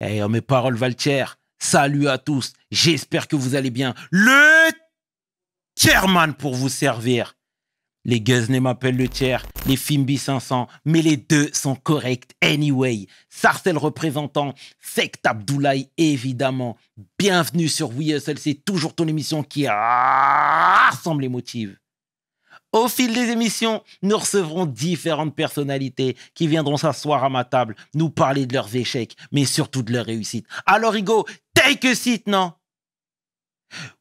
Eh, oh, mes paroles valent Salut à tous. J'espère que vous allez bien. Le chairman pour vous servir. Les Guzney m'appellent le tiers, les Fimbi 500, mais les deux sont corrects anyway. Sarcel représentant, Sect Abdoulaye évidemment. Bienvenue sur WeSL, c'est toujours ton émission qui rassemble les motifs. Au fil des émissions, nous recevrons différentes personnalités qui viendront s'asseoir à ma table, nous parler de leurs échecs, mais surtout de leurs réussites. Alors, Hugo, take a seat, non?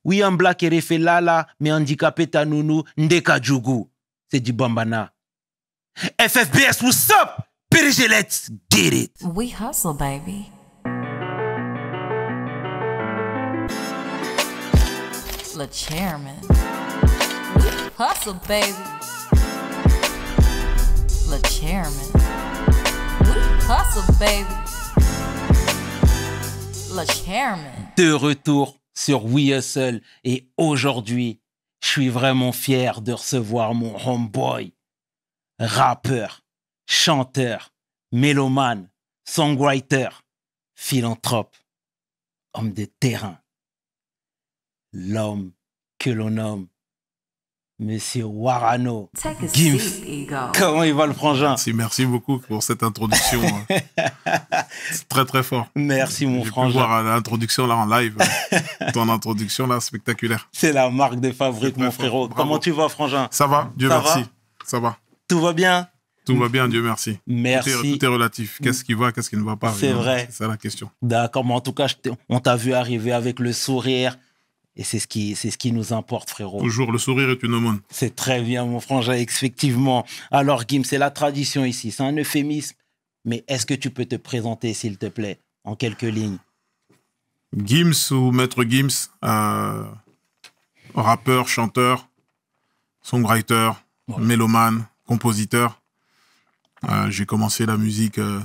Oui, un black est lala, mais handicapé nounou, ndeka djougou. C'est du bambana. FFBS, what's up? PDG, let's get it. We hustle, baby. Le chairman. De retour sur We et aujourd'hui, je suis vraiment fier de recevoir mon homeboy, rappeur, chanteur, mélomane, songwriter, philanthrope, homme de terrain, l'homme que l'on nomme Monsieur Warano. GIMF, Comment il va le frangin merci, merci beaucoup pour cette introduction. Hein. C'est très très fort. Merci mon frangin. voir euh, l'introduction là en live. Euh. Ton introduction là spectaculaire. C'est la marque de fabrique mon frérot. Comment tu vas frangin Ça va, Dieu merci. Ça va. Tout va bien tout va bien, Dieu merci. Merci. Tout est, relatif. Qu'est-ce qui va, qu'est-ce qui ne va pas C'est vrai. C'est la question. D'accord, mais en tout cas, on t'a vu arriver avec le sourire, et c'est ce qui, c'est ce qui nous importe, frérot. Toujours, le sourire est une aumône. C'est très bien, mon frangin, effectivement. Alors, Gims, c'est la tradition ici, c'est un euphémisme. Mais est-ce que tu peux te présenter, s'il te plaît, en quelques lignes Gims ou Maître Gims, euh, rappeur, chanteur, songwriter, mélomane, compositeur. Euh, j'ai commencé la musique euh,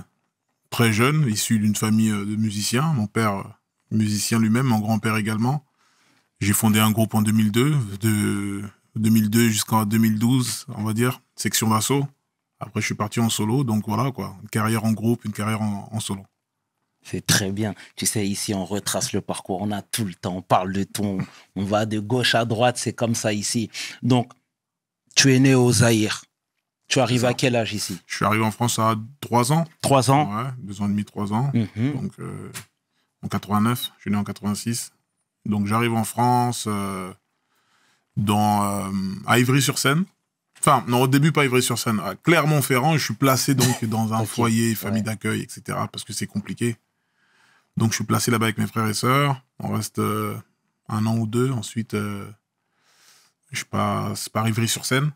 très jeune, issu d'une famille de musiciens. Mon père, musicien lui-même, mon grand-père également. J'ai fondé un groupe en 2002, de 2002 jusqu'en 2012, on va dire, section d'assaut. Après, je suis parti en solo, donc voilà quoi, une carrière en groupe, une carrière en, solo. C'est très bien. Tu sais, ici, on retrace le parcours, on a tout le temps, on parle de ton, on va de gauche à droite, c'est comme ça ici. Donc, tu es né au Zaïre. Tu arrives à quel âge ici Je suis arrivé en France à 3 ans. 3 ans Ouais, 2 ans et demi, 3 ans. Mhm. Donc, euh, en 89, je suis né en 86. Donc j'arrive en France, euh, dans, euh, à Ivry-sur-Seine. Enfin, non, au début, pas Ivry-sur-Seine, à Clermont-Ferrand. Je suis placé donc dans un foyer, famille d'accueil, etc., parce que c'est compliqué. Donc je suis placé là-bas avec mes frères et sœurs. On reste euh, un an ou deux. Ensuite, je passe par Ivry-sur-Seine,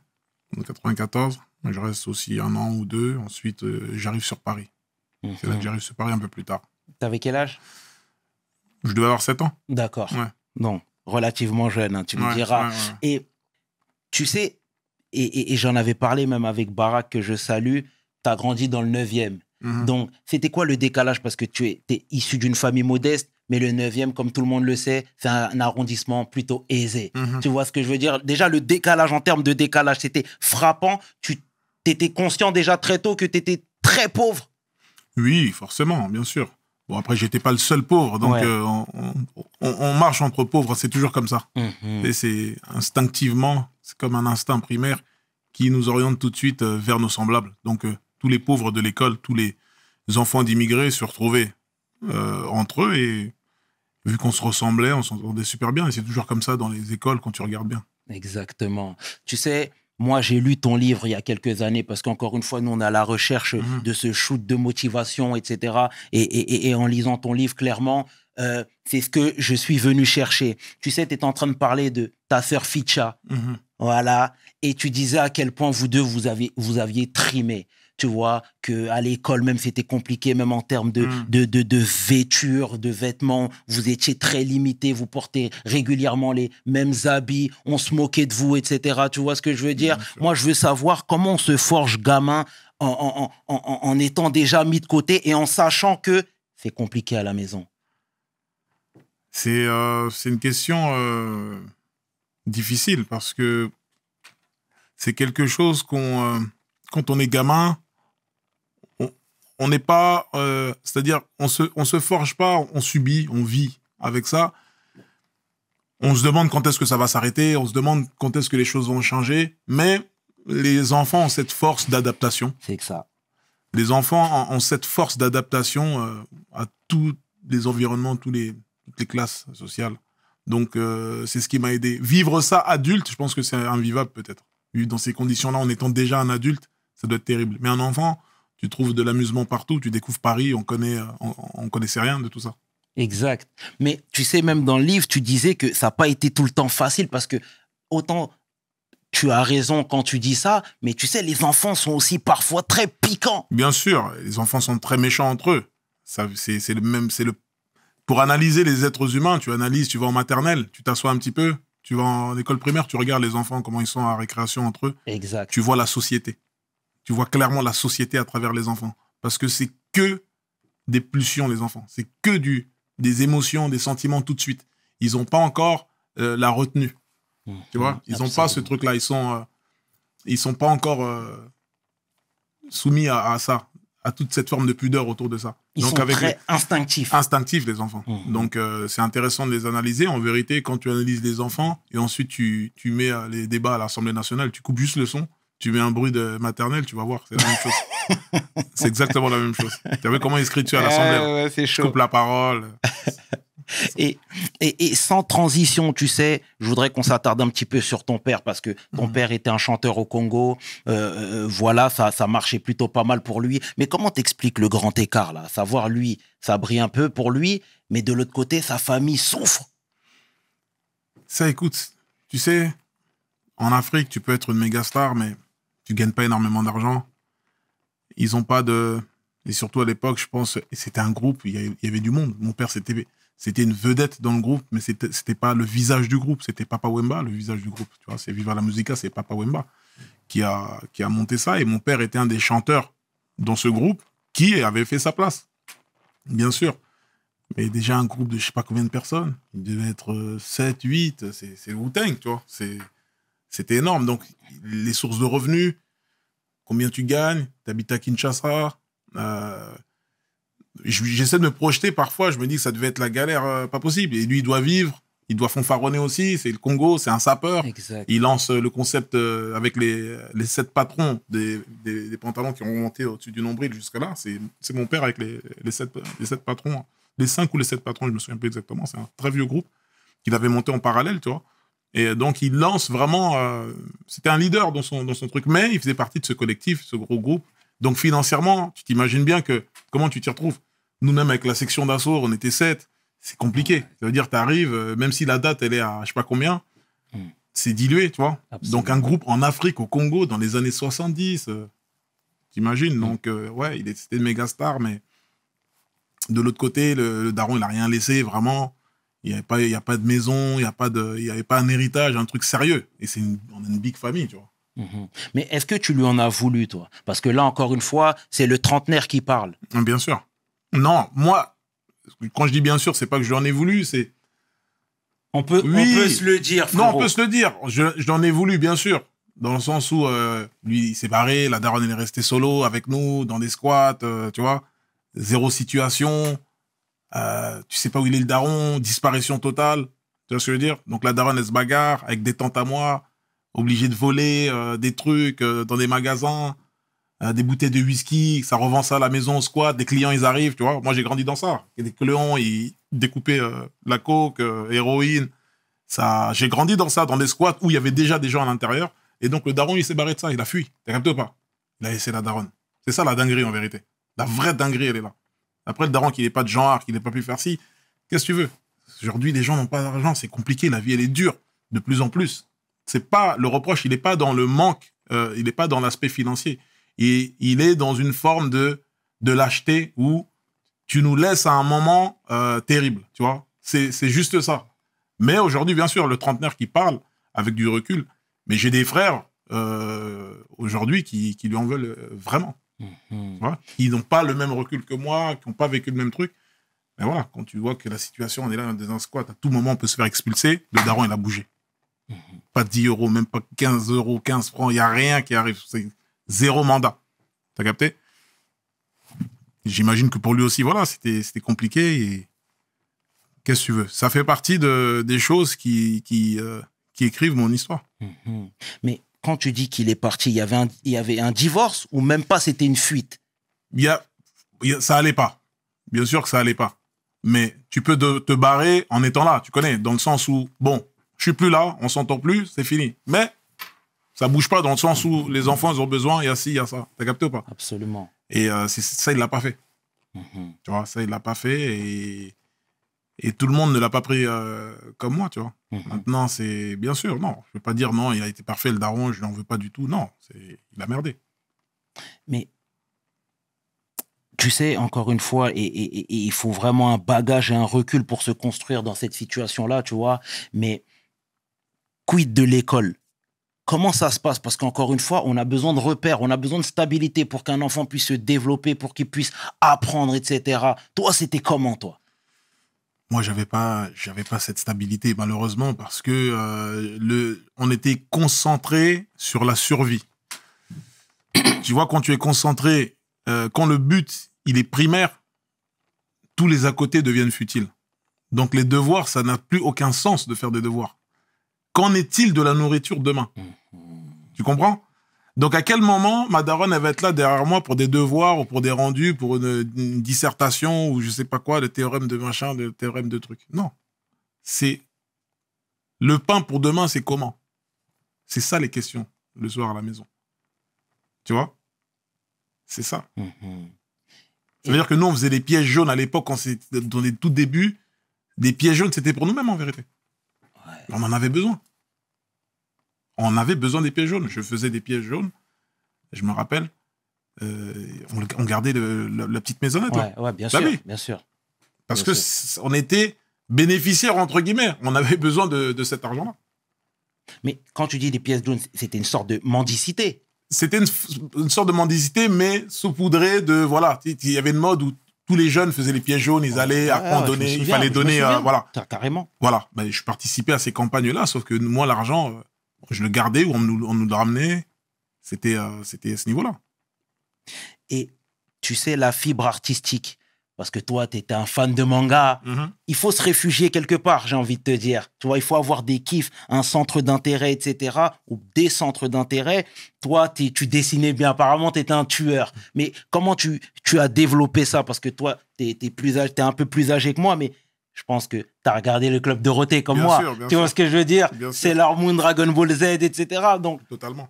en 94. Je reste aussi un an ou deux. Ensuite, j'arrive sur Paris. Mmh. C'est là que j'arrive sur Paris un peu plus tard. T'avais quel âge je devais avoir 7 ans. D'accord. Non, relativement jeune, hein, tu me diras. et tu sais, et, j'en avais parlé même avec Barak, que je salue, tu as grandi dans le 9e. Mhm. Donc, c'était quoi le décalage Parce que tu es, issu d'une famille modeste, mais le 9e, comme tout le monde le sait, c'est un, arrondissement plutôt aisé. Mhm. Tu vois ce que je veux dire Déjà, le décalage en termes de décalage, c'était frappant. Tu étais conscient déjà très tôt que tu étais très pauvre. Oui, forcément, bien sûr. Bon, après, j'étais pas le seul pauvre, donc euh, on, marche entre pauvres, c'est toujours comme ça. Mhm. Et c'est instinctivement, c'est comme un instinct primaire qui nous oriente tout de suite euh, vers nos semblables. Donc, euh, tous les pauvres de l'école, tous les enfants d'immigrés se retrouvaient entre eux et vu qu'on se ressemblait, on s'entendait super bien. Et c'est toujours comme ça dans les écoles quand tu regardes bien. Exactement. Tu sais, moi, j'ai lu ton livre il y a quelques années parce qu'encore une fois, nous, on est à la recherche mhm. de ce shoot de motivation, etc. Et, en lisant ton livre, clairement, euh, c'est ce que je suis venu chercher. Tu sais, tu es en train de parler de ta sœur Ficha. Mhm. Voilà. Et tu disais à quel point vous deux, vous, vous aviez trimé tu vois, qu'à l'école, même c'était compliqué, même en termes de, mm. de, de vêtements, vous étiez très limité, vous portez régulièrement les mêmes habits, on se moquait de vous, etc. Tu vois ce que je veux dire Moi, je veux savoir comment on se forge gamin en, étant déjà mis de côté et en sachant que c'est compliqué à la maison. C'est euh, une question euh, difficile parce que c'est quelque chose qu'on, euh, quand on est gamin, on n'est pas, euh, c'est-à-dire, on se, se forge pas, on subit, on vit avec ça. On se demande quand est-ce que ça va s'arrêter, on se demande quand est-ce que les choses vont changer, mais les enfants ont cette force d'adaptation. C'est que ça. Les enfants ont, cette force d'adaptation euh, à tous les environnements, tous les, toutes les classes sociales. Donc, euh, c'est ce qui m'a aidé. Vivre ça adulte, je pense que c'est invivable peut-être. Dans ces conditions-là, en étant déjà un adulte, ça doit être terrible. Mais un enfant, tu trouves de l'amusement partout, tu découvres Paris, on connaît, on, connaissait rien de tout ça. Exact. Mais tu sais, même dans le livre, tu disais que ça n'a pas été tout le temps facile parce que autant tu as raison quand tu dis ça, mais tu sais, les enfants sont aussi parfois très piquants. Bien sûr, les enfants sont très méchants entre eux. Ça, c'est, c'est le même, c'est le. Pour analyser les êtres humains, tu analyses, tu vas en maternelle, tu t'assois un petit peu, tu vas en école primaire, tu regardes les enfants comment ils sont à récréation entre eux. Exact. Tu vois la société tu vois clairement la société à travers les enfants. Parce que c'est que des pulsions, les enfants. C'est que du, des émotions, des sentiments tout de suite. Ils n'ont pas encore euh, la retenue. Mmh. tu vois mmh. Ils n'ont pas ce truc-là. Ils sont, euh, ils sont pas encore euh, soumis à, ça, à toute cette forme de pudeur autour de ça. Ils Donc, sont très les... instinctifs. Instinctifs, les enfants. Mmh. Donc, c'est intéressant de les analyser. En vérité, quand tu analyses les enfants et ensuite tu, tu mets les débats à l'Assemblée nationale, tu coupes juste le son tu mets un bruit de maternelle, tu vas voir, c'est la même chose. c'est exactement la même chose. Tu as comment il se à eh l'Assemblée Coupe la parole. et, et, sans transition, tu sais, je voudrais qu'on s'attarde un petit peu sur ton père parce que ton mhm. père était un chanteur au Congo. Euh, euh, voilà, ça, ça marchait plutôt pas mal pour lui. Mais comment t'expliques le grand écart là Savoir lui, ça brille un peu pour lui, mais de l'autre côté, sa famille souffre. Ça, écoute, tu sais, en Afrique, tu peux être une méga star, mais tu gagnes pas énormément d'argent. Ils ont pas de. Et surtout à l'époque, je pense, c'était un groupe, il y avait du monde. Mon père, c'était c'était une vedette dans le groupe, mais c'était n'était pas le visage du groupe, c'était Papa Wemba, le visage du groupe. Tu vois, c'est Viva la Musica, c'est Papa Wemba qui a, qui a monté ça. Et mon père était un des chanteurs dans ce groupe qui avait fait sa place, bien sûr. Mais déjà, un groupe de je sais pas combien de personnes, il devait être 7, euh, 8, c'est wu tu vois. C'est c'était énorme. Donc, les sources de revenus, combien tu gagnes, tu habites à Kinshasa. Euh, j'essaie de me projeter parfois, je me dis que ça devait être la galère, euh, pas possible. Et lui, il doit vivre, il doit fanfaronner aussi. C'est le Congo, c'est un sapeur. Il lance euh, le concept avec les, sept patrons des, pantalons qui ont monté au-dessus du nombril jusque-là. C'est mon père avec les, sept, patrons, hein. les cinq ou les sept patrons, je me souviens plus exactement. C'est un très vieux groupe qu'il avait monté en parallèle, tu vois. Et donc, il lance vraiment. Euh, c'était un leader dans son, dans son truc, mais il faisait partie de ce collectif, ce gros groupe. Donc, financièrement, tu t'imagines bien que comment tu t'y retrouves. Nous-mêmes, avec la section d'assaut, on était sept. C'est compliqué. Ça veut dire, tu arrives, euh, même si la date, elle est à je sais pas combien, hmm. c'est dilué, tu vois. Donc, un groupe en Afrique, au Congo, dans les années 70, Tu euh, t'imagines. Hmm. Donc, ouais, il était méga star, mais de l'autre côté, le, le daron, il n'a rien laissé, vraiment. Il n'y avait pas, il a pas de maison, il n'y a pas de, il y avait pas un héritage, un truc sérieux. Et c'est on a une big famille, tu vois. Mhm. Mais est-ce que tu lui en as voulu, toi Parce que là, encore une fois, c'est le trentenaire qui parle. Ah, bien sûr. Non, moi, quand je dis bien sûr, c'est pas que je lui en ai voulu, c'est. On peut, se le dire. Non, on peut se le dire. Je, je ai voulu, bien sûr. Dans le sens où euh, lui, il s'est barré, la daronne, elle est restée solo avec nous, dans des squats, euh, tu vois. Zéro situation. Euh, tu sais pas où il est le daron, disparition totale. Tu vois ce que je veux dire Donc la daronne, elle se bagarre avec des tentes à moi, obligée de voler euh, des trucs euh, dans des magasins, des bouteilles de whisky, ça revend ça à la maison au squat, des clients, ils arrivent, tu vois. Moi, j'ai grandi dans ça. Et des clients, ils découpaient la coke, héroïne. Ça, j'ai grandi dans ça, dans des squats où il y avait déjà des gens à l'intérieur. Et donc, le daron, il s'est barré de ça, il a fui. T'as capté pas Il a laissé la daronne. C'est ça la dinguerie, en vérité. La vraie dinguerie, elle est là. Après, le daron qui n'est pas de genre, qui n'est pas pu faire ci, qu'est-ce que tu veux Aujourd'hui, les gens n'ont pas d'argent, c'est compliqué, la vie, elle est dure, de plus en plus. C'est pas Le reproche, il n'est pas dans le manque, euh, il n'est pas dans l'aspect financier. Et il est dans une forme de, de lâcheté où tu nous laisses à un moment euh, terrible, tu vois. C'est juste ça. Mais aujourd'hui, bien sûr, le trentenaire qui parle avec du recul, mais j'ai des frères euh, aujourd'hui qui lui en veulent vraiment. Mhm. Ils n'ont pas le même recul que moi, qui n'ont pas vécu le même truc. Mais voilà, quand tu vois que la situation, on est là dans un squat, à tout moment, on peut se faire expulser, le daron, il a bougé. Mhm. Pas 10 euros, même pas 15 euros, 15 francs, il n'y a rien qui arrive. zéro mandat. T'as capté J'imagine que pour lui aussi, voilà, c'était compliqué. Et... Qu'est-ce que tu veux Ça fait partie de, des choses qui, qui, euh, écrivent mon histoire. Mhm. Mais quand tu dis qu'il est parti, il y avait un, divorce ou même pas, c'était une fuite ça allait pas. Bien sûr que ça allait pas. Mais tu peux te, barrer en étant là, tu connais, dans le sens où, bon, je suis plus là, on s'entend plus, c'est fini. Mais ça bouge pas dans le sens où les enfants, ont besoin, il y a ci, il y a ça. T'as capté ou pas Absolument. Et euh, ça, il l'a pas fait. Mhm. Tu vois, ça, il l'a pas fait. Et et tout le monde ne l'a pas pris euh, comme moi, tu vois. Mhm. Maintenant, c'est bien sûr, non. Je ne veux pas dire non, il a été parfait, le daron, je n'en veux pas du tout. Non, il a merdé. Mais tu sais, encore une fois, et, et, il faut vraiment un bagage et un recul pour se construire dans cette situation-là, tu vois. Mais quid de l'école Comment ça se passe Parce qu'encore une fois, on a besoin de repères, on a besoin de stabilité pour qu'un enfant puisse se développer, pour qu'il puisse apprendre, etc. Toi, c'était comment, toi moi j'avais pas j'avais pas cette stabilité malheureusement parce que euh, le on était concentré sur la survie tu vois quand tu es concentré euh, quand le but il est primaire tous les à côté deviennent futiles donc les devoirs ça n'a plus aucun sens de faire des devoirs qu'en est-il de la nourriture demain mmh. tu comprends donc à quel moment ma daronne elle va être là derrière moi pour des devoirs ou pour des rendus, pour une, dissertation ou je sais pas quoi, le théorème de machin, le théorème de truc. Non. C'est le pain pour demain, c'est comment C'est ça les questions le soir à la maison. Tu vois C'est ça. Mmh ça veut dire que nous, on faisait des pièges jaunes à l'époque, quand dans les tout débuts, des pièges jaunes, c'était pour nous-mêmes en vérité. On en avait besoin. On avait besoin des pièces jaunes. Je faisais des pièces jaunes. Je me rappelle, euh, on, gardait la, petite maisonnette. Hein. Ouais, bien, bah sûr, bien sûr. Parce que on était bénéficiaire entre guillemets. On avait besoin de, cet argent-là. Mais quand tu dis des pièces jaunes, c'était une sorte de mendicité. C'était une, sorte de mendicité, mais saupoudrée de. Voilà, il y avait une mode où tous les jeunes faisaient les pièces jaunes, ils allaient à donner, il fallait donner. Euh, voilà. Carrément. Voilà, ben, je participais à ces campagnes-là, sauf que moi, l'argent euh, je le gardais ou on nous, on nous le ramenait. C'était euh, c'était à ce niveau-là. Et tu sais, la fibre artistique, parce que toi, tu étais un fan de manga, mhm. il faut se réfugier quelque part, j'ai envie de te dire. Tu vois, il faut avoir des kiffs, un centre d'intérêt, etc., ou des centres d'intérêt. Toi, tu dessinais bien, apparemment, tu étais un tueur. Mais comment tu, tu as développé ça Parce que toi, tu es, es un peu plus âgé que moi, mais je pense que tu as regardé le club Dorothée comme moi. tu vois ce que je veux dire C'est l'hormone Dragon Ball Z, etc. Donc, Totalement.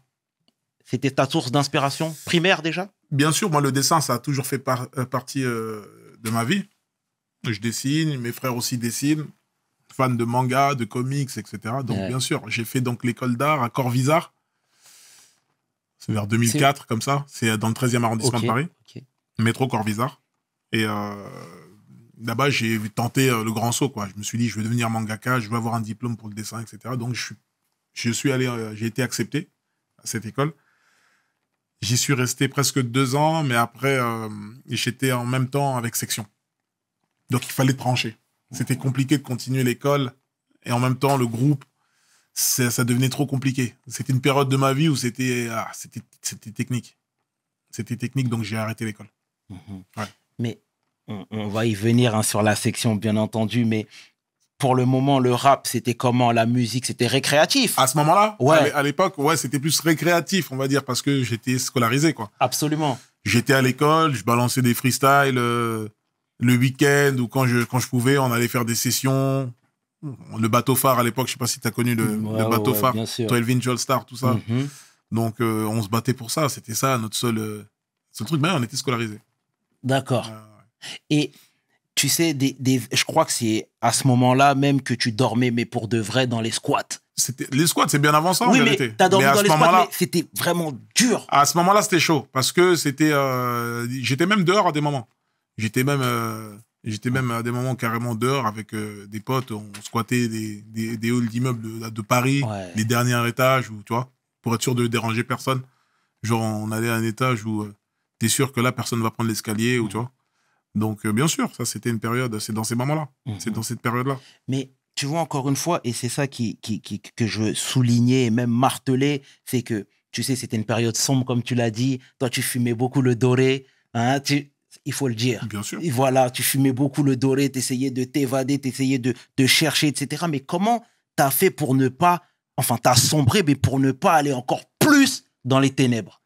C'était ta source d'inspiration primaire déjà Bien sûr, moi le dessin, ça a toujours fait euh, partie euh, de ma vie. Je dessine, mes frères aussi dessinent, fans de manga, de comics, etc. Donc bien sûr, j'ai fait donc l'école d'art à Corvisart. C'est vers 2004, comme ça. C'est euh, dans le 13e arrondissement de Paris. Métro Corvisart. Et là-bas, j'ai tenté euh, le grand saut. Quoi. Je me suis dit, je vais devenir mangaka, je vais avoir un diplôme pour le dessin, etc. Donc, je suis, je suis allé, euh, j'ai été accepté à cette école. J'y suis resté presque deux ans, mais après, euh, j'étais en même temps avec section. Donc, il fallait trancher. C'était compliqué de continuer l'école et en même temps, le groupe, ça, devenait trop compliqué. C'était une période de ma vie où c'était ah, technique. C'était technique, donc j'ai arrêté l'école. Mhm. Mais on, va y venir hein, sur la section, bien entendu, mais pour le moment, le rap, c'était comment La musique, c'était récréatif. À ce moment-là Ouais. À l'époque, ouais, c'était plus récréatif, on va dire, parce que j'étais scolarisé, quoi. Absolument. J'étais à l'école, je balançais des freestyles euh, le week-end ou quand je, quand je pouvais, on allait faire des sessions. Le bateau phare à l'époque, je sais pas si tu as connu le, bateau phare, 12 Star, tout ça. Mm-hmm. Donc, euh, on se battait pour ça. C'était ça, notre seul, euh, truc. Mais on était scolarisé D'accord. Et tu sais, je crois que c'est à ce moment-là même que tu dormais, mais pour de vrai, dans les squats. Les squats, c'est bien avant ça, oui, Mais t'as dormi dans les squats, c'était vraiment dur. À ce moment-là, c'était chaud, parce que c'était, euh, j'étais même dehors à des moments. J'étais même, euh, j'étais même à des moments carrément dehors avec euh, des potes. On squattait des, des, halls d'immeubles de, Paris, les derniers étages, ou tu vois, pour être sûr de déranger personne. Genre, on allait à un étage où t'es sûr que là, personne va prendre l'escalier, ou mm. tu vois. Donc, euh, bien sûr, ça, c'était une période, c'est dans ces moments-là. Mhm. C'est dans cette période-là. Mais tu vois, encore une fois, et c'est ça qui, que je soulignais et même martelais, c'est que, tu sais, c'était une période sombre, comme tu l'as dit. Toi, tu fumais beaucoup le doré. Hein, tu, il faut le dire. Bien sûr. Et voilà, tu fumais beaucoup le doré, t'essayais de t'évader, t'essayais de, de chercher, etc. Mais comment t'as fait pour ne pas, enfin, t'as sombré, mais pour ne pas aller encore plus dans les ténèbres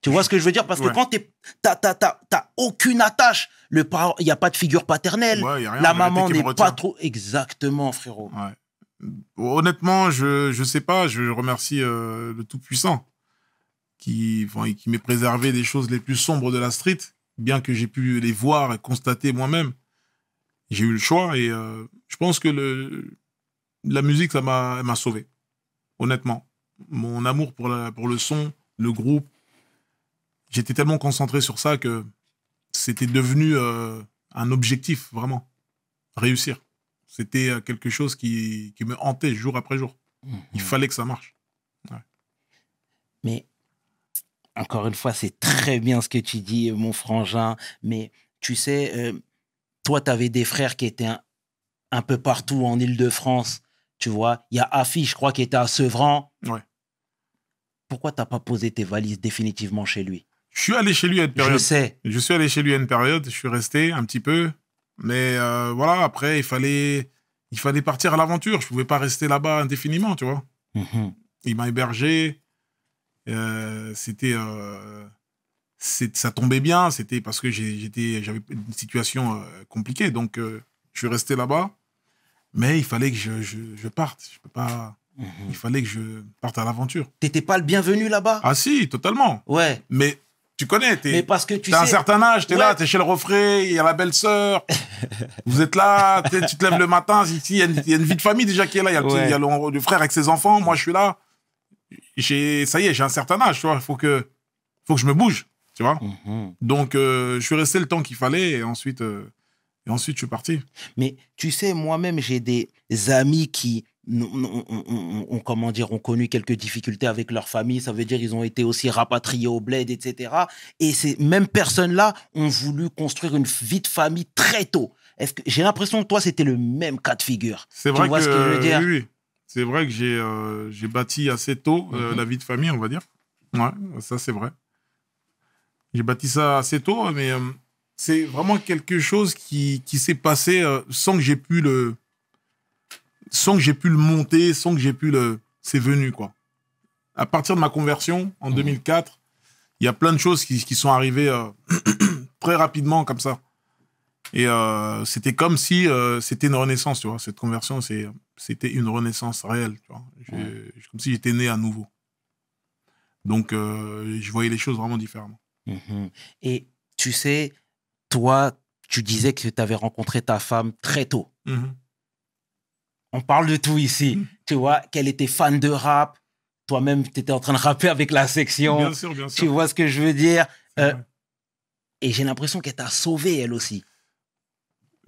tu vois ce que je veux dire Parce que quand tu t'as aucune attache, le il n'y a pas de figure paternelle, la maman n'est pas trop exactement, frérot. Honnêtement, je ne sais pas. Je remercie euh, le Tout Puissant qui enfin, qui m'ait préservé des choses les plus sombres de la street, bien que j'ai pu les voir et constater moi-même. J'ai eu le choix et euh, je pense que le la musique ça m'a m'a sauvé. Honnêtement, mon amour pour la pour le son, le groupe j'étais tellement concentré sur ça que c'était devenu euh, un objectif, vraiment. Réussir. C'était euh, quelque chose qui, me hantait jour après jour. Mmh. Il fallait que ça marche. Mais, encore une fois, c'est très bien ce que tu dis, mon frangin. Mais, tu sais, euh, toi, tu avais des frères qui étaient un, peu partout en Ile-de-France. Tu vois, il y a Afi, je crois, qui était à Sevran. Ouais. Pourquoi t'as pas posé tes valises définitivement chez lui je suis allé chez lui à une période. Je sais. Je suis allé chez lui à une période. Je suis resté un petit peu. Mais euh, voilà, après, il fallait, il fallait partir à l'aventure. Je ne pouvais pas rester là-bas indéfiniment, tu vois. Mhm. Il m'a hébergé. Euh, c'était. Euh, ça tombait bien. C'était parce que j'avais une situation compliquée. Donc, je suis resté là-bas. Mais il fallait que je, parte. Je peux pas. Mhm. Il fallait que je parte à l'aventure. T'étais pas le bienvenu là-bas Ah si, totalement. Ouais. Mais tu connais, t'es. parce que tu as un certain âge, t'es es là, t'es chez le refrain, il y a la belle-sœur. vous êtes là, tu te lèves le matin, il y, a une vie de famille déjà qui est là, il y a, le, frère avec ses enfants, moi je suis là. J'ai, ça y est, j'ai un certain âge, tu vois, faut que, faut que je me bouge, tu vois. Mhm. Donc, euh, je suis resté le temps qu'il fallait et ensuite, euh, et ensuite je suis parti. Mais tu sais, moi-même, j'ai des amis qui, non on, comment dire, ont connu quelques difficultés avec leur famille. Ça veut dire ils ont été aussi rapatriés au bled, etc. Et ces mêmes personnes-là ont voulu construire une vie de famille très tôt. j'ai l'impression que toi, c'était le même cas de figure. C'est vrai vois ce que je veux dire oui, oui. c'est vrai que j'ai, euh, bâti assez tôt euh, mm-hmm. la vie de famille, on va dire. Ouais, ça c'est vrai. J'ai bâti ça assez tôt, mais euh, c'est vraiment quelque chose qui, qui s'est passé sans que j'ai pu le sans que j'ai pu le monter, sans que j'ai pu le. C'est venu, quoi. À partir de ma conversion, en 2004, mmh. il y a plein de choses qui, sont arrivées euh, très rapidement, comme ça. Et euh, c'était comme si euh, c'était une renaissance, tu vois. Cette conversion, c'était une renaissance réelle, tu vois. Comme si j'étais né à nouveau. Donc, je voyais les choses vraiment différemment. Mmh Et tu sais, toi, tu disais que tu avais rencontré ta femme très tôt. Mmh on parle de tout ici. Mm. Tu vois, qu'elle était fan de rap. Toi-même, tu étais en train de rapper avec la section. Bien sûr, bien sûr. Tu vois ce que je veux dire euh, Et j'ai l'impression qu'elle t'a sauvé, elle aussi.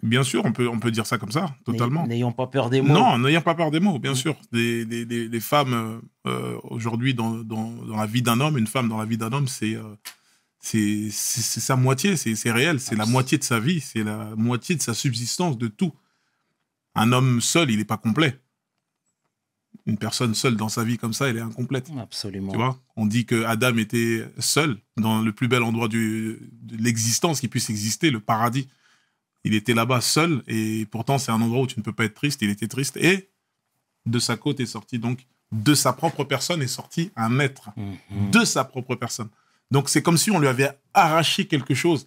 Bien sûr, on peut, on peut dire ça comme ça, totalement. N'ayons pas peur des mots. Non, n'ayant pas peur des mots, bien mm. sûr. Des, femmes, euh, aujourd'hui, dans, la vie d'un homme, une femme dans la vie d'un homme, c'est euh, c'est sa moitié, c'est réel, c'est la moitié de sa vie, c'est la moitié de sa subsistance, de tout. Un homme seul, il n'est pas complet. Une personne seule dans sa vie comme ça, elle est incomplète. Absolument. Tu vois On dit que Adam était seul dans le plus bel endroit de l'existence qui puisse exister, le paradis. Il était là-bas seul et pourtant c'est un endroit où tu ne peux pas être triste. Il était triste et de sa côte est sorti donc de sa propre personne est sorti un être mhm. de sa propre personne. Donc c'est comme si on lui avait arraché quelque chose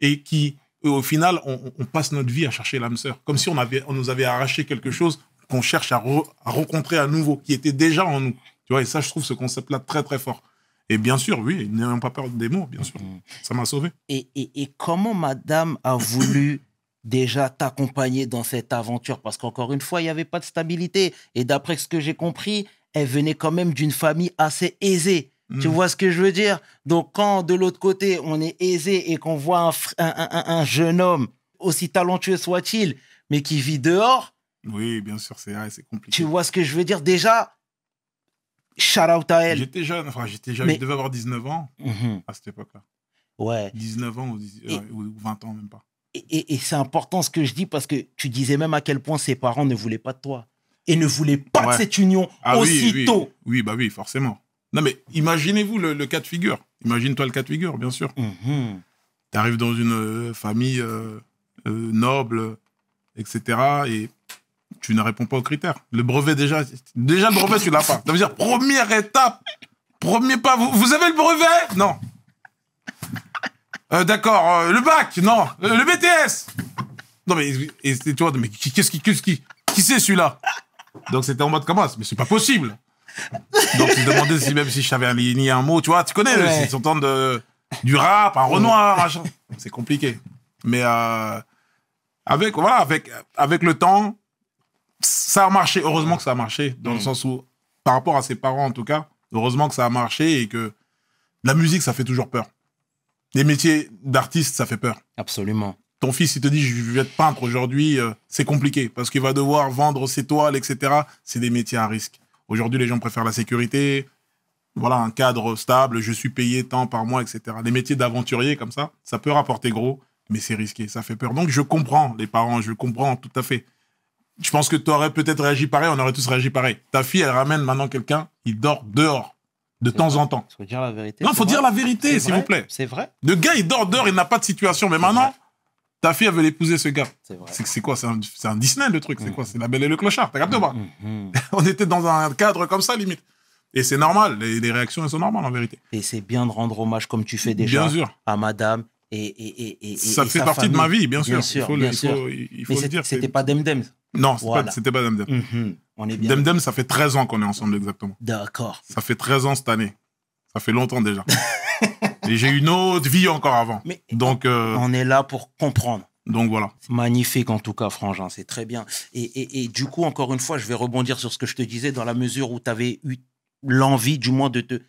et qui au final, on, passe notre vie à chercher l'âme sœur, comme si on, avait, on nous avait arraché quelque chose qu'on cherche à, rencontrer à nouveau, qui était déjà en nous. Tu vois, et ça, je trouve ce concept-là très, très fort. Et bien sûr, oui, n'ayons pas peur des mots, bien sûr. Mm-hmm. Ça m'a sauvé. Et, et, et, comment madame a voulu déjà t'accompagner dans cette aventure Parce qu'encore une fois, il n'y avait pas de stabilité. Et d'après ce que j'ai compris, elle venait quand même d'une famille assez aisée. Tu hmm. vois ce que je veux dire Donc quand de l'autre côté, on est aisé et qu'on voit un, jeune homme, aussi talentueux soit-il, mais qui vit dehors. Oui, bien sûr, c'est compliqué. Tu vois ce que je veux dire Déjà, shout out à elle. J'étais jeune, enfin j'étais jeune, je devais avoir 19 ans mhm. à cette époque-là. Ouais. 19 ans ou, 20 ans même pas et, c'est important ce que je dis parce que tu disais même à quel point ses parents ne voulaient pas de toi et ne voulaient pas de cette union ah, aussitôt. Oui, oui, oui, bah oui, forcément. Non, mais imaginez-vous le, cas de figure. Imagine-toi le cas de figure, bien sûr. Mhm. T'arrives Tu arrives dans une euh, famille euh, euh, noble, etc. Et tu ne réponds pas aux critères. Le brevet, déjà, déjà le brevet, tu l'as pas. Ça veut dire, première étape, premier pas. Vous, vous avez le brevet Non. D'accord, le bac Non. le BTS Non, mais, et, tu vois, mais qu'est-ce qui, qui, qui c'est celui-là Donc c'était en mode comment Mais c'est pas possible donc, tu se demandait si même si je savais ni un mot, tu vois, tu connais, ouais. son temps de, du rap, un Renoir, machin. C'est compliqué. Mais euh, avec, voilà, avec, avec le temps, ça a marché. Heureusement que ça a marché, dans le mm. sens où, par rapport à ses parents en tout cas, heureusement que ça a marché et que la musique, ça fait toujours peur. Les métiers d'artiste, ça fait peur. Absolument. Ton fils, il te dit, je vais être peintre aujourd'hui, euh, c'est compliqué parce qu'il va devoir vendre ses toiles, etc. C'est des métiers à risque. Aujourd'hui, les gens préfèrent la sécurité, voilà, un cadre stable, je suis payé tant par mois, etc. Les métiers d'aventurier comme ça, ça peut rapporter gros, mais c'est risqué, ça fait peur. Donc je comprends les parents, je comprends tout à fait. Je pense que tu aurais peut-être réagi pareil, on aurait tous réagi pareil. Ta fille, elle ramène maintenant quelqu'un, il dort dehors. De temps en temps. Il faut dire la vérité. Non, il faut dire la vérité, s'il vous plaît. C'est vrai. Le gars, il dort dehors, il n'a pas de situation. Mais maintenant, ta fille, elle veut l'épouser, ce gars. C'est quoi C'est un, Disney, le truc. C'est mm. quoi C'est la belle et le clochard. T'as capté pas mm, mm, On était dans un cadre comme ça, limite. Et c'est normal. Les, réactions, elles sont normales, en vérité. Et c'est bien de rendre hommage, comme tu fais déjà, bien à madame. Et, et, et, et ça fait partie de ma vie, bien sûr. Bien sûr il faut, bien le, sûr. dire. C'était pas Demdem. Non, c'était pas, Demdem. Mm-hmm. On est bien Demdem, ça fait 13 ans qu'on est ensemble, exactement. D'accord. Ça fait 13 ans cette année. Ça fait longtemps déjà. J'ai j'ai une autre vie encore avant. donc, euh, on est là pour comprendre. Donc voilà. Magnifique en tout cas, Frangin, c'est très bien. Et, et, du coup, encore une fois, je vais rebondir sur ce que je te disais, dans la mesure où tu avais eu l'envie, du moins, de te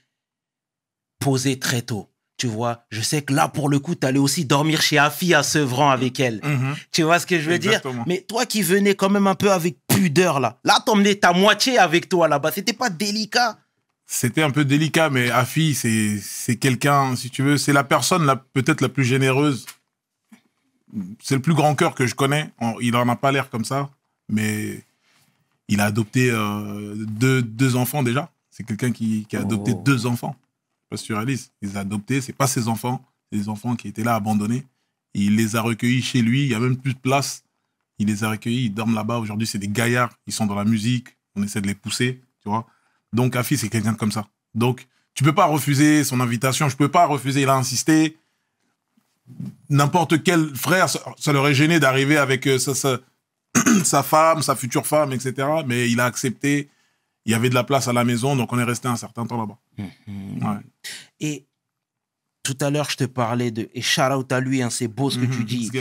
poser très tôt. Tu vois, je sais que là, pour le coup, tu allais aussi dormir chez Afi à Sevran avec elle. Mm-hmm. Tu vois ce que je veux dire Mais toi qui venais quand même un peu avec pudeur, là, là, emmenais ta moitié avec toi là-bas. C'était pas délicat c'était un peu délicat, mais Afi, c'est, quelqu'un, si tu veux, c'est la personne la, peut-être la plus généreuse. C'est le plus grand cœur que je connais. il n'en a pas l'air comme ça, mais il a adopté euh, deux, enfants déjà. C'est quelqu'un qui, a adopté oh. deux enfants. pas sur tu réalises, il les a adoptés, c'est pas ses enfants, c'est des enfants qui étaient là abandonnés. Il les a recueillis chez lui, il y a même plus de place. Il les a recueillis, ils dorment là-bas. Aujourd'hui, c'est des gaillards, ils sont dans la musique, on essaie de les pousser, tu vois. Donc Afi, c'est quelqu'un comme ça. Donc tu peux pas refuser son invitation, je peux pas refuser, il a insisté. N'importe quel frère, ça, leur l'aurait gêné d'arriver avec euh, sa, femme, sa future femme, etc. Mais il a accepté, il y avait de la place à la maison, donc on est resté un certain temps là-bas. Hum, hum. Et tout à l'heure, je te parlais de... Et shout out à lui, hein, c'est beau ce que hum, tu dis.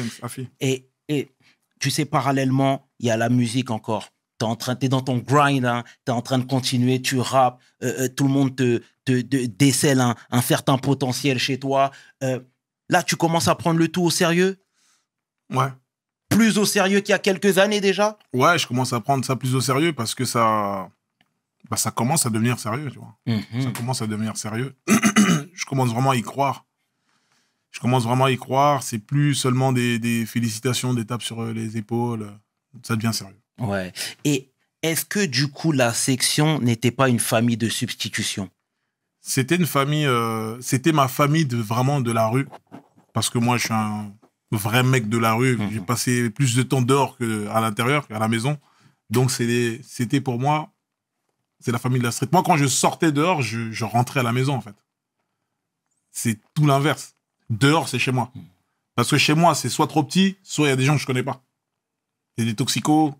et, et tu sais, parallèlement, il y a la musique encore t'es en train, dans ton grind, hein, t'es en train de continuer, tu rappes, euh, euh, tout le monde te, te, décèle un, certain potentiel chez toi. Euh, là, tu commences à prendre le tout au sérieux. Ouais. Plus au sérieux qu'il y a quelques années déjà. Ouais, je commence à prendre ça plus au sérieux parce que ça, bah, ça commence à devenir sérieux, tu vois. Mm-hmm. Ça commence à devenir sérieux. je commence vraiment à y croire. Je commence vraiment à y croire. C'est plus seulement des, des félicitations, des tapes sur les épaules. Ça devient sérieux. Ouais. Et est-ce que du coup la section n'était pas une famille de substitution C'était une famille, euh, c'était ma famille de vraiment de la rue, parce que moi je suis un vrai mec de la rue. Mhm. J'ai passé plus de temps dehors qu'à l'intérieur, qu'à la maison. Donc c'était pour moi, c'est la famille de la street. Moi quand je sortais dehors, je, je rentrais à la maison en fait. C'est tout l'inverse. Dehors c'est chez moi. Mhm. Parce que chez moi, c'est soit trop petit, soit il y a des gens que je connais pas. Il y a des toxicos,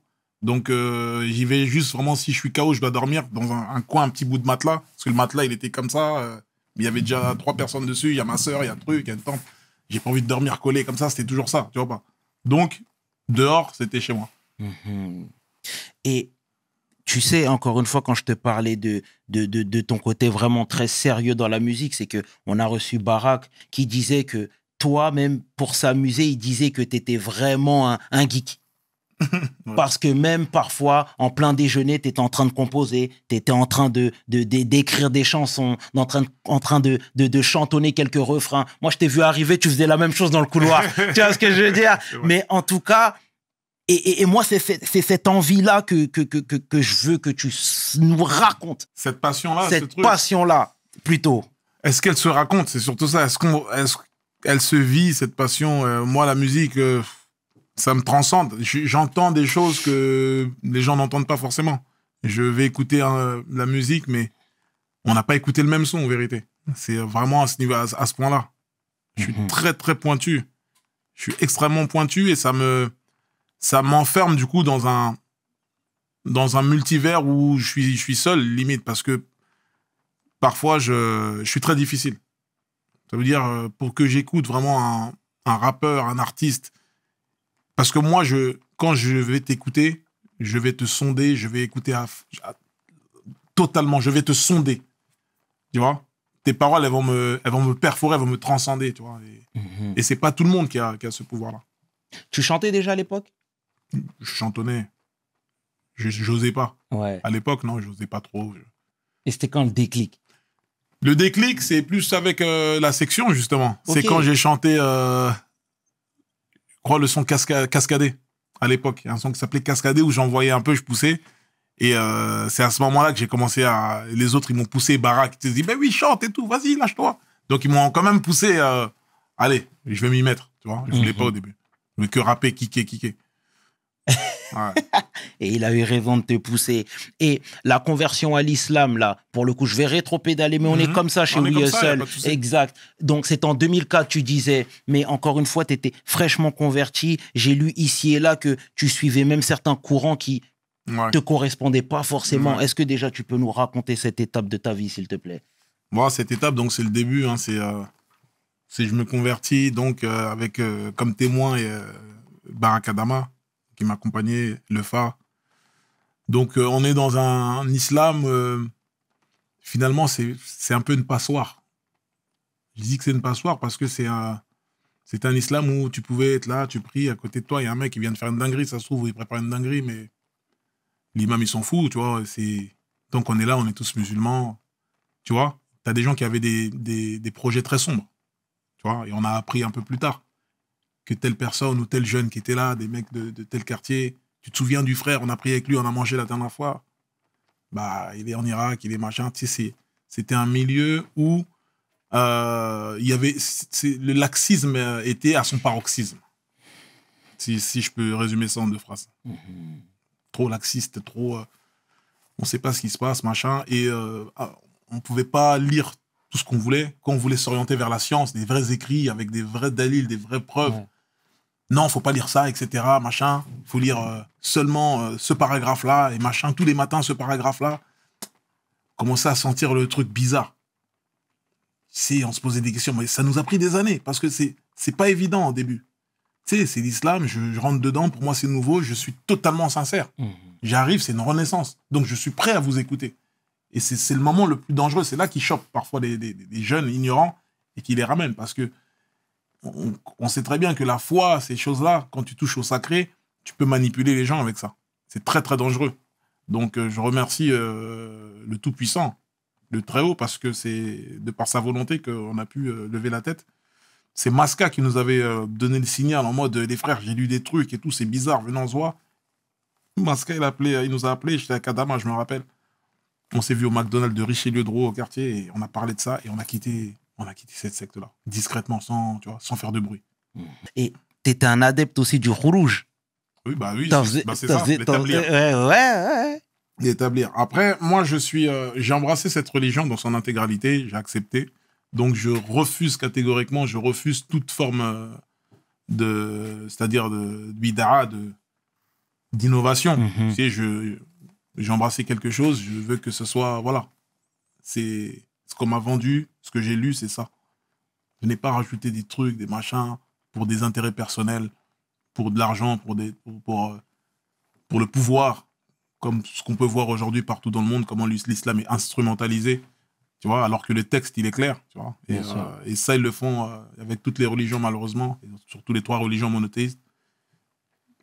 donc euh, j'y vais juste vraiment si je suis KO, je dois dormir dans un, coin, un petit bout de matelas. Parce que le matelas, il était comme ça. Euh, il y avait déjà trois personnes dessus. Il y a ma soeur, il y a un truc, il y a une tente. J'ai pas envie de dormir collé comme ça. C'était toujours ça, tu vois pas. Donc dehors, c'était chez moi. Mm-hmm. Et tu sais, encore une fois, quand je te parlais de, de, ton côté vraiment très sérieux dans la musique, c'est que on a reçu Barak qui disait que toi, même pour s'amuser, il disait que tu étais vraiment un geek. Parce que même parfois, en plein déjeuner, tu étais en train de composer, tu étais en train de d'écrire des chansons, en train, de, en train de, chantonner quelques refrains. Moi, je t'ai vu arriver, tu faisais la même chose dans le couloir. tu vois ce que je veux dire Mais en tout cas, et, moi, c'est cette envie-là que que, que, que, je veux que tu nous racontes. Cette passion-là, cette passion-là, plutôt. Est-ce qu'elle se raconte C'est surtout ça. Est-ce qu'elle se vit cette passion euh, Moi, la musique. Euh, ça me transcende. J'entends des choses que les gens n'entendent pas forcément. Je vais écouter hein, la musique, mais on n'a pas écouté le même son, en vérité. C'est vraiment à ce, niveau, à, ce point-là. Je suis mhm. très, très pointu. Je suis extrêmement pointu et ça me, ça m'enferme, du coup, dans un, dans un multivers où je suis, je suis seul, limite, parce que parfois, je, je suis très difficile. Ça veut dire, euh, pour que j'écoute vraiment un, un rappeur, un artiste, parce que moi, je, quand je vais t'écouter, je vais te sonder, je vais écouter totalement, je vais te sonder. Tu vois Tes paroles, elles vont, me, elles vont me perforer, elles vont me transcender, tu vois Et, mhm. c'est pas tout le monde qui a, ce pouvoir-là. Tu chantais déjà à l'époque Je chantonnais. J'osais pas. À l'époque, non, j'osais pas trop. Et c'était quand le déclic Le déclic, c'est plus avec euh, la section, justement. C'est quand j'ai chanté... Euh, crois, le son cascadé à l'époque. un son qui s'appelait Cascadé où j'envoyais un peu, je poussais. Et euh, c'est à ce moment-là que j'ai commencé à. Les autres, ils m'ont poussé, Barak, ils se dit, ben oui, chante et tout, vas-y, lâche-toi. Donc ils m'ont quand même poussé, euh, allez, je vais m'y mettre, tu vois. Je mmh. voulais pas au début. Je voulais que rapper, kicker, kicker. et il a eu rêvant de te pousser. Et la conversion à l'islam, là, pour le coup, je vais rétro-pédaler, mais on est mhm. comme ça chez We Seul. Exact. Donc, c'est en 2004, tu disais, mais encore une fois, tu étais fraîchement converti. J'ai lu ici et là que tu suivais même certains courants qui ne te correspondaient pas forcément. Est-ce que déjà, tu peux nous raconter cette étape de ta vie, s'il te plaît Moi, Cette étape, donc, c'est le début. Hein, euh, c'est je me convertis, donc, euh, avec euh, comme témoin Barakadama qui m'accompagnait, le phare. Donc euh, on est dans un, islam, euh, finalement c'est, un peu une passoire. Je dis que c'est une passoire parce que c'est un, c'est un islam où tu pouvais être là, tu pries, à côté de toi, il y a un mec qui vient de faire une dinguerie, ça se trouve, il prépare une dinguerie, mais l'imam il s'en fout, tu vois. C'est... Donc on est là, on est tous musulmans, tu vois. Tu as des gens qui avaient des, des projets très sombres, tu vois, et on a appris un peu plus tard que telle personne ou tel jeune qui était là, des mecs de, tel quartier, tu te souviens du frère, on a pris avec lui, on a mangé la dernière fois. Bah, il est en Irak, il est machin. Tu c'était un milieu où euh, il y avait, le laxisme était à son paroxysme. Si, je peux résumer ça en deux phrases. Mm-hmm. Trop laxiste, trop. Euh, on ne sait pas ce qui se passe, machin. Et euh, ah, on ne pouvait pas lire tout ce qu'on voulait. Quand on voulait s'orienter vers la science, des vrais écrits avec des vrais dalil des vraies preuves, non, faut pas lire ça, etc. Machin, faut lire euh, seulement euh, ce paragraphe-là et machin tous les matins ce paragraphe-là. Commencer à sentir le truc bizarre. Si on se posait des questions, mais ça nous a pris des années parce que c'est c'est pas évident au début. Tu sais, c'est l'islam, je, rentre dedans, pour moi c'est nouveau, je suis totalement sincère. Mmh. J'arrive, c'est une renaissance, donc je suis prêt à vous écouter. Et c'est le moment le plus dangereux, c'est là qui choque parfois des, jeunes ignorants et qui les ramène parce que on, sait très bien que la foi, ces choses-là, quand tu touches au sacré, tu peux manipuler les gens avec ça. C'est très, très dangereux. Donc, euh, je remercie euh, le Tout-Puissant, le Très-Haut, parce que c'est de par sa volonté qu'on a pu euh, lever la tête. C'est Masca qui nous avait donné le signal en mode les frères, j'ai lu des trucs et tout, c'est bizarre, venons voir. Masca, il, il nous a appelés, j'étais à Kadama, je me rappelle. On s'est vu au McDonald's de richelieu droit au quartier et on a parlé de ça et on a quitté on a quitté cette secte-là, discrètement, sans, sans faire de bruit. Mm. Et tu étais un adepte aussi du rouge. Oui, bah oui, c'est bah, ça, l'établir. Ouais, ouais, ouais. Après, moi, je suis, euh, j'ai embrassé cette religion dans son intégralité, j'ai accepté. Donc, je refuse catégoriquement, je refuse toute forme euh, de, c'est-à-dire de bidara, de d'innovation. j'ai mm-hmm. embrassé quelque chose, je veux que ce soit, voilà, c'est ce qu'on m'a vendu, ce que j'ai lu, c'est ça. Je n'ai pas rajouté des trucs, des machins, pour des intérêts personnels, pour de l'argent, pour, pour, euh, pour, le pouvoir, comme ce qu'on peut voir aujourd'hui partout dans le monde, comment l'islam est instrumentalisé, tu vois, alors que le texte, il est clair, tu vois. Et, euh, ça, ils le font euh, avec toutes les religions, malheureusement, surtout les trois religions monothéistes,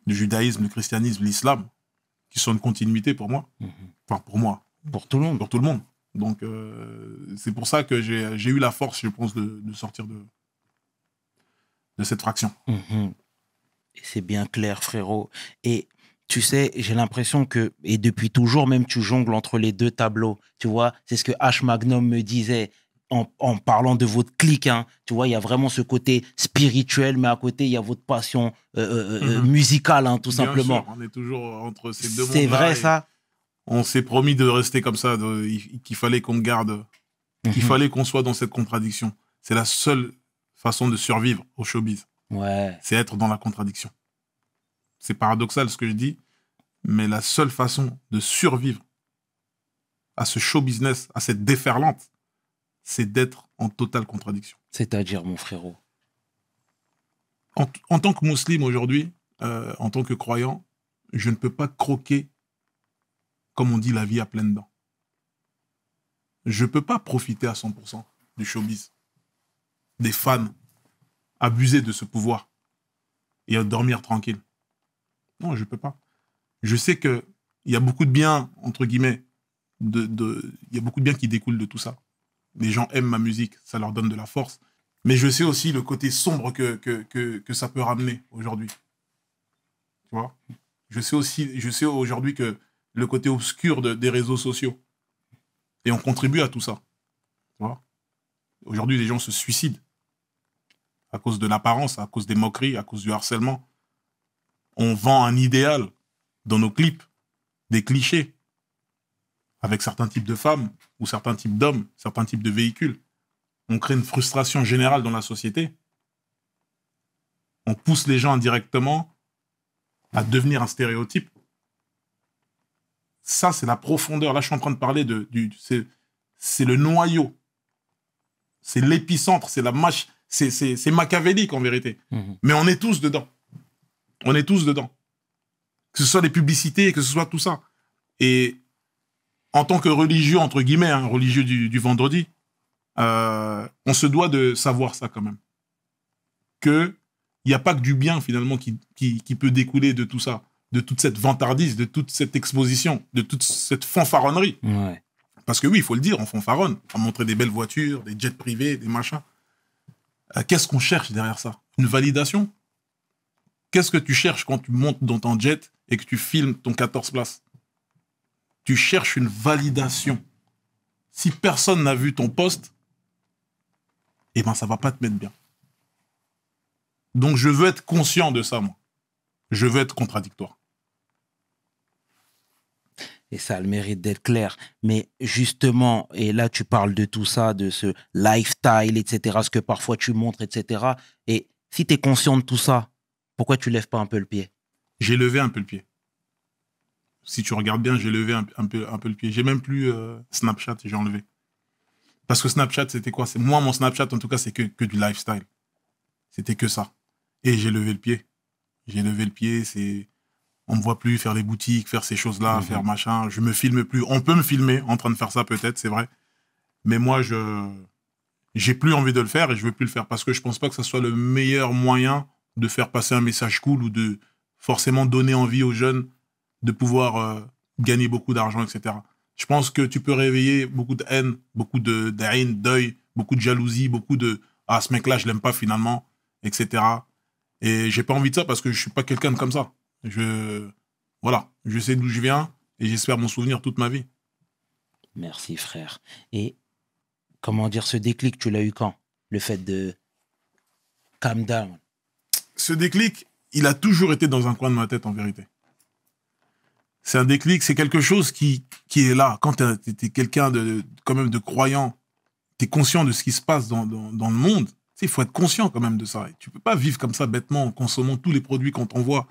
le judaïsme, le christianisme, l'islam, qui sont une continuité pour moi. Mhm. Enfin, pour moi. Pour tout le monde. Pour tout le monde. Donc, euh, c'est pour ça que j'ai eu la force, je pense, de, sortir de, de cette fraction. Mhm. C'est bien clair, frérot. Et tu sais, j'ai l'impression que, et depuis toujours même, tu jongles entre les deux tableaux. Tu vois, c'est ce que H. Magnum me disait. En, parlant de votre clique, hein. tu vois, il y a vraiment ce côté spirituel, mais à côté, il y a votre passion euh, euh, mhm. musicale, hein, tout simplement. on est toujours entre ces deux mondes. C'est vrai, ça on s'est promis de rester comme ça, qu'il fallait qu'on garde, qu'il mhm. fallait qu'on soit dans cette contradiction. C'est la seule façon de survivre au showbiz. Ouais. C'est être dans la contradiction. C'est paradoxal ce que je dis, mais la seule façon de survivre à ce show business, à cette déferlante, c'est d'être en totale contradiction. C'est-à-dire, mon frérot en, tant que musulman aujourd'hui, euh, en tant que croyant, je ne peux pas croquer comme on dit, la vie à pleines dents. Je ne peux pas profiter à 100% du showbiz, des fans, abuser de ce pouvoir et dormir tranquille. Non, je ne peux pas. Je sais qu'il y a beaucoup de bien, entre guillemets, il de, y a beaucoup de bien qui découle de tout ça. Les gens aiment ma musique, ça leur donne de la force. Mais je sais aussi le côté sombre que, que, que ça peut ramener aujourd'hui. Tu vois Je sais aussi, je sais aujourd'hui que le côté obscur des réseaux sociaux. Et on contribue à tout ça. Aujourd'hui, les gens se suicident à cause de l'apparence, à cause des moqueries, à cause du harcèlement. On vend un idéal dans nos clips, des clichés, avec certains types de femmes ou certains types d'hommes, certains types de véhicules. On crée une frustration générale dans la société. On pousse les gens indirectement à devenir un stéréotype ça, c'est la profondeur. Là, je suis en train de parler de. Du, c'est le noyau. C'est l'épicentre. C'est la mâche. C'est machiavélique, en vérité. Mhm. Mais on est tous dedans. On est tous dedans. Que ce soit les publicités, que ce soit tout ça. Et en tant que religieux, entre guillemets, hein, religieux du, vendredi, euh, on se doit de savoir ça quand même. Que il n'y a pas que du bien finalement qui peut découler de tout ça de toute cette vantardise, de toute cette exposition, de toute cette fanfaronnerie. Parce que oui, il faut le dire, on fanfaronne. On montrer des belles voitures, des jets privés, des machins. Euh, qu'est-ce qu'on cherche derrière ça Une validation Qu'est-ce que tu cherches quand tu montes dans ton jet et que tu filmes ton 14 places Tu cherches une validation. Si personne n'a vu ton poste, eh ben ça va pas te mettre bien. Donc je veux être conscient de ça, moi. Je veux être contradictoire et ça le mérite d'être clair. Mais justement, et là tu parles de tout ça, de ce lifestyle, etc., ce que parfois tu montres, etc. Et si tu es conscient de tout ça, pourquoi tu lèves pas un peu le pied J'ai levé un peu le pied. Si tu regardes bien, j'ai levé un, peu, un peu le pied. J'ai même plus euh, Snapchat, j'ai enlevé. Parce que Snapchat, c'était quoi C'est Moi, mon Snapchat, en tout cas, c'est que, que du lifestyle. C'était que ça. Et j'ai levé le pied. J'ai levé le pied, c'est on me voit plus faire les boutiques, faire ces choses-là, mhm. faire machin. Je me filme plus. On peut me filmer en train de faire ça peut-être, c'est vrai. Mais moi, je j'ai plus envie de le faire et je veux plus le faire parce que je pense pas que ça soit le meilleur moyen de faire passer un message cool ou de forcément donner envie aux jeunes de pouvoir euh, gagner beaucoup d'argent, etc. Je pense que tu peux réveiller beaucoup de haine, beaucoup de haine, deuil, beaucoup de jalousie, beaucoup de ah ce mec-là je l'aime pas finalement, etc. Et j'ai pas envie de ça parce que je suis pas quelqu'un comme ça. Je, voilà, je sais d'où je viens et j'espère m'en souvenir toute ma vie. Merci frère. Et comment dire, ce déclic, tu l'as eu quand Le fait de calm down. Ce déclic, il a toujours été dans un coin de ma tête en vérité. C'est un déclic, c'est quelque chose qui, qui est là. Quand tu es, quelqu'un de, quand même de croyant, tu es conscient de ce qui se passe dans, le monde, il faut être conscient quand même de ça. Tu tu peux pas vivre comme ça bêtement en consommant tous les produits qu'on t'envoie.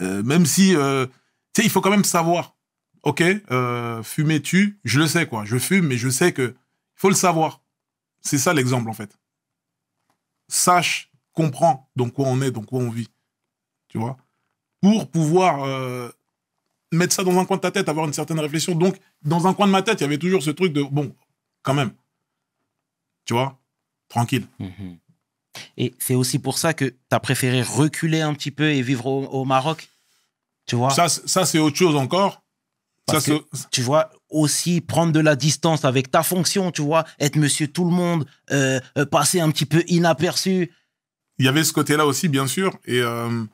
Euh, même si, euh, tu sais, il faut quand même savoir. Ok, euh, fumer tu je le sais quoi. Je fume, mais je sais que il faut le savoir. C'est ça l'exemple en fait. Sache, comprends dans quoi on est, dans quoi on vit. Tu vois Pour pouvoir euh, mettre ça dans un coin de ta tête, avoir une certaine réflexion. Donc, dans un coin de ma tête, il y avait toujours ce truc de bon, quand même. Tu vois Tranquille. Mhm. Et c'est aussi pour ça que tu as préféré reculer un petit peu et vivre au, Maroc. Tu vois Ça, ça c'est autre chose encore. Parce que, tu vois, aussi prendre de la distance avec ta fonction, tu vois, être monsieur tout le monde, euh, euh, passer un petit peu inaperçu. Il y avait ce côté-là aussi, bien sûr. Et euh,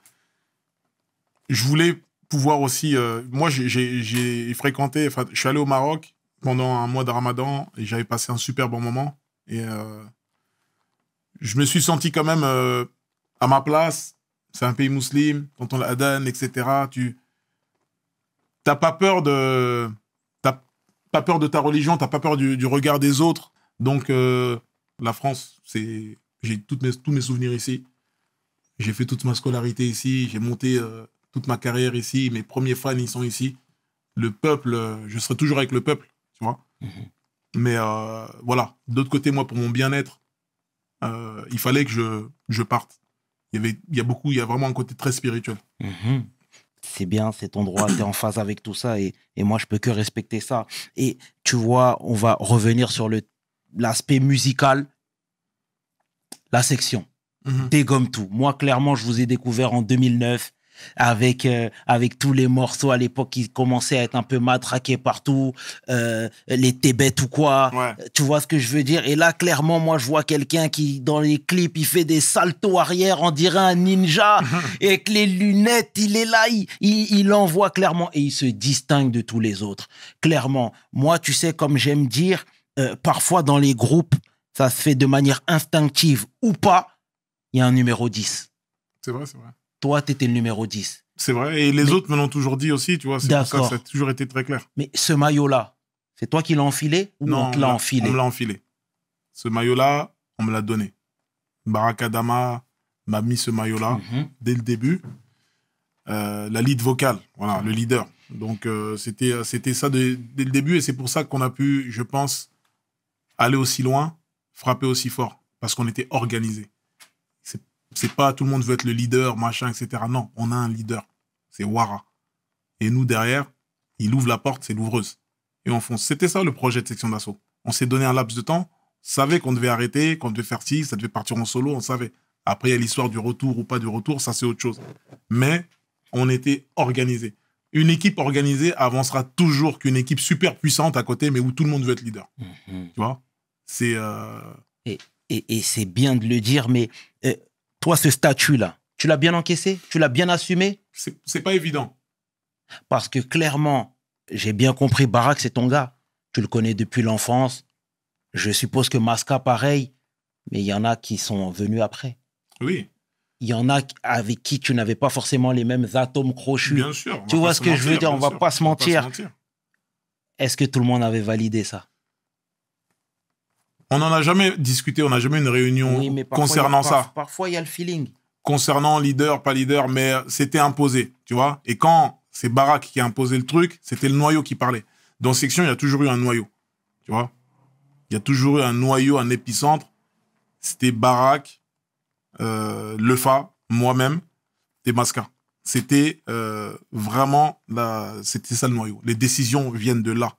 je voulais pouvoir aussi. moi, j'ai fréquenté. Enfin, je suis allé au Maroc pendant un mois de ramadan et j'avais passé un super bon moment. Et je me suis senti quand même euh, à ma place. C'est un pays musulman, quand on donne etc. Tu n'as pas peur de pas peur de ta religion, t'as pas peur du, regard des autres. Donc euh, la France, c'est j'ai mes, tous mes souvenirs ici. J'ai fait toute ma scolarité ici, j'ai monté euh, toute ma carrière ici, mes premiers fans ils sont ici. Le peuple, je serai toujours avec le peuple, tu vois. Mhm. Mais voilà, d'autre côté moi pour mon bien-être, euh, il fallait que je, parte. Il y, avait, a beaucoup, il y a vraiment un côté très spirituel. Mhm. C'est bien, c'est ton droit, tu es en phase avec tout ça et, moi je peux que respecter ça. Et tu vois, on va revenir sur l'aspect musical, la section. Dégomme mhm. tout. Moi, clairement, je vous ai découvert en 2009 avec euh, avec tous les morceaux à l'époque qui commençaient à être un peu matraqués partout, euh, les bets ou quoi. Tu vois ce que je veux dire Et là, clairement, moi, je vois quelqu'un qui, dans les clips, il fait des saltos arrière, on dirait un ninja, et avec les lunettes, il est là, il, il, voit envoie clairement, et il se distingue de tous les autres. Clairement, moi, tu sais, comme j'aime dire, euh, parfois dans les groupes, ça se fait de manière instinctive ou pas, il y a un numéro 10. C'est vrai, c'est vrai toi, tu étais le numéro 10. C'est vrai, et les autres me l'ont toujours dit aussi, tu vois, c'est pour ça ça a toujours été très clair. Mais ce maillot-là, c'est toi qui l'as enfilé ou on te l'a enfilé On me l'a enfilé. Ce maillot-là, on me l'a donné. Barack Adama m'a mis ce maillot-là mhm. dès le début. Euh, la lead vocale, voilà, le leader. Donc euh, c'était c'était ça dès le début et c'est pour ça qu'on a pu, je pense, aller aussi loin, frapper aussi fort, parce qu'on était organisé. C'est pas tout le monde veut être le leader, machin, etc. Non, on a un leader. C'est Wara. Et nous, derrière, il ouvre la porte, c'est l'ouvreuse. Et on fonce. C'était ça le projet de section d'assaut. On s'est donné un laps de temps. On savait qu'on devait arrêter, qu'on devait faire six, ça devait partir en solo, on savait. Après, il y a l'histoire du retour ou pas du retour, ça c'est autre chose. Mais on était organisé. Une équipe organisée avancera toujours qu'une équipe super puissante à côté, mais où tout le monde veut être leader. Mhm. Tu vois C'est. Euh, et, c'est bien de le dire, mais euh, toi, ce statut-là, tu l'as bien encaissé Tu l'as bien assumé C'est pas évident. Parce que clairement, j'ai bien compris, Barak, c'est ton gars. Tu le connais depuis l'enfance. Je suppose que Masca, pareil. Mais il y en a qui sont venus après. Oui. Il y en a avec qui tu n'avais pas forcément les mêmes atomes crochus. Bien sûr. Tu vois ce que je veux dire On va pas se mentir. Est-ce que tout le monde avait validé ça on n'en a jamais discuté, on n'a jamais eu une réunion concernant ça. Parfois, il y a le feeling. Concernant leader, pas leader, mais c'était imposé, tu vois. Et quand c'est Barak qui a imposé le truc, c'était le noyau qui parlait. Dans section, il y a toujours eu un noyau, tu vois. Il y a toujours eu un noyau, un épicentre. C'était Barak, euh, Lefa, moi-même et Maska. C'était euh, vraiment c'était ça le noyau. Les décisions viennent de là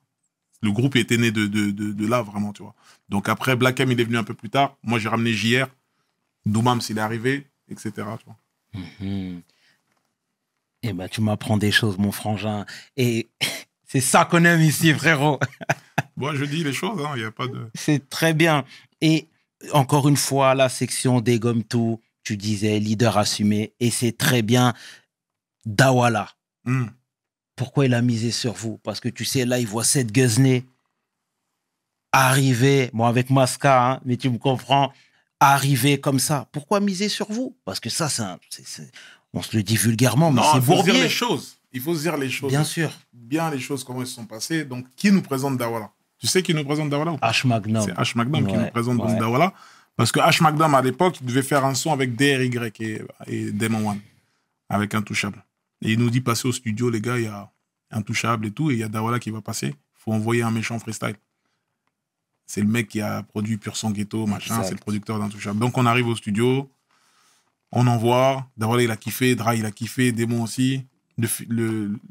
le groupe était né de, de, là, vraiment, tu vois. Donc après, Black M, il est venu un peu plus tard. Moi, j'ai ramené JR. Doumam, s'il est arrivé, etc. Tu mm-hmm. Eh ben, tu m'apprends des choses, mon frangin. Et c'est ça qu'on aime ici, frérot. Moi, je dis les choses, il hein, a pas de... C'est très bien. Et encore une fois, la section des gommes tout, tu disais leader assumé, et c'est très bien. Dawala. Mm pourquoi il a misé sur vous Parce que tu sais, là, il voit cette Guesnay arriver, bon, avec Masca, hein, mais tu me comprends, arriver comme ça. Pourquoi miser sur vous Parce que ça, c'est, on se le dit vulgairement, mais c'est pour dire les choses. Il faut dire les choses. Bien sûr. Bien les choses, comment elles se sont passées. Donc, qui nous présente Dawala Tu sais qui nous présente Dawala H. Magnum. C'est H. Magnum qui nous présente Dawala. Parce que H. Magnum, à l'époque, il devait faire un son avec DRY et, et Demon One, avec Intouchable. Et il nous dit passer au studio, les gars, il y a Intouchable et tout, et il y a Dawala qui va passer. faut envoyer un méchant freestyle. C'est le mec qui a produit Pur Sang Ghetto, machin, c'est le producteur d'Intouchable. Donc on arrive au studio, on envoie. Dawala, il a kiffé, Dra, il a kiffé, Démon aussi.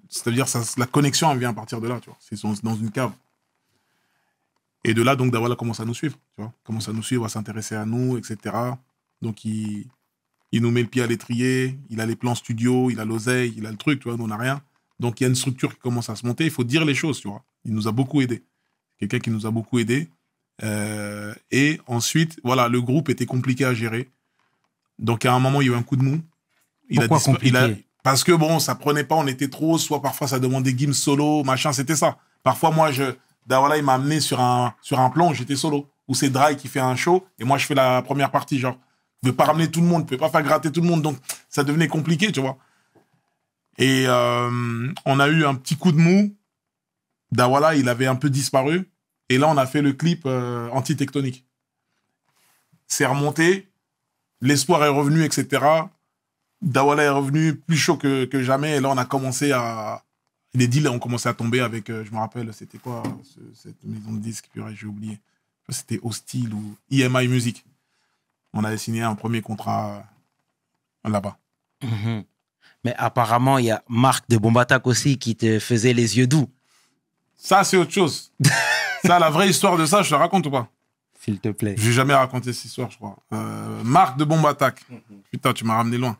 C'est-à-dire, la connexion, vient à partir de là, tu vois. C'est dans une cave. Et de là, donc, Dawala commence à nous suivre, tu vois. Commence à nous suivre, à s'intéresser à nous, etc. Donc, il, il nous met le pied à l'étrier, il a les plans studio, il a l'oseille, il a le truc, tu vois, nous on n'a rien. Donc il y a une structure qui commence à se monter, il faut dire les choses, tu vois. Il nous a beaucoup aidé. Quelqu'un qui nous a beaucoup aidé. Euh, et ensuite, voilà, le groupe était compliqué à gérer. Donc à un moment, il y a eu un coup de mou. Il a compliqué Parce que bon, ça prenait pas, on était trop, soit parfois ça demandait Gim solo, machin, c'était ça. Parfois, moi, je, voilà, il m'a amené sur un, sur un plan où j'étais solo, où c'est Dry qui fait un show et moi, je fais la première partie, genre ne peut pas ramener tout le monde, ne peut pas faire gratter tout le monde. Donc, ça devenait compliqué, tu vois. Et euh, on a eu un petit coup de mou. Dawala, il avait un peu disparu. Et là, on a fait le clip antitectonique. anti-tectonique. C'est remonté. L'espoir est revenu, etc. Dawala est revenu plus chaud que, jamais. Et là, on a commencé à. Les deals ont commencé à tomber avec, euh, je me rappelle, c'était quoi cette maison de disques j'ai oublié. C'était Hostile ou EMI Music on avait signé un premier contrat euh, là-bas. Mhm. Mais apparemment, il y a Marc de Bombatac aussi qui te faisait les yeux doux. Ça, c'est autre chose. ça, la vraie histoire de ça, je te raconte ou pas S'il te plaît. Je n'ai jamais raconté cette histoire, je crois. Euh, Marc de Bombatac. Mhm. Putain, tu m'as ramené loin.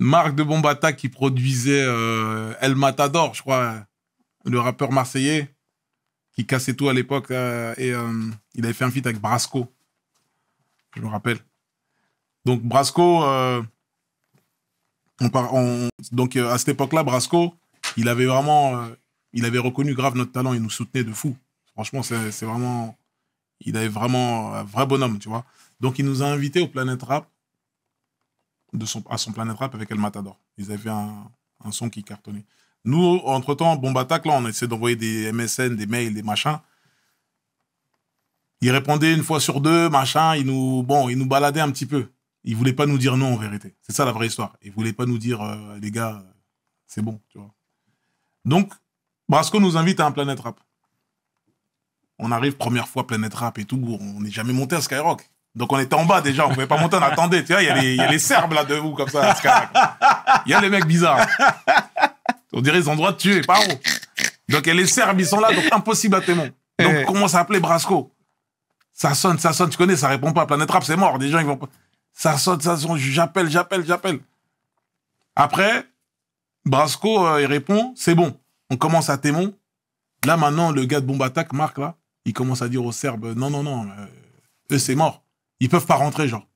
Marc de Bombatac qui produisait euh, El Matador, je crois, le rappeur marseillais qui cassait tout à l'époque. et il avait fait un feat avec Brasco. Je me rappelle. Donc Brasco, euh, on donc euh, à cette époque-là, Brasco, il avait vraiment, euh, il avait reconnu grave notre talent, il nous soutenait de fou. Franchement, c'est vraiment, il avait vraiment un vrai bonhomme, tu vois. Donc il nous a invités au Planet Rap, de son, à son Planet Rap avec El Matador. Ils avaient un, un son qui cartonnait. Nous, entre-temps, Bombatac, là, on essayait d'envoyer des MSN, des mails, des machins. Il répondait une fois sur deux, machin, il nous, bon, il nous baladait un petit peu. Il voulait pas nous dire non en vérité. C'est ça la vraie histoire. Il voulait pas nous dire, euh, les gars, euh, c'est bon, tu vois. Donc, Brasco nous invite à un Planète Rap. On arrive première fois Planète Rap et tout, on n'est jamais monté à Skyrock. Donc on était en bas déjà, on pouvait pas monter, on attendait. Tu vois, il y, a les Serbes là de comme ça à Skyrock. Il y a les mecs bizarres. On dirait ils ont droit de tuer, par où Donc a les Serbes, ils sont là, donc impossible à témoin. Donc eh. comment s'appelait Brasco Ça sonne, ça sonne, tu connais, ça répond pas. Planète Rap, c'est mort, des gens ils vont ça saute, ça sonne, j'appelle, j'appelle, j'appelle. Après, Brasco, euh, il répond, c'est bon. On commence à Témon. Là, maintenant, le gars de Bombe attaque Marc, là, il commence à dire aux Serbes, non, non, non, euh, eux, c'est mort. Ils peuvent pas rentrer, genre.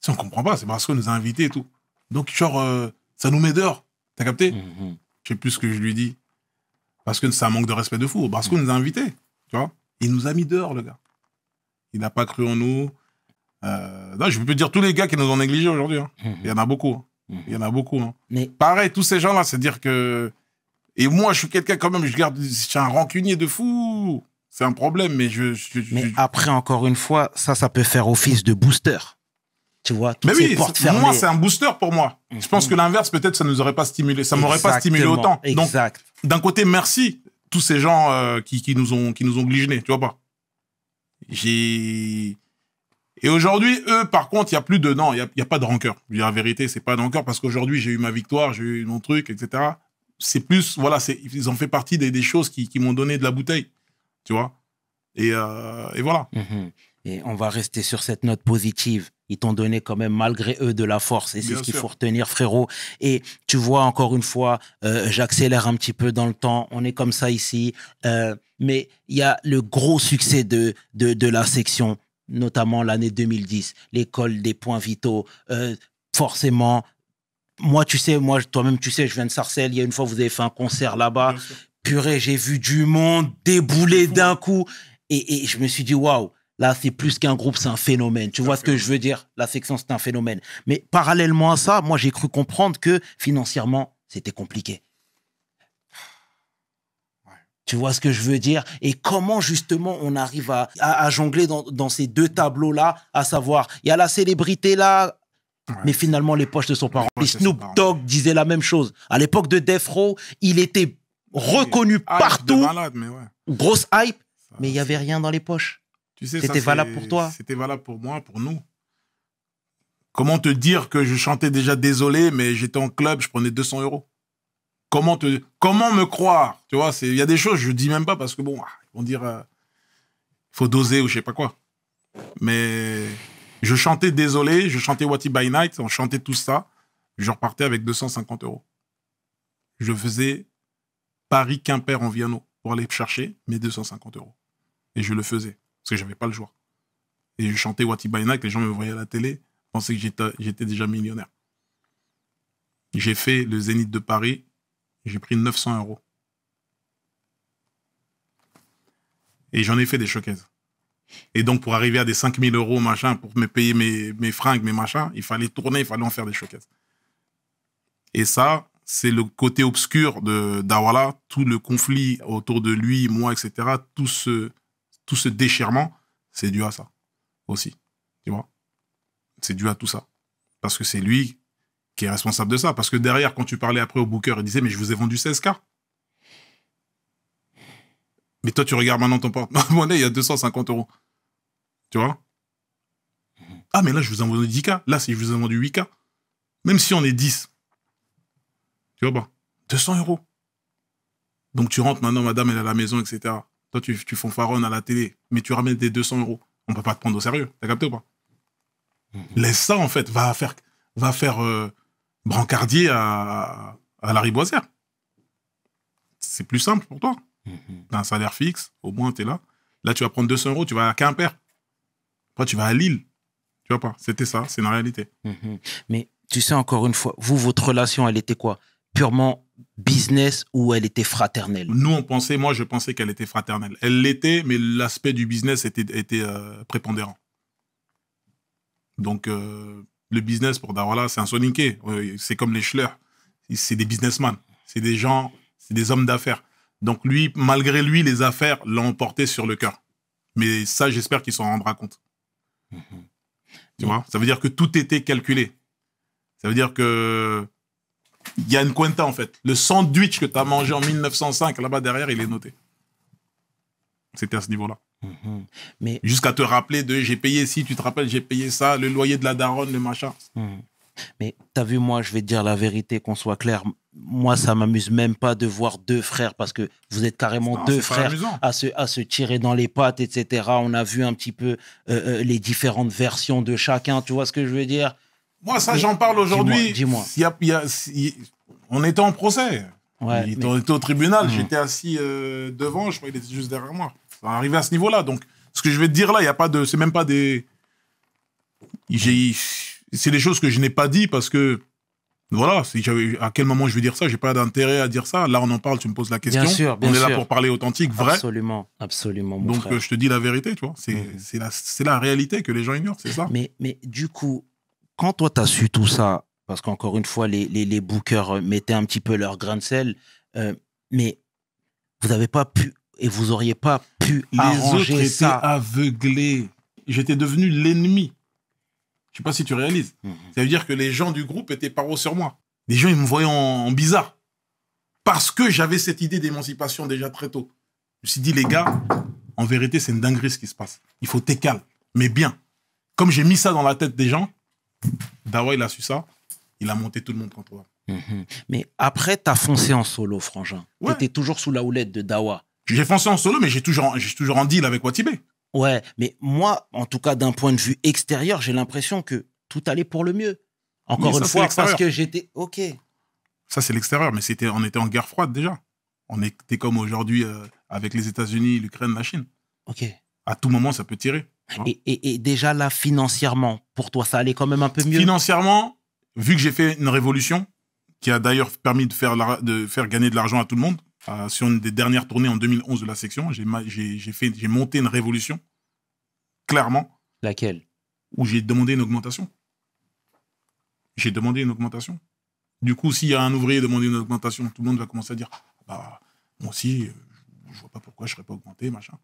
Si on comprend pas, c'est Brasco nous a invités et tout. Donc, genre, euh, ça nous met dehors. T'as capté mm, mm. Je sais plus ce que je lui dis. Parce que ça manque de respect de fou. Brasco mm. nous a invités, tu vois. Il nous a mis dehors, le gars. Il n'a pas cru en nous. Euh, non, je peux dire tous les gars qui nous ont négligés aujourd'hui. Hein. Mhm. Il y en a beaucoup. Hein. Mhm. Il y en a beaucoup. Hein. Mais... Pareil, tous ces gens-là, c'est-à-dire que. Et moi, je suis quelqu'un quand même, je garde. suis un rancunier de fou. C'est un problème, mais je. mais après, encore une fois, ça, ça peut faire office de booster. Tu vois, mais oui, portes moi, c'est un booster pour moi. Je pense mhm. que l'inverse, peut-être, ça nous aurait pas stimulé. Ça m'aurait pas stimulé autant. Exact. d'un côté, merci tous ces gens euh, qui, nous ont qui nous ont tu vois pas. J'ai et aujourd'hui, eux, par contre, il y a plus de non, il y a, pas de rancœur. Je la vérité, c'est pas de rancœur parce qu'aujourd'hui j'ai eu ma victoire, j'ai eu mon truc, etc. C'est plus, voilà, c'est ils ont fait partie des, choses qui, m'ont donné de la bouteille, tu vois. Et, euh, voilà. Mhm. Et on va rester sur cette note positive. Ils t'ont donné quand même, malgré eux, de la force. Et c'est ce qu'il faut retenir, frérot. Et tu vois, encore une fois, euh, j'accélère un petit peu dans le temps. On est comme ça ici. Euh, mais il y a le gros succès de, de, de la section notamment l'année 2010, l'école des points vitaux, euh, forcément. Moi, tu sais, moi, toi-même, tu sais, je viens de Sarcelles. Il y a une fois, vous avez fait un concert là-bas. Purée, j'ai vu du monde débouler d'un coup. Et, et, je me suis dit, waouh, là, c'est plus qu'un groupe, c'est un phénomène. Tu vois ce que je veux dire La section, c'est un phénomène. Mais parallèlement à ça, moi, j'ai cru comprendre que financièrement, c'était compliqué. Tu vois ce que je veux dire Et comment justement on arrive à, jongler dans, ces deux tableaux-là, à savoir, il y a la célébrité là, mais finalement les poches ne sont pas remplies. Snoop Dogg disait la même chose. À l'époque de Defro, il était reconnu partout. Grosse hype, mais il n'y avait rien dans les poches. Tu sais, c'était valable pour toi. C'était valable pour moi, pour nous. Comment te dire que je chantais déjà désolé, mais j'étais en club, je prenais 200 euros comment te, comment me croire Tu vois, il y a des choses, je dis même pas parce que bon, ah, ils vont dire, euh, faut doser ou je sais pas quoi. Mais je chantais Désolé, je chantais What By Night, on chantait tout ça. Je repartais avec 250 euros. Je faisais Paris-Quimper en Viano pour aller chercher mes 250 euros. Et je le faisais, parce que j'avais pas le choix. Et je chantais What By Night, les gens me voyaient à la télé, pensaient que j'étais déjà millionnaire. J'ai fait le Zénith de Paris j'ai pris 900 euros. Et j'en ai fait des choquettes Et donc, pour arriver à des 5000 euros, machin, pour me payer mes, mes fringues, mes machins, il fallait tourner, il fallait en faire des choquettes Et ça, c'est le côté obscur de Dawala, tout le conflit autour de lui, moi, etc., tout ce, tout ce déchirement, c'est dû à ça aussi. Tu vois C'est dû à tout ça. Parce que c'est lui responsable de ça. Parce que derrière, quand tu parlais après au Booker, il disait Mais je vous ai vendu 16K. Mais toi, tu regardes maintenant ton porte-monnaie, il y a 250 euros. Tu vois mhm. Ah, mais là, je vous ai vendu 10K. Là, si je vous ai vendu 8K. Même si on est 10. Tu vois pas bah, 200 euros. Donc tu rentres maintenant, madame, elle est à la maison, etc. Toi, tu, tu fanfaronnes à la télé, mais tu ramènes des 200 euros. On peut pas te prendre au sérieux. T'as capté ou pas mhm. Laisse ça, en fait. Va faire, va faire euh, brancardier à, à la C'est plus simple pour toi. d'un mhm. un salaire fixe, au moins tu es là. Là, tu vas prendre 200 euros, tu vas à Quimper. Après, tu vas à Lille. Tu vois pas C'était ça, c'est la réalité. Mhm. Mais tu sais, encore une fois, vous, votre relation, elle était quoi Purement business ou elle était fraternelle Nous, on pensait, moi, je pensais qu'elle était fraternelle. Elle l'était, mais l'aspect du business était, était euh, prépondérant. Donc, euh, le business pour Dawala, c'est un soninké. Euh, c'est comme les Schleurs, C'est des businessmen. C'est des gens, c'est des hommes d'affaires. Donc lui, malgré lui, les affaires l'ont emporté sur le cœur. Mais ça, j'espère qu'il s'en rendra compte. Mhm. Tu vois Ça veut dire que tout était calculé. Ça veut dire que il y a une cuenta en fait. Le sandwich que tu as mangé en 1905 là-bas derrière, il est noté. C'était à ce niveau-là. Mhm. Mais... Jusqu'à te rappeler de j'ai payé si tu te rappelles, j'ai payé ça, le loyer de la daronne, le machin. Mhm. Mais t'as vu, moi, je vais te dire la vérité, qu'on soit clair. Moi, ça m'amuse même pas de voir deux frères parce que vous êtes carrément deux frères à se, à se tirer dans les pattes, etc. On a vu un petit peu euh, euh, les différentes versions de chacun. Tu vois ce que je veux dire Moi, ça, j'en parle aujourd'hui. Dis-moi. on était en procès. Ouais, il était au tribunal. Mhm. J'étais assis euh, devant, je crois qu'il était juste derrière moi arriver à ce niveau-là. Donc, ce que je vais te dire là, il y a pas de, c'est même pas des, c'est des choses que je n'ai pas dit parce que, voilà, si à quel moment je vais dire ça, j'ai pas d'intérêt à dire ça. Là, on en parle, tu me poses la question. Bien on est là pour parler authentique, vrai. Absolument, absolument. Donc, je te dis la vérité, tu vois. C'est mhm. la, la, réalité que les gens ignorent, c'est ça. Mais, mais du coup, quand toi, tu as su tout ça, parce qu'encore une fois, les, les, les bookers mettaient un petit peu leur grain de sel, euh, mais vous n'avez pas pu et vous auriez pas pu les arranger autres étaient ça. aveuglés. J'étais devenu l'ennemi. Je sais pas si tu réalises. Mhm. Ça veut dire que les gens du groupe étaient paro sur moi. Les gens, ils me voyaient en, bizarre. Parce que j'avais cette idée d'émancipation déjà très tôt. Je me suis dit, les gars, en vérité, c'est une dinguerie ce qui se passe. Il faut calme, mais bien. Comme j'ai mis ça dans la tête des gens, Dawa, il a su ça. Il a monté tout le monde contre moi. Mhm. Mais après, tu as foncé en solo, Frangin. Tu étais toujours sous la houlette de Dawa. J'ai foncé en solo, mais j'ai toujours, toujours en deal avec Watibé. Ouais, mais moi, en tout cas, d'un point de vue extérieur, j'ai l'impression que tout allait pour le mieux. Encore une fois, parce que j'étais OK. Ça, c'est l'extérieur, mais c'était, on était en guerre froide déjà. On était comme aujourd'hui euh, avec les États-Unis, l'Ukraine, la Chine. OK. À tout moment, ça peut tirer. Et, déjà là, financièrement, pour toi, ça allait quand même un peu mieux Financièrement, vu que j'ai fait une révolution, qui a d'ailleurs permis de faire, de faire gagner de l'argent à tout le monde, euh, sur une des dernières tournées en 2011 de la section. J'ai monté une révolution, clairement. Laquelle Où j'ai demandé une augmentation. J'ai demandé une augmentation. Du coup, s'il y a un ouvrier demandé une augmentation, tout le monde va commencer à dire bah, moi aussi, euh, je, ne vois pas pourquoi je serais pas augmenté, machin.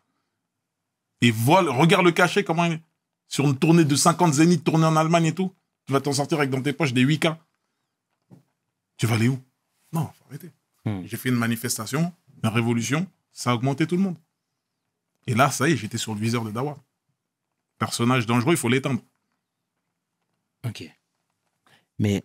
Et voilà, regarde le cachet, comment il est. Sur une tournée de 50 zéniths, tournée en Allemagne et tout, tu vas t'en sortir avec dans tes poches des 8K. Tu vas aller où Non, faut Hmm. J'ai fait une manifestation, une révolution, ça a augmenté tout le monde. Et là, ça y est, j'étais sur le viseur de Dawa. Personnage dangereux, il faut l'éteindre. Ok. Mais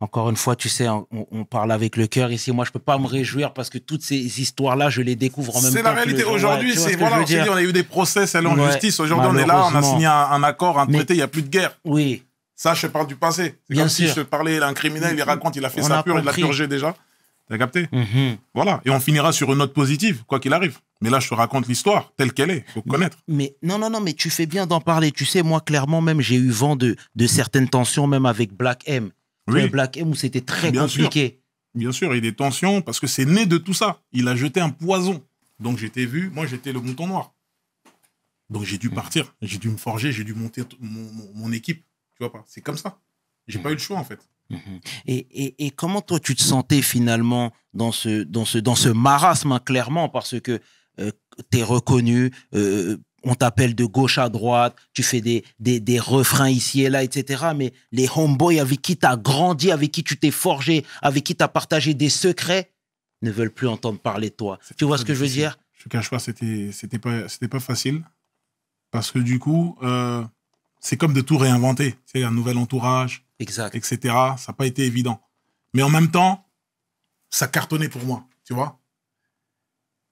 encore une fois, tu sais, on, parle avec le cœur ici. Moi, je peux pas me réjouir parce que toutes ces histoires-là, je les découvre en même temps. C'est la réalité aujourd'hui. c'est voilà, on, on a eu des procès, en justice. Aujourd'hui, on est là, on a signé un, accord, un traité. Il n'y a plus de guerre. Oui. Ça, je parle du passé. C'est comme si je te parlais d'un criminel, il mm, raconte, il a fait sa pure, il l'a purgé déjà. T'as capté mhm. Voilà. Et on finira sur une note positive, quoi qu'il arrive. Mais là, je te raconte l'histoire telle qu'elle est. Faut connaître. Mais non, non, non. Mais tu fais bien d'en parler. Tu sais, moi, clairement, même j'ai eu vent de, de certaines tensions, même avec Black M. Oui. Black M où c'était très compliqué. Bien sûr, il y a des tensions parce que c'est né de tout ça. Il a jeté un poison. Donc j'étais vu. Moi, j'étais le mouton noir. Donc j'ai dû hmm. partir. J'ai dû me forger. J'ai dû monter mon, mon équipe. Tu vois pas C'est comme ça. J'ai hmm. pas eu le choix en fait. Mhm. Et, et, et, comment toi tu te sentais finalement dans ce, dans ce, dans ce marasme, hein, clairement, parce que euh, t'es tu es reconnu, euh, on t'appelle de gauche à droite, tu fais des, des, des, refrains ici et là, etc. Mais les homeboys avec qui tu as grandi, avec qui tu t'es forgé, avec qui tu as partagé des secrets, ne veulent plus entendre parler de toi. Tu vois ce que je veux dire Je cache pas, c'était pas, pas facile. Parce que du coup, euh, c'est comme de tout réinventer. C'est un nouvel entourage exact. etc. Ça n'a pas été évident. Mais en même temps, ça cartonnait pour moi, tu vois.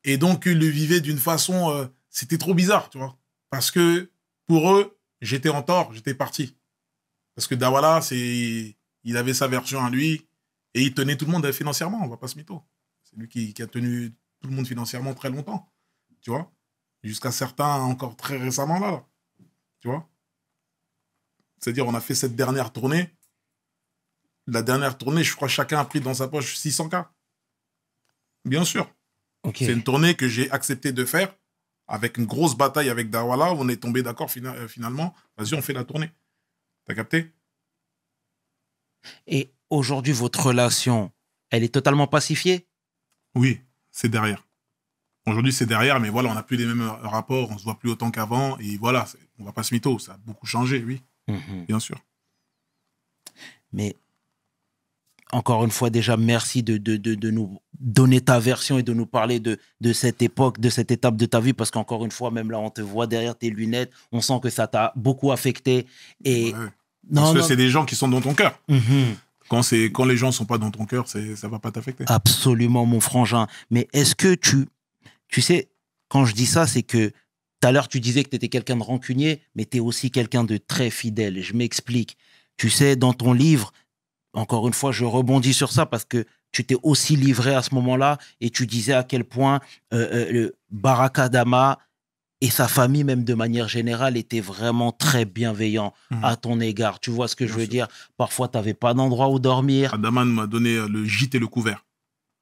Et donc, ils le vivaient d'une façon, euh, c'était trop bizarre, tu vois. Parce que pour eux, j'étais en tort, j'étais parti. Parce que Dawala, c'est, il avait sa version à lui et il tenait tout le monde financièrement, on va pas se mytho. C'est lui qui, a tenu tout le monde financièrement très longtemps, tu vois. Jusqu'à certains encore très récemment là. tu vois. C'est-à-dire, on a fait cette dernière tournée la dernière tournée, je crois chacun a pris dans sa poche 600 cas. Bien sûr. C'est une tournée que j'ai accepté de faire avec une grosse bataille avec Dawala. On est tombé d'accord euh, finalement. Vas-y, on fait la tournée. T'as capté Et aujourd'hui, votre relation, elle est totalement pacifiée Oui, c'est derrière. Aujourd'hui, c'est derrière, mais voilà, on n'a plus les mêmes euh, rapports, on se voit plus autant qu'avant. Et voilà, on va pas se mytho, ça a beaucoup changé, oui. Mhm. Bien sûr. Mais encore une fois, déjà, merci de, de, nous donner ta version et de nous parler de, cette époque, de cette étape de ta vie, parce qu'encore une fois, même là, on te voit derrière tes lunettes, on sent que ça t'a beaucoup affecté. Et... Non, parce que c'est des gens qui sont dans ton cœur. Mhm. Quand, les gens sont pas dans ton cœur, ça va pas t'affecter. Absolument, mon frangin. Mais est-ce que tu... Tu sais, quand je dis ça, c'est que tout à l'heure, tu disais que tu étais quelqu'un de rancunier, mais tu es aussi quelqu'un de très fidèle. Je m'explique. Tu sais, dans ton livre, encore une fois, je rebondis sur ça parce que tu t'es aussi livré à ce moment-là et tu disais à quel point euh, euh, Adama et sa famille, même de manière générale, étaient vraiment très bienveillants mhm. à ton égard. Tu vois ce que je veux dire Parfois, tu n'avais pas d'endroit où dormir. Adama m'a donné euh, le gîte et le couvert.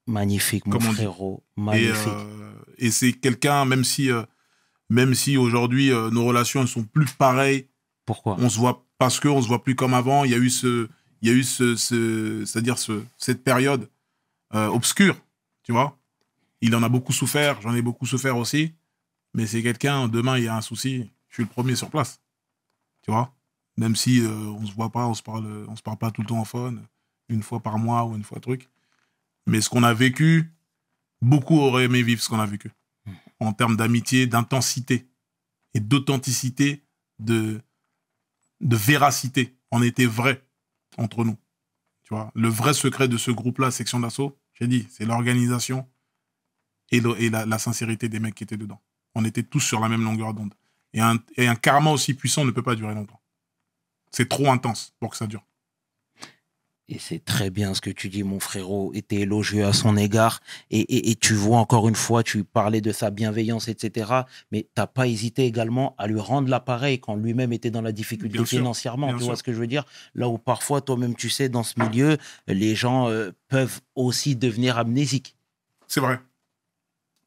Magnifique, mon frérot. Magnifique. Euh, et, c'est quelqu'un, même si, euh, même si aujourd'hui nos relations ne sont plus pareilles, pourquoi On se voit parce qu'on ne se voit plus comme avant. Il y a eu ce, il y a eu ce, c'est-à-dire cette période euh, obscure, tu vois. Il en a beaucoup souffert, j'en ai beaucoup souffert aussi. Mais c'est quelqu'un, demain il y a un souci, je suis le premier sur place, tu vois. Même si euh, on se voit pas, on se parle, on se parle pas tout le temps en phone, une fois par mois ou une fois truc. Mais ce qu'on a vécu, beaucoup auraient aimé vivre ce qu'on a vécu en termes d'amitié, d'intensité et d'authenticité, de de véracité. On était vrai entre nous. Tu vois, le vrai secret de ce groupe-là, section d'assaut, j'ai dit, c'est l'organisation et, la, sincérité des mecs qui étaient dedans. On était tous sur la même longueur d'onde. Et et un karma aussi puissant ne peut pas durer longtemps. C'est trop intense pour que ça dure. Et c'est très bien ce que tu dis, mon frérot, et t'es élogieux à son égard. Et, tu vois, encore une fois, tu parlais de sa bienveillance, etc. Mais t'as pas hésité également à lui rendre l'appareil quand lui-même était dans la difficulté financièrement. tu vois ce que je veux dire Là où parfois, toi-même, tu sais, dans ce milieu, les gens euh, peuvent aussi devenir amnésiques. C'est vrai.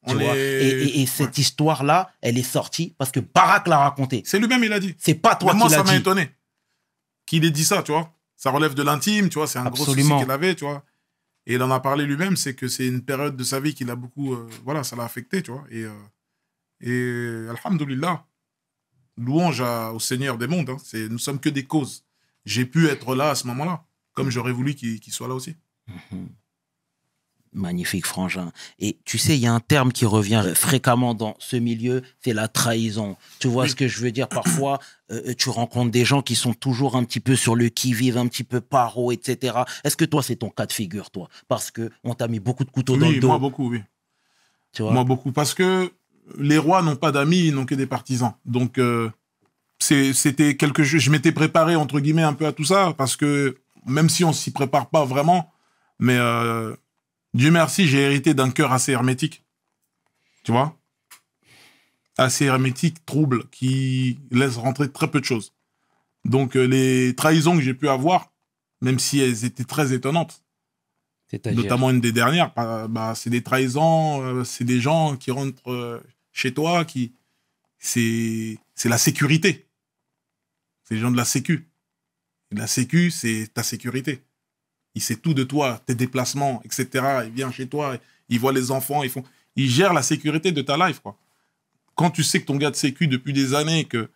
Tu vois et, cette histoire-là, elle est sortie parce que Barack l'a raconté C'est lui-même, il a dit. C'est pas toi qui l'a dit. Moi, ça m'a étonné qu'il ait dit ça, tu vois ça relève de l'intime, tu vois, c'est un gros souci qu'il avait, tu vois. Et il en a parlé lui-même, c'est que c'est une période de sa vie qu'il a beaucoup, euh, voilà, ça l'a affecté, tu vois. Et, euh, alhamdoulilah, louange au Seigneur des mondes, hein. c'est, nous sommes que des causes. J'ai pu être là à ce moment-là, comme j'aurais voulu qu'il, soit là aussi. Mhm. Magnifique frangin. Et tu sais, il y a un terme qui revient fréquemment dans ce milieu, c'est la trahison. Tu vois ce que je veux dire Parfois, euh, euh, tu rencontres des gens qui sont toujours un petit peu sur le qui-vive, un petit peu paro, etc. Est-ce que toi, c'est ton cas de figure, toi Parce que on t'a mis beaucoup de couteaux dans le dos. Moi, beaucoup, oui. moi, beaucoup. Parce que les rois n'ont pas d'amis, ils n'ont que des partisans. Donc, euh, c'était quelque chose. Je m'étais préparé, entre guillemets, un peu à tout ça, parce que même si on s'y prépare pas vraiment, mais. Dieu merci, j'ai hérité d'un cœur assez hermétique. Tu vois Assez hermétique, trouble, qui laisse rentrer très peu de choses. Donc euh, les trahisons que j'ai pu avoir, même si elles étaient très étonnantes, notamment une des dernières, bah, bah, c'est des trahisons, euh, c'est des gens qui rentrent euh, chez toi, qui c'est la sécurité. C'est les gens de la sécu. la sécu, c'est ta sécurité il sait tout de toi, tes déplacements, etc. Il vient chez toi, il voit les enfants, ils font... il gère la sécurité de ta life. Quoi. Quand tu sais que ton gars de sécu depuis des années, que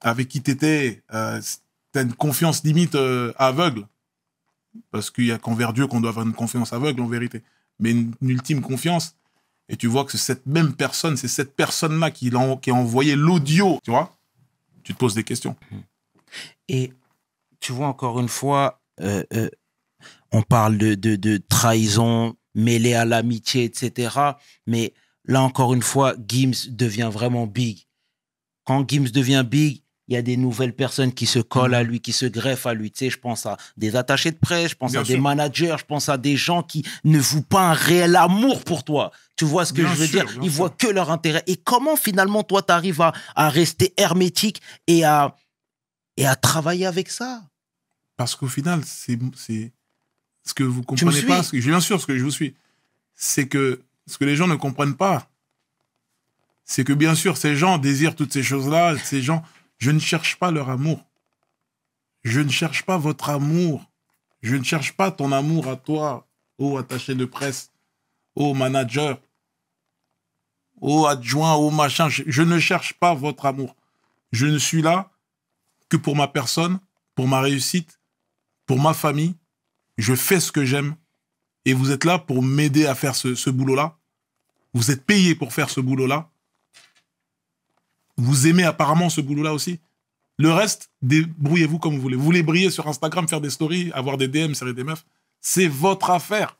avec qui tu étais, euh, tu as une confiance limite euh, aveugle, parce qu'il y a qu'envers Dieu qu'on doit avoir une confiance aveugle en vérité, mais une, ultime confiance, et tu vois que c'est cette même personne, c'est cette personne-là qui, qui a envoyé l'audio, tu vois, tu te poses des questions. Et tu vois encore une fois euh, euh, on parle de, trahison mêlée à l'amitié, etc. Mais là, encore une fois, Gims devient vraiment big. Quand Gims devient big, il y a des nouvelles personnes qui se collent mm. à lui, qui se greffent à lui. Tu sais, je pense à des attachés de presse, je pense à des managers, je pense à des gens qui ne vouent pas un réel amour pour toi. Tu vois ce que je veux dire Ils voient que leur intérêt. Et comment finalement, toi, tu arrives à, à, rester hermétique et à, et à travailler avec ça parce qu'au final, c'est ce que vous comprenez pas. Ce bien sûr, ce que je vous suis, c'est que ce que les gens ne comprennent pas, c'est que bien sûr, ces gens désirent toutes ces choses-là. Ces gens, je ne cherche pas leur amour. Je ne cherche pas votre amour. Je ne cherche pas ton amour à toi, ô attaché de presse, ô manager, ô adjoint, ô machin. Je ne cherche pas votre amour. Je ne suis là que pour ma personne, pour ma réussite, pour ma famille, je fais ce que j'aime, et vous êtes là pour m'aider à faire ce, boulot-là. Vous êtes payé pour faire ce boulot-là. Vous aimez apparemment ce boulot-là aussi. Le reste, débrouillez-vous comme vous voulez. Vous voulez briller sur Instagram, faire des stories, avoir des DM, serrer des meufs. C'est votre affaire.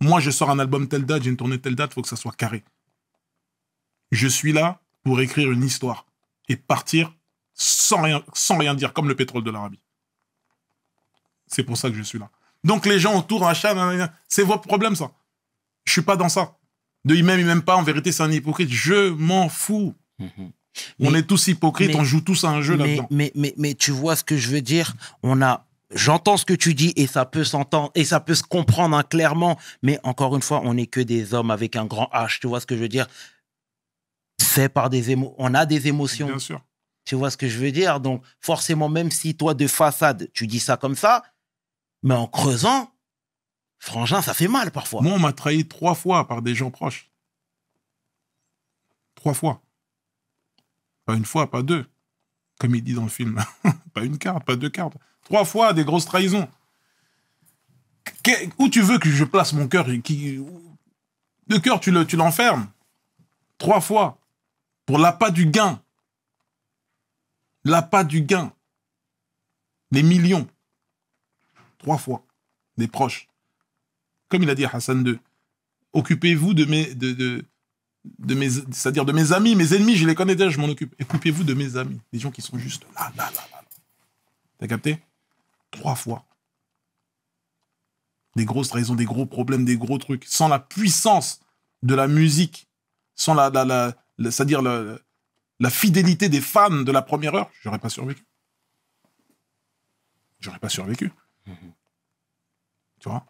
Moi, je sors un album telle date, j'ai une tournée telle date, faut que ça soit carré. Je suis là pour écrire une histoire et partir sans rien, sans rien dire, comme le pétrole de l'Arabie. C'est pour ça que je suis là. Donc les gens autour, chat c'est votre problème ça. Je suis pas dans ça. De lui-même, il m'aime pas, en vérité c'est un hypocrite. Je m'en fous. Mhm. On est tous hypocrites, on joue tous à un jeu là Mais, mais, mais tu vois ce que je veux dire On a j'entends ce que tu dis et ça peut s'entendre et ça peut se comprendre hein, clairement. Mais encore une fois, on n'est que des hommes avec un grand H. Tu vois ce que je veux dire C'est par des émotions. On a des émotions. Bien sûr. Tu vois ce que je veux dire Donc forcément, même si toi de façade tu dis ça comme ça, mais en creusant, frangin, ça fait mal parfois. Moi, on m'a trahi trois fois par des gens proches. Trois fois. Pas une fois, pas deux. Comme il dit dans le film. pas une carte, pas deux cartes. Trois fois des grosses trahisons. où tu veux que je place mon cœur qui, Le cœur, tu l'enfermes. Le, tu trois fois. Pour l'appât du gain. L'appât du gain. Les millions trois fois, des proches. Comme il a dit à Hassan II, occupez-vous de mes, de, de, de mes, c'est-à-dire de mes amis, mes ennemis, je les connais déjà, je m'en occupe. Occupez-vous de mes amis, des gens qui sont juste là, là, là, là. T'as capté Trois fois. Des grosses trahisons, des gros problèmes, des gros trucs. Sans la puissance de la musique, sans la, la, c'est-à-dire la fidélité des fans de la première heure, j'aurais pas survécu. J'aurais pas survécu. Mhm. Tu vois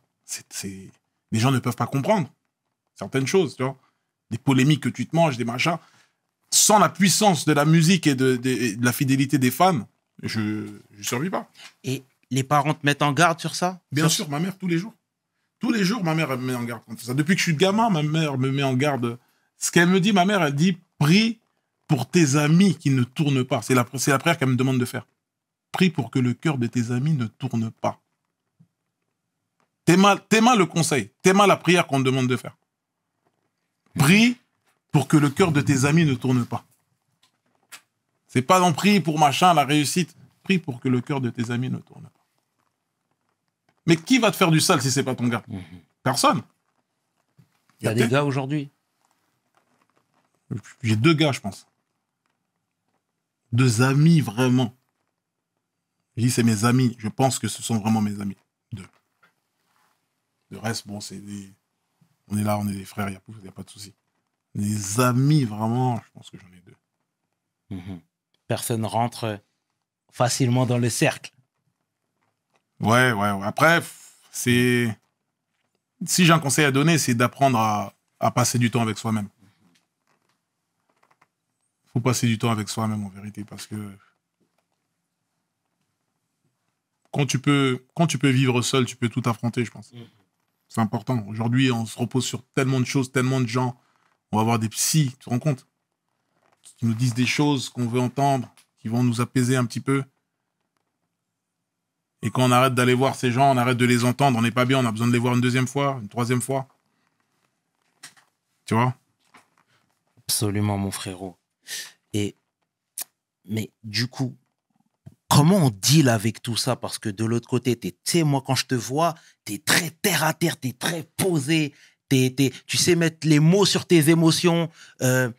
Les gens ne peuvent pas comprendre certaines choses, tu vois Des polémiques que tu te manges, des machins. Sans la puissance de la musique et de, la fidélité des fans, je ne survis pas. Et les parents te mettent en garde sur ça Bien sûr, ma mère, tous les jours. Tous les jours, ma mère me met en garde contre ça. Depuis que je suis gamin, ma mère me met en garde. Ce qu'elle me dit, ma mère, elle dit prie pour tes amis qui ne tournent pas. C'est la, la prière qu'elle me demande de faire. Prie pour que le cœur de tes amis ne tourne pas. T'aimes le conseil, t'aimes la prière qu'on te demande de faire. Prie pour que le cœur de tes amis ne tourne pas. C'est pas un prie pour machin, la réussite. Prie pour que le cœur de tes amis ne tourne pas. Mais qui va te faire du sale si c'est pas ton gars mhm. Personne. Il y a des gars aujourd'hui. J'ai deux gars, je pense. Deux amis, vraiment. Je dis, c'est mes amis. Je pense que ce sont vraiment mes amis reste, bon, c'est des. On est là, on est des frères, il n'y a, pas de souci. Les amis, vraiment, je pense que j'en ai deux. Mhm. Personne rentre facilement dans le cercle. Ouais, ouais, Après, c'est. Si j'ai un conseil à donner, c'est d'apprendre à, passer du temps avec soi-même. Faut passer du temps avec soi-même en vérité parce que quand tu peux quand tu peux vivre seul, tu peux tout affronter, je pense. Mhm. C'est important. Aujourd'hui, on se repose sur tellement de choses, tellement de gens. On va avoir des psys, tu te rends compte Qui nous disent des choses qu'on veut entendre, qui vont nous apaiser un petit peu. Et quand on arrête d'aller voir ces gens, on arrête de les entendre, on n'est pas bien, on a besoin de les voir une deuxième fois, une troisième fois. Tu vois Absolument, mon frérot. Et mais du coup, comment on deal avec tout ça Parce que de l'autre côté, tu sais, moi, quand je te vois, tu es très terre à terre, tu es très posé, tu sais mettre les mots sur tes émotions. Euh,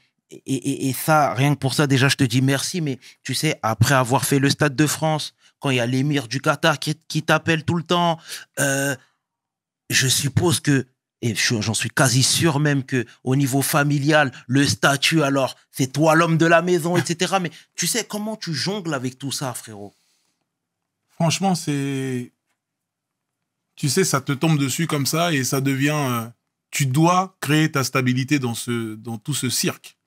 et, ça, rien que pour ça, déjà, je te dis merci. Mais tu sais, après avoir fait le Stade de France, quand il y a l'émir du Qatar qui, t'appelle tout le temps, euh, je suppose que et j'en suis quasi sûr même que au niveau familial, le statut, alors, c'est toi l'homme de la maison, etc. Mais tu sais, comment tu jongles avec tout ça, frérot Franchement, c'est. Tu sais, ça te tombe dessus comme ça et ça devient. Euh, tu dois créer ta stabilité dans, ce, dans tout ce cirque.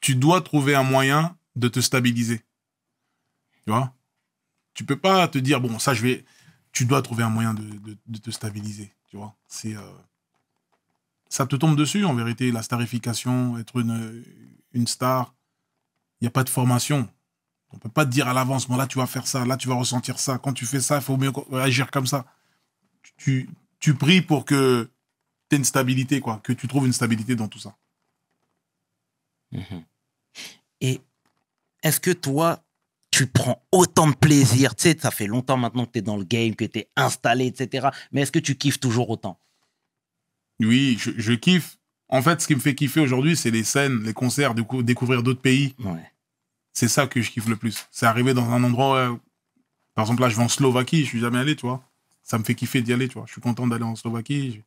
Tu dois trouver un moyen de te stabiliser. Tu vois Tu peux pas te dire, bon, ça, je vais. Tu dois trouver un moyen de te stabiliser tu vois, c'est. Euh, ça te tombe dessus, en vérité, la starification, être une, une star. Il n'y a pas de formation. On ne peut pas te dire à l'avance, bon, là, tu vas faire ça, là, tu vas ressentir ça. Quand tu fais ça, il faut mieux agir comme ça. Tu, pries pour que tu aies une stabilité, quoi, que tu trouves une stabilité dans tout ça. Mhm. Et est-ce que toi, tu prends autant de plaisir Tu sais, ça fait longtemps maintenant que tu es dans le game, que tu es installé, etc. Mais est-ce que tu kiffes toujours autant Oui, je, kiffe. En fait, ce qui me fait kiffer aujourd'hui, c'est les scènes, les concerts, du coup, découvrir d'autres pays. C'est ça que je kiffe le plus. C'est arriver dans un endroit. Euh, par exemple, là, je vais en Slovaquie, je suis jamais allé, tu vois. Ça me fait kiffer d'y aller, tu vois. Je suis content d'aller en Slovaquie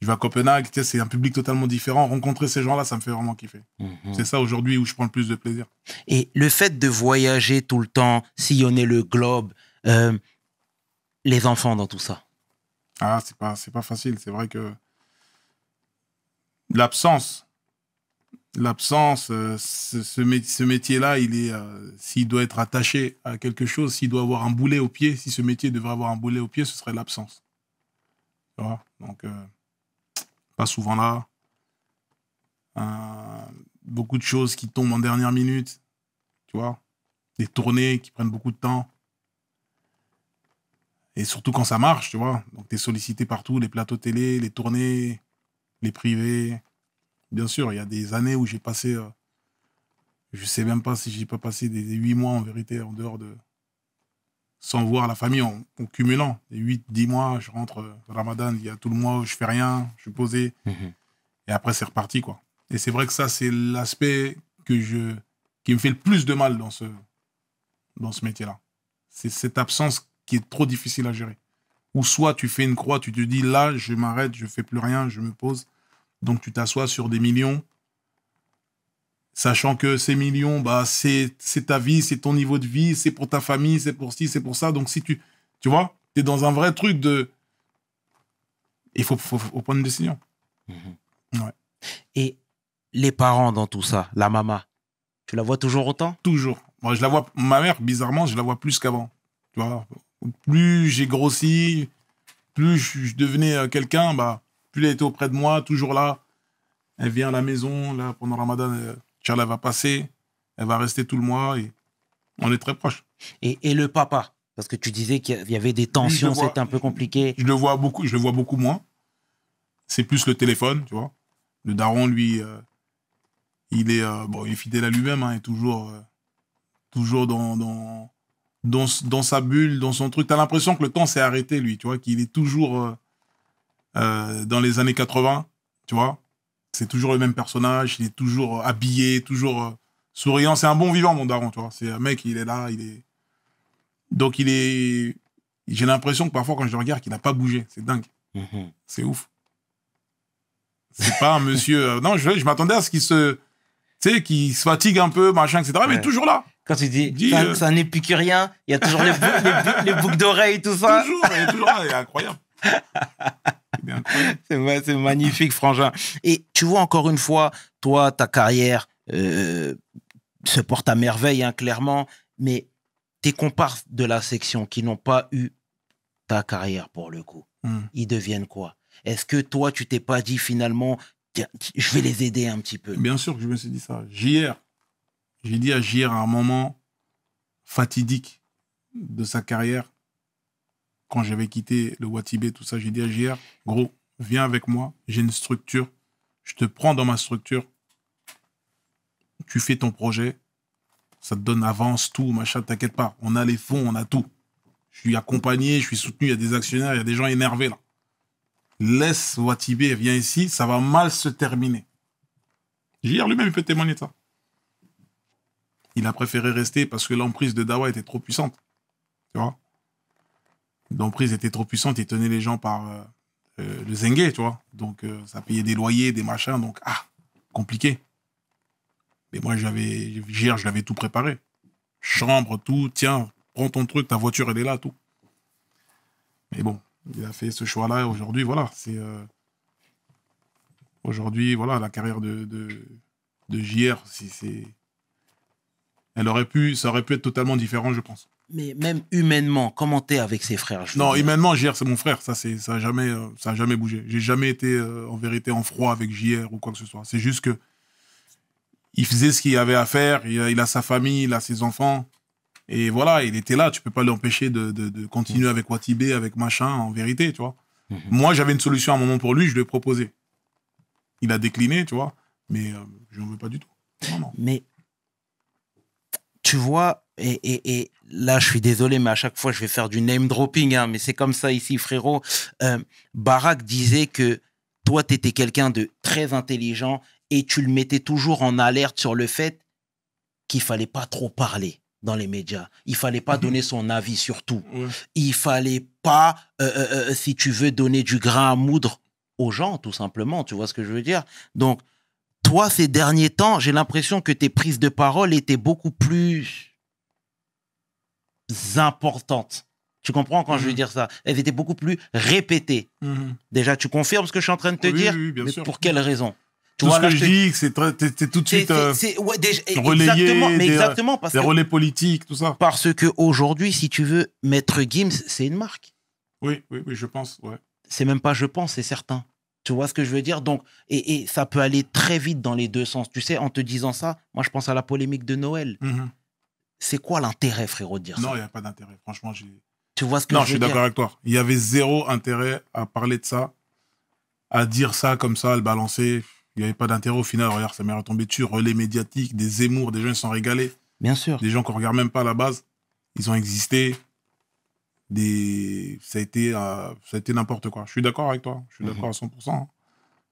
je vais à Copenhague, c'est un public totalement différent. Rencontrer ces gens-là, ça me fait vraiment kiffer. Mhm. C'est ça aujourd'hui où je prends le plus de plaisir. Et le fait de voyager tout le temps, sillonner le globe, euh, les enfants dans tout ça Ah, c'est pas, c'est pas facile. C'est vrai que l'absence, l'absence, euh, ce, ce métier-là, il est, euh, s'il doit être attaché à quelque chose, s'il doit avoir un boulet au pied, si ce métier devrait avoir un boulet au pied, ce serait l'absence. Voilà. Donc souvent là. Euh, beaucoup de choses qui tombent en dernière minute, tu vois. Des tournées qui prennent beaucoup de temps. Et surtout quand ça marche, tu vois. Donc es sollicité partout, les plateaux télé, les tournées, les privés. Bien sûr, il y a des années où j'ai passé, euh, je sais même pas si j'ai pas passé des, huit mois en vérité en dehors de, sans voir la famille, en, cumulant. Et 8, 10 mois, je rentre euh, Ramadan, il y a tout le mois où je fais rien, je suis posé. Mhm. Et après, c'est reparti, quoi. Et c'est vrai que ça, c'est l'aspect qui me fait le plus de mal dans ce, dans ce métier-là. C'est cette absence qui est trop difficile à gérer. Ou soit tu fais une croix, tu te dis là, je m'arrête, je fais plus rien, je me pose. Donc tu t'assois sur des millions sachant que ces millions, bah, c'est, ta vie, c'est ton niveau de vie, c'est pour ta famille, c'est pour ci, c'est pour ça. Donc, si tu, tu vois, tu es dans un vrai truc de. Il faut, faut, prendre des décision. Mm-hmm. Et les parents dans tout ça, la maman, tu la vois toujours autant Toujours. Moi, je la vois, ma mère, bizarrement, je la vois plus qu'avant. Tu vois, plus j'ai grossi, plus je, devenais euh, quelqu'un, bah, plus elle était auprès de moi, toujours là. Elle vient à la maison, là, pendant Ramadan, euh, Inch'Allah, elle va passer, elle va rester tout le mois et on est très proche. Et, le papa Parce que tu disais qu'il y avait des tensions, c'était un peu compliqué. Je, le vois beaucoup, je vois beaucoup moins. C'est plus le téléphone, tu vois. Le daron, lui, euh, il, est, euh, bon, il fidèle à lui-même, hein, il est toujours, euh, toujours dans, dans, dans, sa bulle, dans son truc. Tu as l'impression que le temps s'est arrêté, lui, tu vois, qu'il est toujours dans les années 80, tu vois c'est toujours le même personnage, il est toujours euh, habillé, toujours euh, souriant. C'est un bon vivant, mon daron, tu C'est un mec, il est là, il est. Donc, il est. J'ai l'impression que parfois, quand je le regarde, qu'il n'a pas bougé. C'est dingue. Mhm. C'est ouf. C'est pas un monsieur. Euh, non, je, je m'attendais à ce qu'il se. Tu sais, qu'il se fatigue un peu, machin, etc. Mais toujours là. Quand tu dis, ça n'est un, rien rien, il y a toujours les, boucles, d'oreilles, tout ça. Toujours, il est toujours là, est incroyable. c'est magnifique, Frangin. Et tu vois, encore une fois, toi, ta carrière euh, se porte à merveille, hein, clairement, mais tes comparses de la section qui n'ont pas eu ta carrière pour le coup, hmm. ils deviennent quoi Est-ce que toi, tu t'es pas dit finalement, je vais les aider un petit peu Bien sûr que je me suis dit ça. j'ai dit à JR à un moment fatidique de sa carrière, quand j'avais quitté le Watibé, tout ça, j'ai dit à JR, gros, viens avec moi, j'ai une structure, je te prends dans ma structure, tu fais ton projet, ça te donne avance, tout, machin, t'inquiète pas, on a les fonds, on a tout. Je suis accompagné, je suis soutenu, il y a des actionnaires, il y a des gens énervés là. Laisse Watibé, viens ici, ça va mal se terminer. JR lui-même, il peut témoigner de ça. Il a préféré rester parce que l'emprise de Dawa était trop puissante. Tu vois l'emprise était trop puissante et tenait les gens par euh, euh, le zengue, tu vois. Donc, euh, ça payait des loyers, des machins. Donc, ah, compliqué. Mais moi, j'avais, je l'avais tout préparé. Chambre, tout. Tiens, prends ton truc, ta voiture, elle est là, tout. Mais bon, il a fait ce choix-là. Aujourd'hui, voilà, c'est. aujourd'hui, voilà, la carrière de, de, de JR, c'est. Elle aurait pu, ça aurait pu être totalement différent, je pense mais même humainement, comment t'es avec ses frères Non, humainement, JR, c'est mon frère. Ça, c'est, ça n'a jamais, euh, ça a jamais bougé. J'ai jamais été euh, en vérité en froid avec JR ou quoi que ce soit. C'est juste que il faisait ce qu'il avait à faire. Il a, sa famille, il a ses enfants. Et voilà, il était là. Tu peux pas l'empêcher de, de, continuer mm. avec Watibé, avec machin, en vérité, tu vois. Mm-hmm. Moi, j'avais une solution à un moment pour lui, je lui ai proposé. Il a décliné, tu vois. Mais euh, je n'en veux pas du tout. Mais tu vois, et, là, je suis désolé, mais à chaque fois, je vais faire du name dropping, hein, mais c'est comme ça ici, frérot. Euh, Barack disait que toi, tu étais quelqu'un de très intelligent et tu le mettais toujours en alerte sur le fait qu'il fallait pas trop parler dans les médias. Il fallait pas mhm. donner son avis sur tout. Il fallait pas, euh, euh, euh, si tu veux, donner du grain à moudre aux gens, tout simplement. Tu vois ce que je veux dire Donc, toi, ces derniers temps, j'ai l'impression que tes prises de parole étaient beaucoup plus importantes. Tu comprends quand je veux mhm. dire ça Elles étaient beaucoup plus répétées. Mhm. Déjà, tu confirmes ce que je suis en train de te dire mais Pour quelle raison ce que je dis, c'est tout de suite euh, e, relayé, exactement, des, euh, relais politiques, tout ça. Parce que aujourd'hui, si tu veux, Maître Gims, c'est une marque. Oui, oui, oui, je pense, ouais. C'est même pas je pense, c'est certain. Tu vois ce que je veux dire Donc, et, ça peut aller très vite dans les deux sens. Tu sais, en te disant ça, moi, je pense à la polémique de Noël. Mmh C'est quoi l'intérêt, frérot, de dire non, ça Non, il n'y a pas d'intérêt. Franchement, j'ai. Tu vois ce que je, suis d'accord avec toi. Il y avait zéro intérêt à parler de ça, à dire ça comme ça, à le balancer. Il n'y avait pas d'intérêt au final. Regarde, ça m'est retombé dessus. Relais médiatique, des émours, des gens, ils sont régalés. Bien sûr. Des gens qu'on ne regarde même pas à la base. Ils ont existé des ça a été euh, ça a été n'importe quoi. Je suis d'accord avec toi, je suis mmh d'accord à 100%. Hein.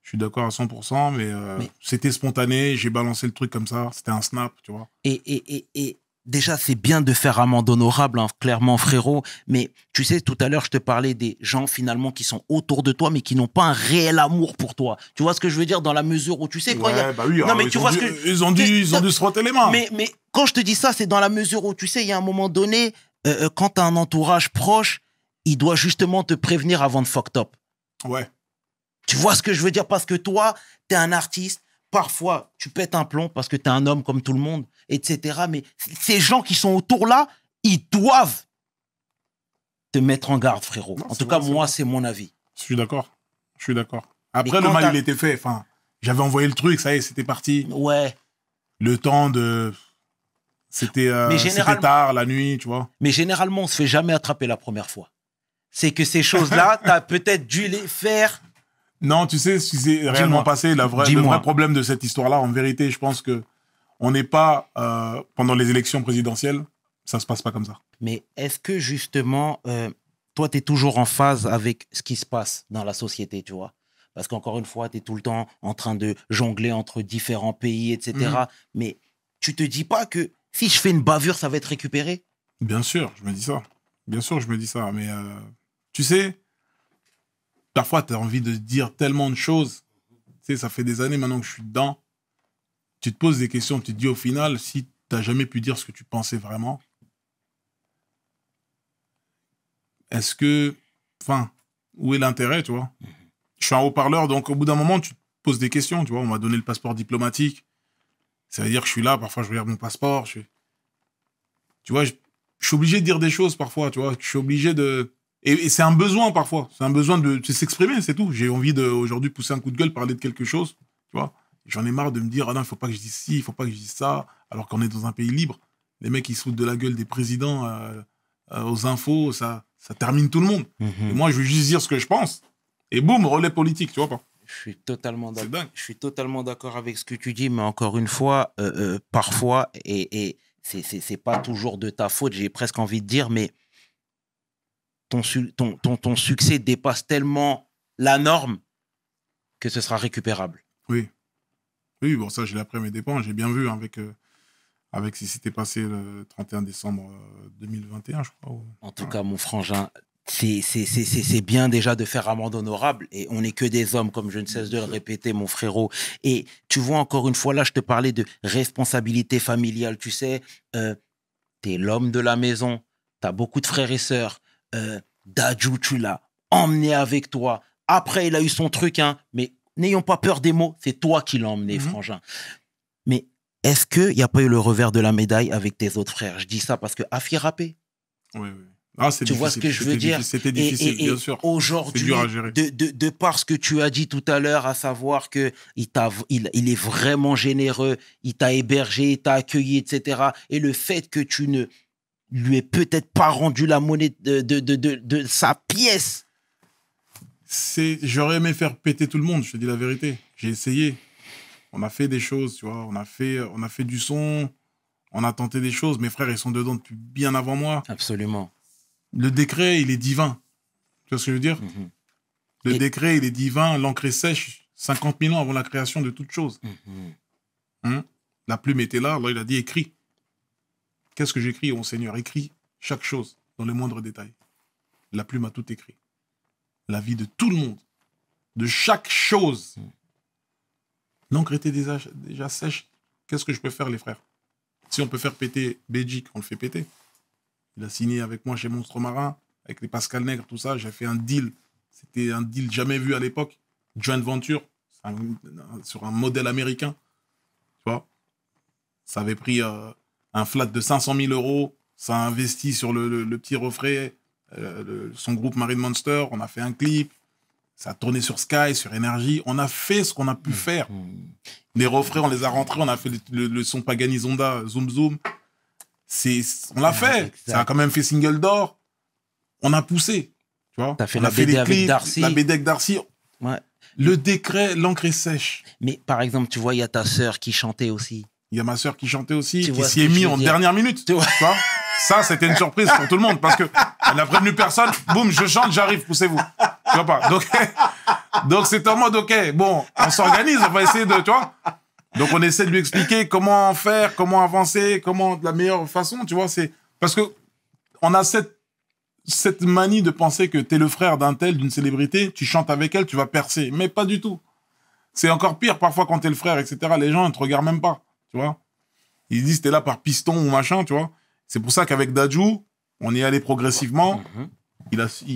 Je suis d'accord à 100%, euh, mais, c'était spontané, j'ai balancé le truc comme ça, c'était un snap, tu vois. Et, et, et, et déjà, c'est bien de faire amende honorable, hein, clairement, frérot, mais tu sais, tout à l'heure, je te parlais des gens finalement qui sont autour de toi, mais qui n'ont pas un réel amour pour toi. Tu vois ce que je veux dire dans la mesure où tu sais quoi bah oui, non, ah, mais tu vois ce Ils ont dû, ils ont dû se frotter les mains. Mais, mais quand je te dis ça, c'est dans la mesure où tu sais, il y a un moment donné, euh, euh, quand tu as un entourage proche, il doit justement te prévenir avant de fuck top. Ouais. Tu vois ce que je veux dire Parce que toi, tu es un artiste, parfois tu pètes un plomb parce que tu es un homme comme tout le monde, etc. Mais ces gens qui sont autour là, ils doivent te mettre en garde, frérot. en tout cas, moi, c'est mon avis. Je suis d'accord. Je suis d'accord. Après, le mal, il était fait. Enfin, j'avais envoyé le truc, ça y est, c'était parti. Ouais. Le temps de c'était euh, tard, la nuit, tu vois. Mais généralement, on se fait jamais attraper la première fois. C'est que ces choses-là, tu as peut-être dû les faire. Non, tu sais ce qui s'est réellement passé. La vraie, le vrai problème de cette histoire-là, en vérité, je pense que on n'est pas, euh, pendant les élections présidentielles, ça se passe pas comme ça. Mais est-ce que justement, euh, toi, tu es toujours en phase avec ce qui se passe dans la société, tu vois parce qu'encore une fois, tu es tout le temps en train de jongler entre différents pays, etc. Mm. Mais tu te dis pas que si je fais une bavure, ça va être récupéré Bien sûr, je me dis ça. Bien sûr, je me dis ça. Mais euh, tu sais, parfois, tu as envie de dire tellement de choses. Tu sais, ça fait des années maintenant que je suis dedans. Tu te poses des questions, tu te dis au final, si tu n'as jamais pu dire ce que tu pensais vraiment, est-ce que. Enfin, où est l'intérêt, tu vois mhm. Je suis un haut-parleur, donc au bout d'un moment, tu te poses des questions, tu vois. On m'a donné le passeport diplomatique. Ça veut dire que je suis là, parfois je regarde mon passeport. Je Tu vois, je... suis obligé de dire des choses parfois, tu vois. Je suis obligé de. Et, c'est un besoin parfois. C'est un besoin de, s'exprimer, c'est tout. J'ai envie de aujourd'hui pousser un coup de gueule, parler de quelque chose, tu vois. J'en ai marre de me dire, ah non, il faut pas que je dise ci, il faut pas que je dise ça, alors qu'on est dans un pays libre. Les mecs, ils sautent de la gueule des présidents euh, euh, aux infos, ça, ça termine tout le monde. Mhm. moi, je veux juste dire ce que je pense. Et boum, relais politique, tu vois pas. Je suis totalement d'accord. Je suis totalement d'accord avec ce que tu dis, mais encore une fois, euh, euh, parfois, et, et c'est pas toujours de ta faute, j'ai presque envie de dire, mais ton, ton, ton, succès dépasse tellement la norme que ce sera récupérable. Oui. Oui, bon, ça, j'ai l'ai appris à mes dépens. J'ai bien vu avec, euh, avec si qui passé le 31 décembre 2021, je crois. En tout cas, mon frangin, c'est bien déjà de faire amende honorable et on n'est que des hommes, comme je ne cesse de le répéter, mon frérot. Et tu vois, encore une fois, là, je te parlais de responsabilité familiale, tu sais, euh, t'es l'homme de la maison, t'as beaucoup de frères et sœurs, euh, tu l'as emmené avec toi. Après, il a eu son truc, hein, mais n'ayons pas peur des mots, c'est toi qui l'as emmené, mhm. frangin. Mais est-ce qu'il n'y a pas eu le revers de la médaille avec tes autres frères Je dis ça parce que Afi Rappé, oui, oui ah, tu vois ce que je veux dire C'était difficile, et, bien sûr. Aujourd'hui, de, de, par ce que tu as dit tout à l'heure, à savoir que il, il, il est vraiment généreux, il t'a hébergé, il t'a accueilli, etc. Et le fait que tu ne lui aies peut-être pas rendu la monnaie de, de, de sa pièce. C'est, j'aurais aimé faire péter tout le monde, je te dis la vérité. J'ai essayé. On a fait des choses, tu vois. On a fait, on a fait du son. On a tenté des choses. Mes frères, ils sont dedans depuis bien avant moi. Absolument le décret, il est divin. Tu vois ce que je veux dire mhm. Le décret, il est divin, l'encre est sèche 50 000 ans avant la création de toute chose. Mhm. Hein? la plume était là, alors il a dit écrit. Qu'est-ce que j'écris, mon Seigneur Écris chaque chose dans le moindre détail. La plume a tout écrit. La vie de tout le monde, de chaque chose. Mhm. L'encre était déjà, déjà sèche. Qu'est-ce que je peux faire, les frères Si on peut faire péter Belgique, on le fait péter. Il a signé avec moi chez Monstre Marin, avec les Pascal Nègre, tout ça. J'ai fait un deal. C'était un deal jamais vu à l'époque. Joint Venture, sur un modèle américain. Tu vois Ça avait pris euh, un flat de 500 000 euros. Ça a investi sur le, petit refrain, euh, son groupe Marine Monster. On a fait un clip. Ça a tourné sur Sky, sur Energy. On a fait ce qu'on a pu mm. faire. Les refrains, on les a rentrés. On a fait le, son Zonda, Zoom Zoom on l'a fait. Ça a quand même fait single d'or. On a poussé. Tu vois fait la a fait avec Darcy. La BD Darcy. Le décret, l'encre est sèche. Mais par exemple, tu vois, il y a ta sœur qui chantait aussi. Il y a ma sœur qui chantait aussi, qui s'y est mis en dernière minute. Tu vois ça, c'était une surprise pour tout le monde parce que elle n'a prévenu personne. Boum, je chante, j'arrive, poussez-vous. Tu vois pas Donc, donc c'est en mode, ok, bon, on s'organise, on va essayer de, tu vois donc on essaie de lui expliquer comment faire, comment avancer, comment de la meilleure façon, tu vois, c'est parce que on a cette cette manie de penser que tu es le frère d'un tel, d'une célébrité, tu chantes avec elle, tu vas percer, mais pas du tout. C'est encore pire parfois quand es le frère, etc. Les gens ne te regardent même pas, tu vois. Ils disent es là par piston ou machin, tu vois. C'est pour ça qu'avec Dajou, on est allé progressivement. Mhm. Il a, tu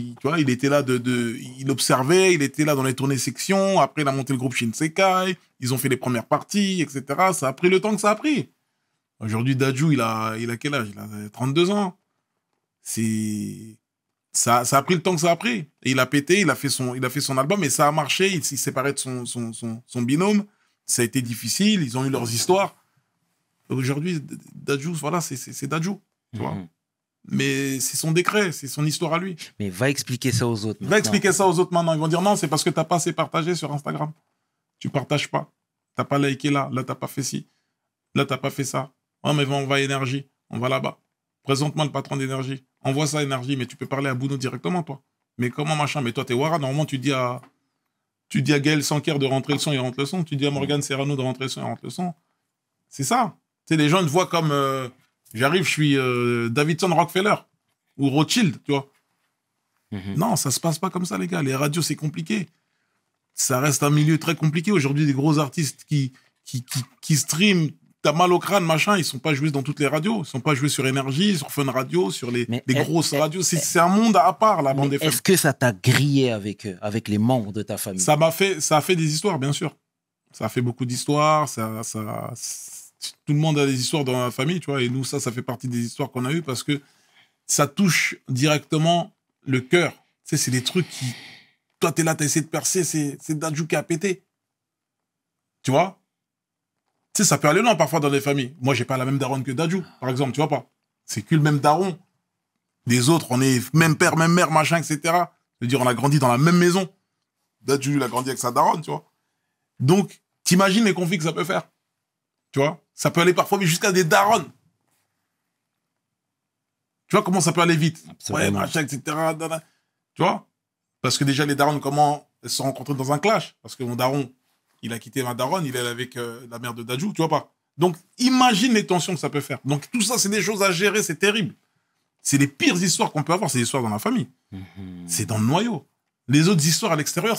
il était là de, de, il observait, il était là dans les tournées sections. Après, il a monté le groupe Shinsekai. Ils ont fait les premières parties, etc. Ça a pris le temps que ça a pris. Aujourd'hui, Dajou, il a, il a quel âge Il a 32 ans. C'est, ça, ça a pris le temps que ça a pris. Et il a pété, il a fait son, il a fait son album et ça a marché. Il s'est séparé de son, binôme. Ça a été difficile. Ils ont eu leurs histoires. Aujourd'hui, Daju, voilà, c'est Daju. Tu vois mm-hmm. Mais c'est son décret, c'est son histoire à lui. Mais va expliquer ça aux autres. Va expliquer ça aux autres maintenant. Ils vont dire non, c'est parce que t'as pas assez partagé sur Instagram. Tu partages pas. T'as pas liké là, là t'as pas fait ci, là t'as pas fait ça. Oh mais on va à énergie, on va là-bas. Présente-moi le patron d'énergie. Envoie ça à énergie, mais tu peux parler à Bouno directement, toi. Mais comment machin Mais toi, t'es Wara, normalement, tu dis à. Tu dis à Gaël Sanker de rentrer le son, il rentre le son. Tu dis à Morgan Serrano de rentrer le son, il rentre le son. C'est ça. Tu sais, les gens te voient comme. Euh, J'arrive, je suis euh, Davidson Rockefeller ou Rothschild, tu vois. Mhm. Non, ça se passe pas comme ça, les gars. Les radios, c'est compliqué. Ça reste un milieu très compliqué. Aujourd'hui, des gros artistes qui, qui, qui, qui streament, t'as mal au crâne, machin, ils sont pas joués dans toutes les radios. Ils sont pas joués sur Énergie, sur Fun Radio, sur les, grosses radios. C'est un monde à part, la bande Est-ce que ça t'a grillé avec euh, avec les membres de ta famille Ça m'a fait, ça a fait des histoires, bien sûr. Ça a fait beaucoup d'histoires, ça, ça, tout le monde a des histoires dans la famille, tu vois, et nous, ça, ça fait partie des histoires qu'on a eues parce que ça touche directement le cœur. Tu sais, c'est des trucs qui. Toi, t'es là, t'as essayé de percer, c'est, c'est Dadju qui a pété. Tu vois Tu sais, ça peut aller loin parfois dans les familles. Moi, j'ai pas la même daronne que Dadju, par exemple, tu vois pas C'est que le même daron. des autres, on est même père, même mère, machin, etc. Je veux dire, on a grandi dans la même maison. Dadju, il a grandi avec sa daronne, tu vois. Donc, t'imagines les conflits que ça peut faire. Tu vois Ça peut aller parfois jusqu'à des darons. Tu vois comment ça peut aller vite Ouais, machin, etc. Tu vois Parce que déjà, les darons, comment se sont dans un clash Parce que mon daron, il a quitté ma daronne, il est avec euh, la mère de Dajou, tu vois pas Donc, imagine les tensions que ça peut faire. Donc, tout ça, c'est des choses à gérer, c'est terrible. C'est les pires histoires qu'on peut avoir, c'est histoires dans la famille. Mhm. C'est dans le noyau. Les autres histoires à l'extérieur,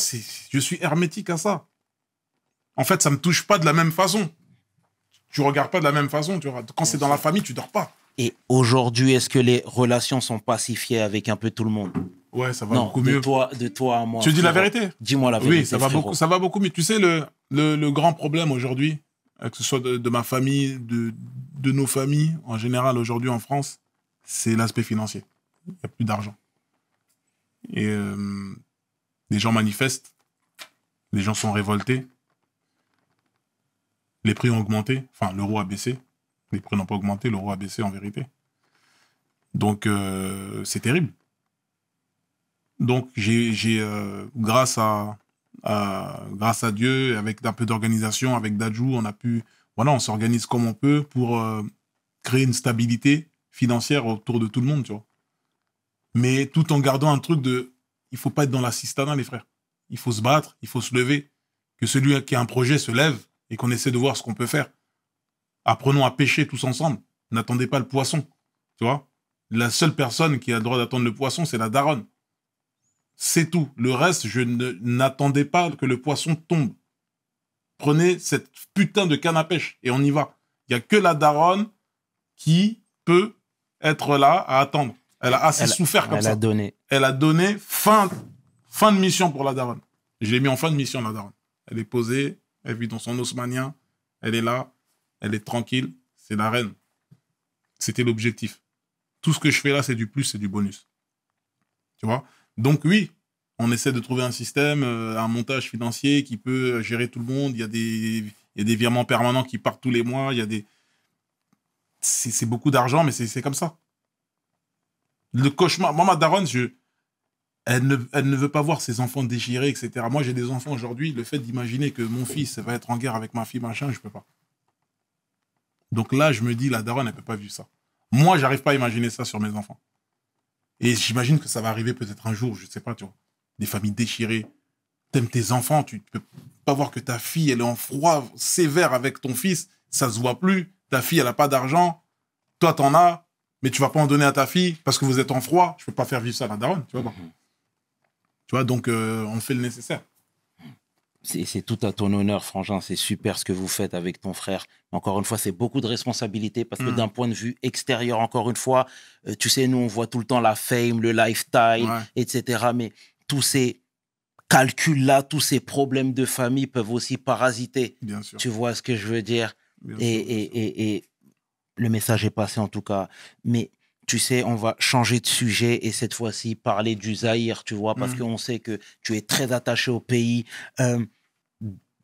je suis hermétique à ça. En fait, ça me touche pas de la même façon tu regardes pas de la même façon. Tu Quand c'est dans la famille, tu dors pas. Et aujourd'hui, est-ce que les relations sont pacifiées avec un peu tout le monde Ouais, ça va beaucoup mieux. Toi, de toi à moi. Tu dis la vérité Dis-moi la vérité. Oui, ça va, beaucoup, ça va beaucoup mieux. Tu sais, le, grand problème aujourd'hui, euh, que ce soit de, ma famille, de, de nos familles, en général aujourd'hui en France, c'est l'aspect financier. Il n'y a plus d'argent. Et les euh, gens manifestent, les gens sont révoltés, les prix ont augmenté, enfin l'euro a baissé. Les prix n'ont pas augmenté, l'euro a baissé en vérité. Donc euh, c'est terrible. Donc j'ai, euh, grâce à, grâce à Dieu, avec un peu d'organisation, avec Dajou, on a pu, voilà, on s'organise comme on peut pour euh, créer une stabilité financière autour de tout le monde, Mais tout en gardant un truc de, il faut pas être dans la cistana, les frères. Il faut se battre, il faut se lever. Que celui qui a un projet se lève et qu'on essaie de voir ce qu'on peut faire. Apprenons à pêcher tous ensemble. N'attendez pas le poisson. Tu vois La seule personne qui a le droit d'attendre le poisson, c'est la daronne. C'est tout. Le reste, je n'attendais pas que le poisson tombe. Prenez cette putain de canne à pêche et on y va. Il n'y a que la daronne qui peut être là à attendre. Elle a assez souffert comme ça. Elle a donné. Elle a donné fin, fin de mission pour la daronne. Je l'ai mis en fin de mission, la daronne. Elle est posée, elle vit dans son Osmanien, elle est là, elle est tranquille, c'est la reine. C'était l'objectif. Tout ce que je fais là, c'est du plus, c'est du bonus. Tu vois Donc oui, on essaie de trouver un système, euh, un montage financier qui peut gérer tout le monde. Il y a des, virements permanents qui partent tous les mois. Il y a des... C'est beaucoup d'argent, mais c'est comme ça. Le cauchemar. Moi, ma daronne, je, elle ne, veut pas voir ses enfants déchirés, etc. Moi, j'ai des enfants aujourd'hui. Le fait d'imaginer que mon fils va être en guerre avec ma fille, machin, je ne peux pas. Donc là, je me dis, la daronne, elle peut pas vivre ça. Moi, j'arrive pas à imaginer ça sur mes enfants. Et j'imagine que ça va arriver peut-être un jour, je ne sais pas, tu vois. Des familles déchirées. aimes tes enfants, tu, ne peux pas voir que ta fille, elle est en froid sévère avec ton fils. Ça se voit plus. Ta fille, elle a pas d'argent. Toi, tu en as. Mais tu vas pas en donner à ta fille parce que vous êtes en froid. Je ne peux pas faire vivre ça, à la daronne, tu vois donc euh, on fait le nécessaire. C'est tout à ton honneur, Frangin. C'est super ce que vous faites avec ton frère. Encore une fois, c'est beaucoup de responsabilités parce que hmm. d'un point de vue extérieur, encore une fois, euh, tu sais, nous, on voit tout le temps la fame, le lifestyle, etc. Mais tous ces calculs-là, tous ces problèmes de famille peuvent aussi parasiter. Bien sûr. Tu vois ce que je veux dire et, et, le message est passé en tout cas. Mais tu sais, on va changer de sujet et cette fois-ci parler du Zaïre, tu vois, parce mm. qu'on sait que tu es très attaché au pays. Euh,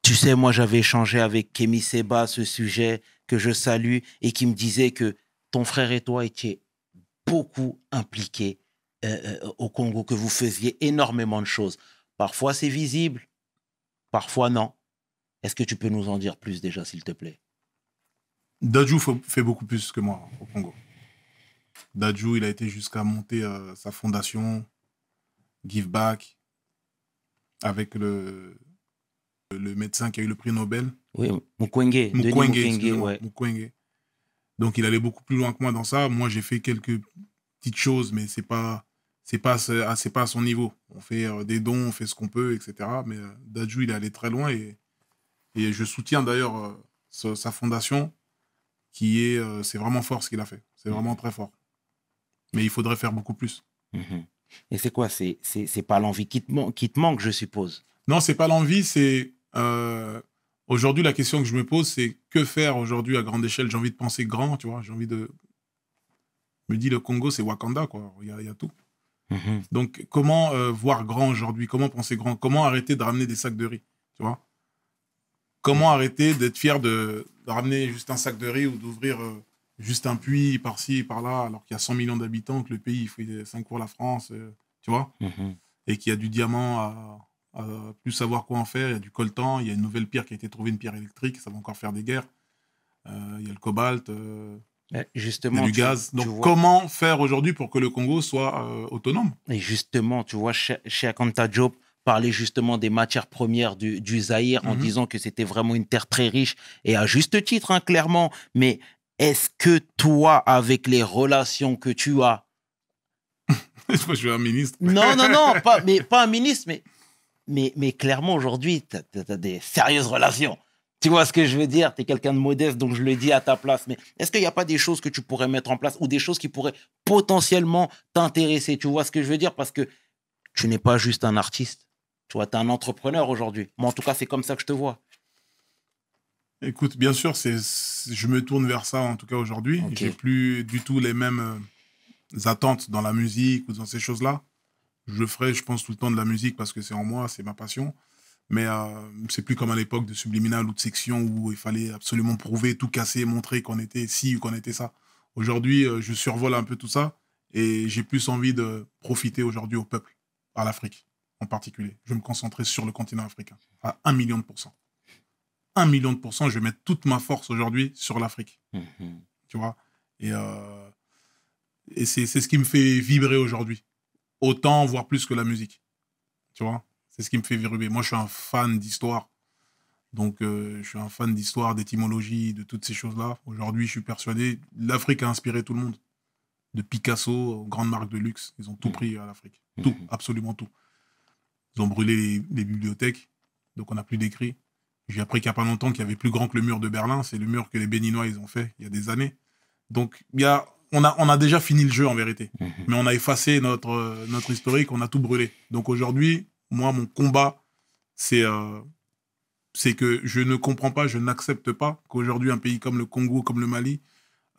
tu sais, moi, j'avais échangé avec Kémy Seba ce sujet que je salue et qui me disait que ton frère et toi étiez beaucoup impliqués euh, euh, au Congo, que vous faisiez énormément de choses. Parfois, c'est visible, parfois non. Est-ce que tu peux nous en dire plus déjà, s'il te plaît Dajou fait beaucoup plus que moi au Congo. Dadju, il a été jusqu'à monter euh, sa fondation Give Back avec le, le médecin qui a eu le prix Nobel. Oui, Mukwenge. Mukwenge, Donc il allait beaucoup plus loin que moi dans ça. Moi, j'ai fait quelques petites choses, mais c'est pas c'est pas c'est ah, pas à son niveau. On fait euh, des dons, on fait ce qu'on peut, etc. Mais euh, il est allé très loin et, je soutiens d'ailleurs sa, sa fondation qui est c'est vraiment fort ce qu'il a fait. C'est mm. vraiment très fort. Mais il faudrait faire beaucoup plus. Mhm. Et c'est quoi C'est pas l'envie qui, te manque, je suppose Non, c'est pas l'envie, c'est. Euh, aujourd'hui, la question que je me pose, c'est que faire aujourd'hui à grande échelle J'ai envie de penser grand, tu vois. J'ai envie de. me dis, le Congo, c'est Wakanda, quoi. Il y a, tout. Mhm. Donc, comment euh, voir grand aujourd'hui Comment penser grand Comment arrêter de ramener des sacs de riz Tu vois Comment arrêter d'être fier de, ramener juste un sac de riz ou d'ouvrir. Euh, juste un puits par-ci et par-là, alors qu'il y a 100 millions d'habitants, que le pays fait 5 fois la France, euh, tu vois, mhm. et qu'il y a du diamant à, plus savoir quoi en faire, il y a du coltan, il y a une nouvelle pierre qui a été trouvée, une pierre électrique, ça va encore faire des guerres, euh, il y a le cobalt, euh, justement, il du gaz. Donc comment faire aujourd'hui pour que le Congo soit autonome Et justement, tu vois, chez, chez Akanta Job, parler justement des matières premières du, du Zaïre en mhm. disant que c'était vraiment une terre très riche et à juste titre, hein, clairement. Mais est-ce que toi, avec les relations que tu as. je suis un ministre. non, non, non, pas, mais, pas un ministre, mais, mais, clairement, aujourd'hui, tu as, des sérieuses relations. Tu vois ce que je veux dire Tu es quelqu'un de modeste, donc je le dis à ta place. Mais est-ce qu'il n'y a pas des choses que tu pourrais mettre en place ou des choses qui pourraient potentiellement t'intéresser Tu vois ce que je veux dire Parce que tu n'es pas juste un artiste. Tu vois, tu es un entrepreneur aujourd'hui. Moi, en tout cas, c'est comme ça que je te vois. Écoute, bien sûr, c'est, je me tourne vers ça en tout cas aujourd'hui. J'ai plus du tout les mêmes euh, attentes dans la musique ou dans ces choses-là. Je ferai, je pense, tout le temps de la musique parce que c'est en moi, c'est ma passion. Mais euh, c'est plus comme à l'époque de Subliminal ou de Section où il fallait absolument prouver, tout casser, montrer qu'on était ci ou qu'on était ça. Aujourd'hui, euh, je survole un peu tout ça et j'ai plus envie de profiter aujourd'hui au peuple, à l'Afrique en particulier. Je me concentrer sur le continent africain à un million de pourcents million de pourcents, je vais mettre toute ma force aujourd'hui sur l'Afrique. Mhm. Tu vois Et, euh, c'est ce qui me fait vibrer aujourd'hui. Autant, voire plus que la musique. Tu vois C'est ce qui me fait vibrer. Moi, je suis un fan d'histoire. Donc, euh, je suis un fan d'histoire, d'étymologie, de toutes ces choses-là. Aujourd'hui, je suis persuadé, l'Afrique a inspiré tout le monde. De Picasso aux grandes marques de luxe. Ils ont tout mhm. pris à l'Afrique. Tout, mhm. absolument tout. Ils ont brûlé les, bibliothèques. Donc, on n'a plus d'écrit j'ai appris qu'il n'y a pas longtemps qu'il y avait plus grand que le mur de Berlin. C'est le mur que les Béninois, ils ont fait il y a des années. Donc, y on, a, on a déjà fini le jeu en vérité. Mhm. Mais on a effacé notre, euh, notre historique, on a tout brûlé. Donc aujourd'hui, moi, mon combat, euh, c'est que je ne comprends pas, je n'accepte pas qu'aujourd'hui un pays comme le Congo, comme le Mali,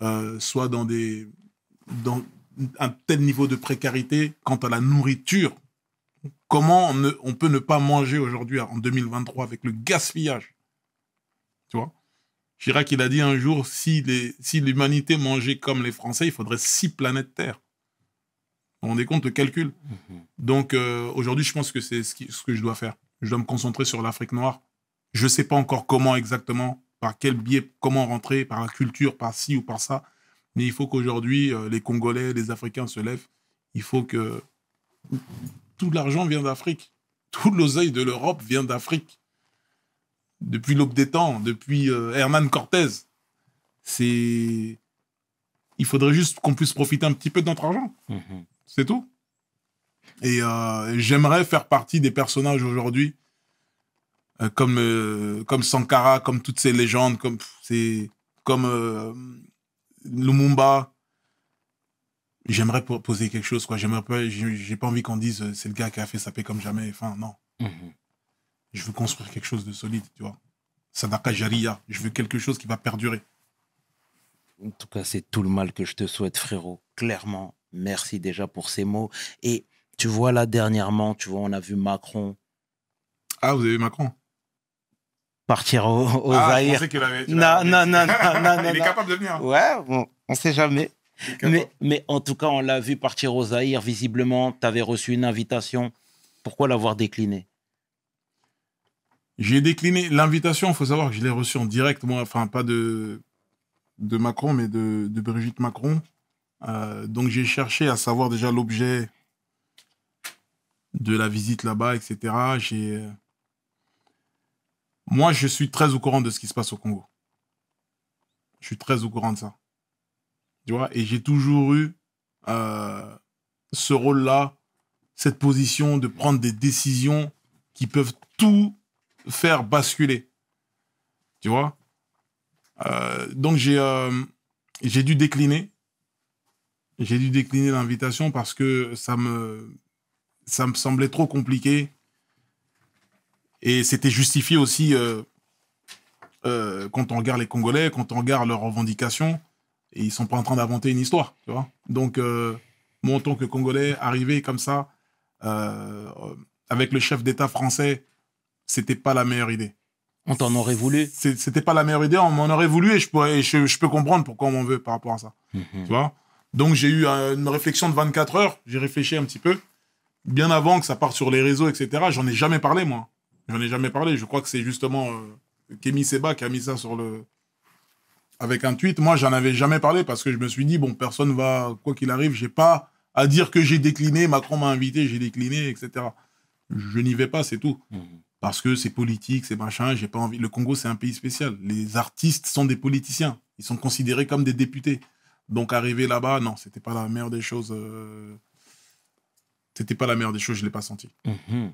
euh, soit dans, des, dans un tel niveau de précarité quant à la nourriture Comment on, peut ne pas manger aujourd'hui, en 2023, avec le gaspillage Tu vois Chirac, il a dit un jour, si l'humanité mangeait comme les Français, il faudrait six planètes Terre. On est rendez compte le calcul mhm. Donc euh, aujourd'hui, je pense que c'est ce, que je dois faire. Je dois me concentrer sur l'Afrique noire. Je ne sais pas encore comment exactement, par quel biais, comment rentrer, par la culture, par ci ou par ça. Mais il faut qu'aujourd'hui, euh, les Congolais, les Africains se lèvent. Il faut que tout l'argent vient d'Afrique. Tout l'oseille de l'Europe vient d'Afrique. Depuis l'aube des temps, depuis euh, Hernan Cortés. C'est. Il faudrait juste qu'on puisse profiter un petit peu de notre argent. Mhm. C'est tout. Et euh, j'aimerais faire partie des personnages aujourd'hui, euh, comme, comme Sankara, comme toutes ces légendes, comme, c'est, comme Lumumba, j'aimerais poser quelque chose, quoi. J'aimerais pas, j'ai pas envie qu'on dise euh, c'est le gars qui a fait paix comme jamais. Enfin, non. Mhm. Je veux construire quelque chose de solide, tu vois. qu'à je veux quelque chose qui va perdurer. En tout cas, c'est tout le mal que je te souhaite, frérot. Clairement, merci déjà pour ces mots. Et tu vois, là, dernièrement, tu vois, on a vu Macron. Ah, vous avez vu Macron Partir au, au ah, non, non, non, Il est capable de venir. Ouais, on sait jamais mais, en tout cas, on l'a vu partir au Zaïre. Visiblement, tu avais reçu une invitation. Pourquoi l'avoir déclinée J'ai décliné l'invitation. Il faut savoir que je l'ai reçue en direct, moi, enfin, pas de, de Macron, mais de, Brigitte Macron. Euh, donc, j'ai cherché à savoir déjà l'objet de la visite là-bas, etc. Euh, moi, je suis très au courant de ce qui se passe au Congo. Je suis très au courant de ça et j'ai toujours eu euh, ce rôle-là, cette position de prendre des décisions qui peuvent tout faire basculer. Tu vois euh, Donc euh, j'ai dû décliner. J'ai dû décliner l'invitation parce que ça me, ça me semblait trop compliqué. Et c'était justifié aussi quand on regarde les Congolais, quand on regarde leurs revendications et ils sont pas en train d'inventer une histoire, tu vois. Donc, euh, que Congolais, arriver comme ça, euh, euh, avec le chef d'État français, c'était pas la meilleure idée. On t'en aurait voulu C'était pas la meilleure idée, on m'en aurait voulu et je, peux comprendre pourquoi on m'en veut par rapport à ça, mm-hmm. tu vois. Donc, j'ai eu euh, une réflexion de 24 heures, j'ai réfléchi un petit peu. Bien avant que ça parte sur les réseaux, etc., j'en ai jamais parlé, moi. J'en ai jamais parlé. Je crois que c'est justement Kémi Kémy Seba qui a mis ça sur le, avec un tweet. Moi, j'en avais jamais parlé parce que je me suis dit, bon, personne va, quoi qu'il arrive, j'ai pas à dire que j'ai décliné, Macron m'a invité, j'ai décliné, etc. Je n'y vais pas, c'est tout. Mmh. Parce que c'est politique, c'est machin, j'ai pas envie. Le Congo, c'est un pays spécial. Les artistes sont des politiciens. Ils sont considérés comme des députés. Donc, arriver là-bas, non, c'était pas la meilleure des choses. Euh, c'était pas la meilleure des choses, je l'ai pas senti. Mmh.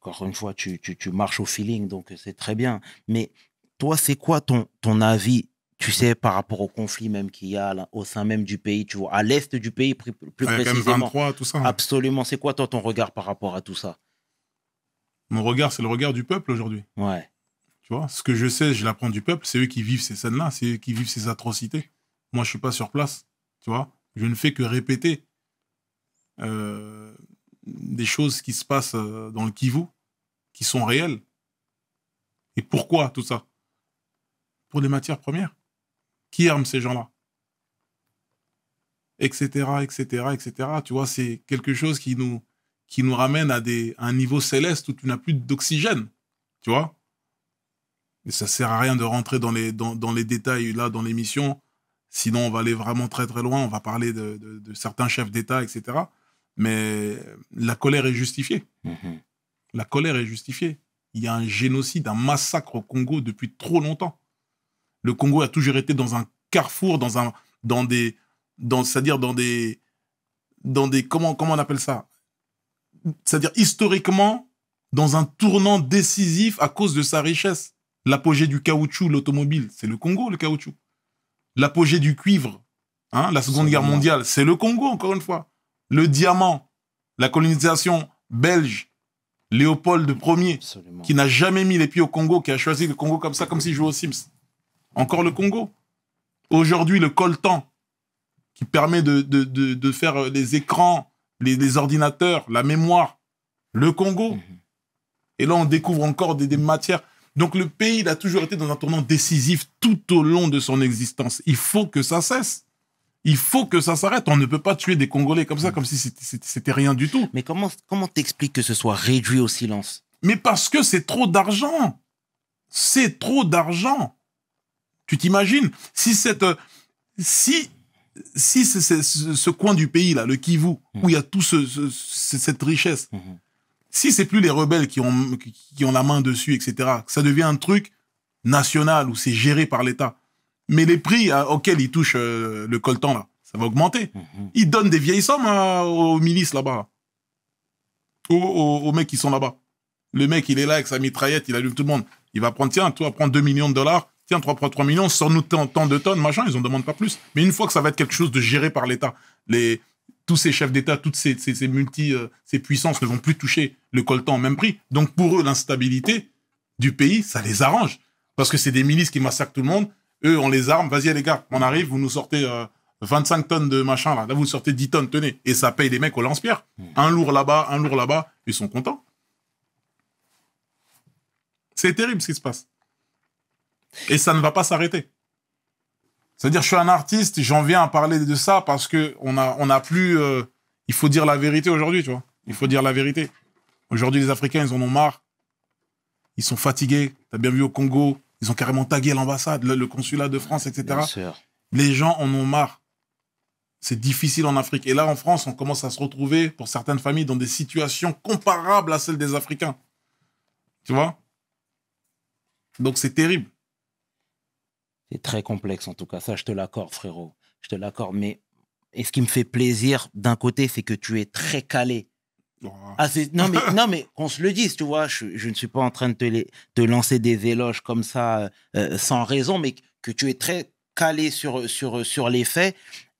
Encore une fois, tu, tu, tu marches au feeling, donc c'est très bien. Mais toi, c'est quoi ton, ton avis tu sais, par rapport au conflit même qu'il y a au sein même du pays, tu vois, à l'est du pays plus, précisément. 23, tout ça. Hein. Absolument. C'est quoi toi ton regard par rapport à tout ça Mon regard, c'est le regard du peuple aujourd'hui. Ouais. Tu vois, ce que je sais, je l'apprends du peuple. C'est eux qui vivent ces scènes-là, c'est eux qui vivent ces atrocités. Moi, je suis pas sur place. Tu vois, je ne fais que répéter euh, des choses qui se passent euh, dans le Kivu, qui sont réelles. Et pourquoi tout ça Pour des matières premières qui arme ces gens-là Etc, etc, etc. Tu vois, c'est quelque chose qui nous, qui nous ramène à, des, un niveau céleste où tu n'as plus d'oxygène. Tu vois Mais ça sert à rien de rentrer dans les, dans, les détails là, dans l'émission. Sinon, on va aller vraiment très très loin. On va parler de, certains chefs d'État, etc. Mais la colère est justifiée. Mhm. La colère est justifiée. Il y a un génocide, un massacre au Congo depuis trop longtemps. Le Congo a toujours été dans un carrefour, dans un, dans des, dans, c'est-à-dire dans des, dans des, comment, comment on appelle ça C'est-à-dire historiquement dans un tournant décisif à cause de sa richesse. L'apogée du caoutchouc, l'automobile, c'est le Congo, le caoutchouc. L'apogée du cuivre, hein, la Seconde Guerre mondiale, c'est le Congo, encore une fois. Le diamant, la colonisation belge, Léopold Ier, qui n'a jamais mis les pieds au Congo, qui a choisi le Congo comme ça, comme s'il jouait aux Sims. Encore le Congo. Aujourd'hui, le coltan, qui permet de, faire les écrans, les, ordinateurs, la mémoire. Le Congo. Mhm. Et là, on découvre encore des, matières. Donc le pays, il a toujours été dans un tournant décisif tout au long de son existence. Il faut que ça cesse. Il faut que ça s'arrête. On ne peut pas tuer des Congolais comme ça, mhm. comme si c'était rien du tout. Mais comment comment t'expliques que ce soit réduit au silence Mais parce que c'est trop d'argent. C'est trop d'argent. Tu t'imagines si cette si si ce, coin du pays là, le Kivu, où il y a tout cette richesse, si mhm. si c'est plus les rebelles qui ont qui ont la main dessus, etc., ça devient un truc national où c'est géré par l'État. Mais les prix euh, auxquels ils touchent euh, le coltan là, ça va augmenter. Mhm. Ils donnent des vieilles sommes euh, aux milices là-bas, aux, aux, mecs qui sont là-bas. Le mec, il est là avec sa mitraillette, il allume tout le monde. Il va prendre tiens, toi, prends 2 millions de dollars tiens, 3,3 millions, sors-nous tant, de tonnes, machin, ils n'en demandent pas plus. Mais une fois que ça va être quelque chose de géré par l'État, les, tous ces chefs d'État, toutes ces, ces, multi, euh, ces puissances ne vont plus toucher le coltan au même prix. Donc pour eux, l'instabilité du pays, ça les arrange. Parce que c'est des milices qui massacrent tout le monde. Eux, on les arme, vas-y les gars, on arrive, vous nous sortez 25 euh, tonnes de machin là, là vous sortez 10 tonnes, tenez. Et ça paye les mecs au lance-pierre. Mmh. Un lourd là-bas, un lourd là-bas, ils sont contents. C'est terrible ce qui se passe. Et ça ne va pas s'arrêter. C'est-à-dire, je suis un artiste, j'en viens à parler de ça parce que on a, on a plus. Euh, il faut dire la vérité aujourd'hui, tu vois. Il faut dire la vérité. Aujourd'hui, les Africains, ils en ont marre. Ils sont fatigués. Tu as bien vu au Congo, ils ont carrément tagué l'ambassade, le, consulat de France, etc. Les gens en ont marre. C'est difficile en Afrique. Et là, en France, on commence à se retrouver, pour certaines familles, dans des situations comparables à celles des Africains. Tu vois Donc, c'est terrible. C'est très complexe en tout cas. Ça, je te l'accorde, frérot. Je te l'accorde. Mais et ce qui me fait plaisir d'un côté, c'est que tu es très calé. Ah, non mais non mais qu'on se le dise, tu vois. Je, ne suis pas en train de te, lancer des éloges comme ça euh, euh, sans raison, mais que tu es très calé sur sur sur les faits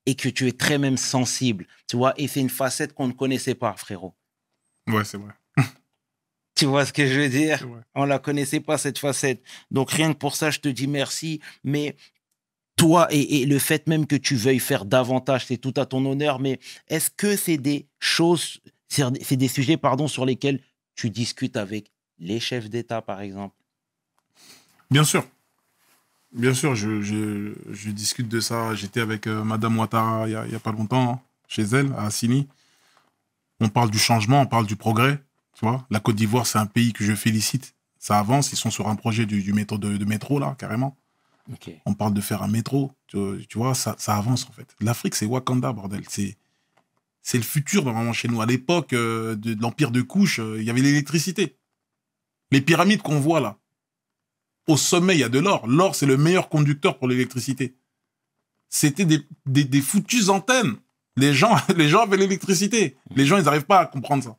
et que tu es très même sensible, tu vois. Et c'est une facette qu'on ne connaissait pas, frérot. Ouais, c'est vrai. Tu vois ce que je veux dire On On la connaissait pas cette facette. Donc rien que pour ça, je te dis merci. Mais toi et, le fait même que tu veuilles faire davantage, c'est tout à ton honneur. Mais est-ce que c'est des choses, c'est des, sujets, pardon, sur lesquels tu discutes avec les chefs d'État, par exemple Bien sûr. Bien sûr, je, discute de ça. J'étais avec euh, Madame Ouattara il n'y a, pas longtemps, hein, chez elle, à Assini. On parle du changement, on parle du progrès. Tu la Côte d'Ivoire, c'est un pays que je félicite. Ça avance. Ils sont sur un projet du, métro, de, métro, là, carrément. On parle de faire un métro. Tu, vois, ça, ça, avance, en fait. L'Afrique, c'est Wakanda, bordel. C'est. C'est le futur vraiment chez nous. À l'époque euh, de, l'empire de couche, euh, il y avait l'électricité. Les pyramides qu'on voit là, au sommet, il y a de l'or. L'or, c'est le meilleur conducteur pour l'électricité. C'était des, des, foutues antennes. Les gens, les gens avaient l'électricité. Les gens, ils n'arrivent pas à comprendre ça.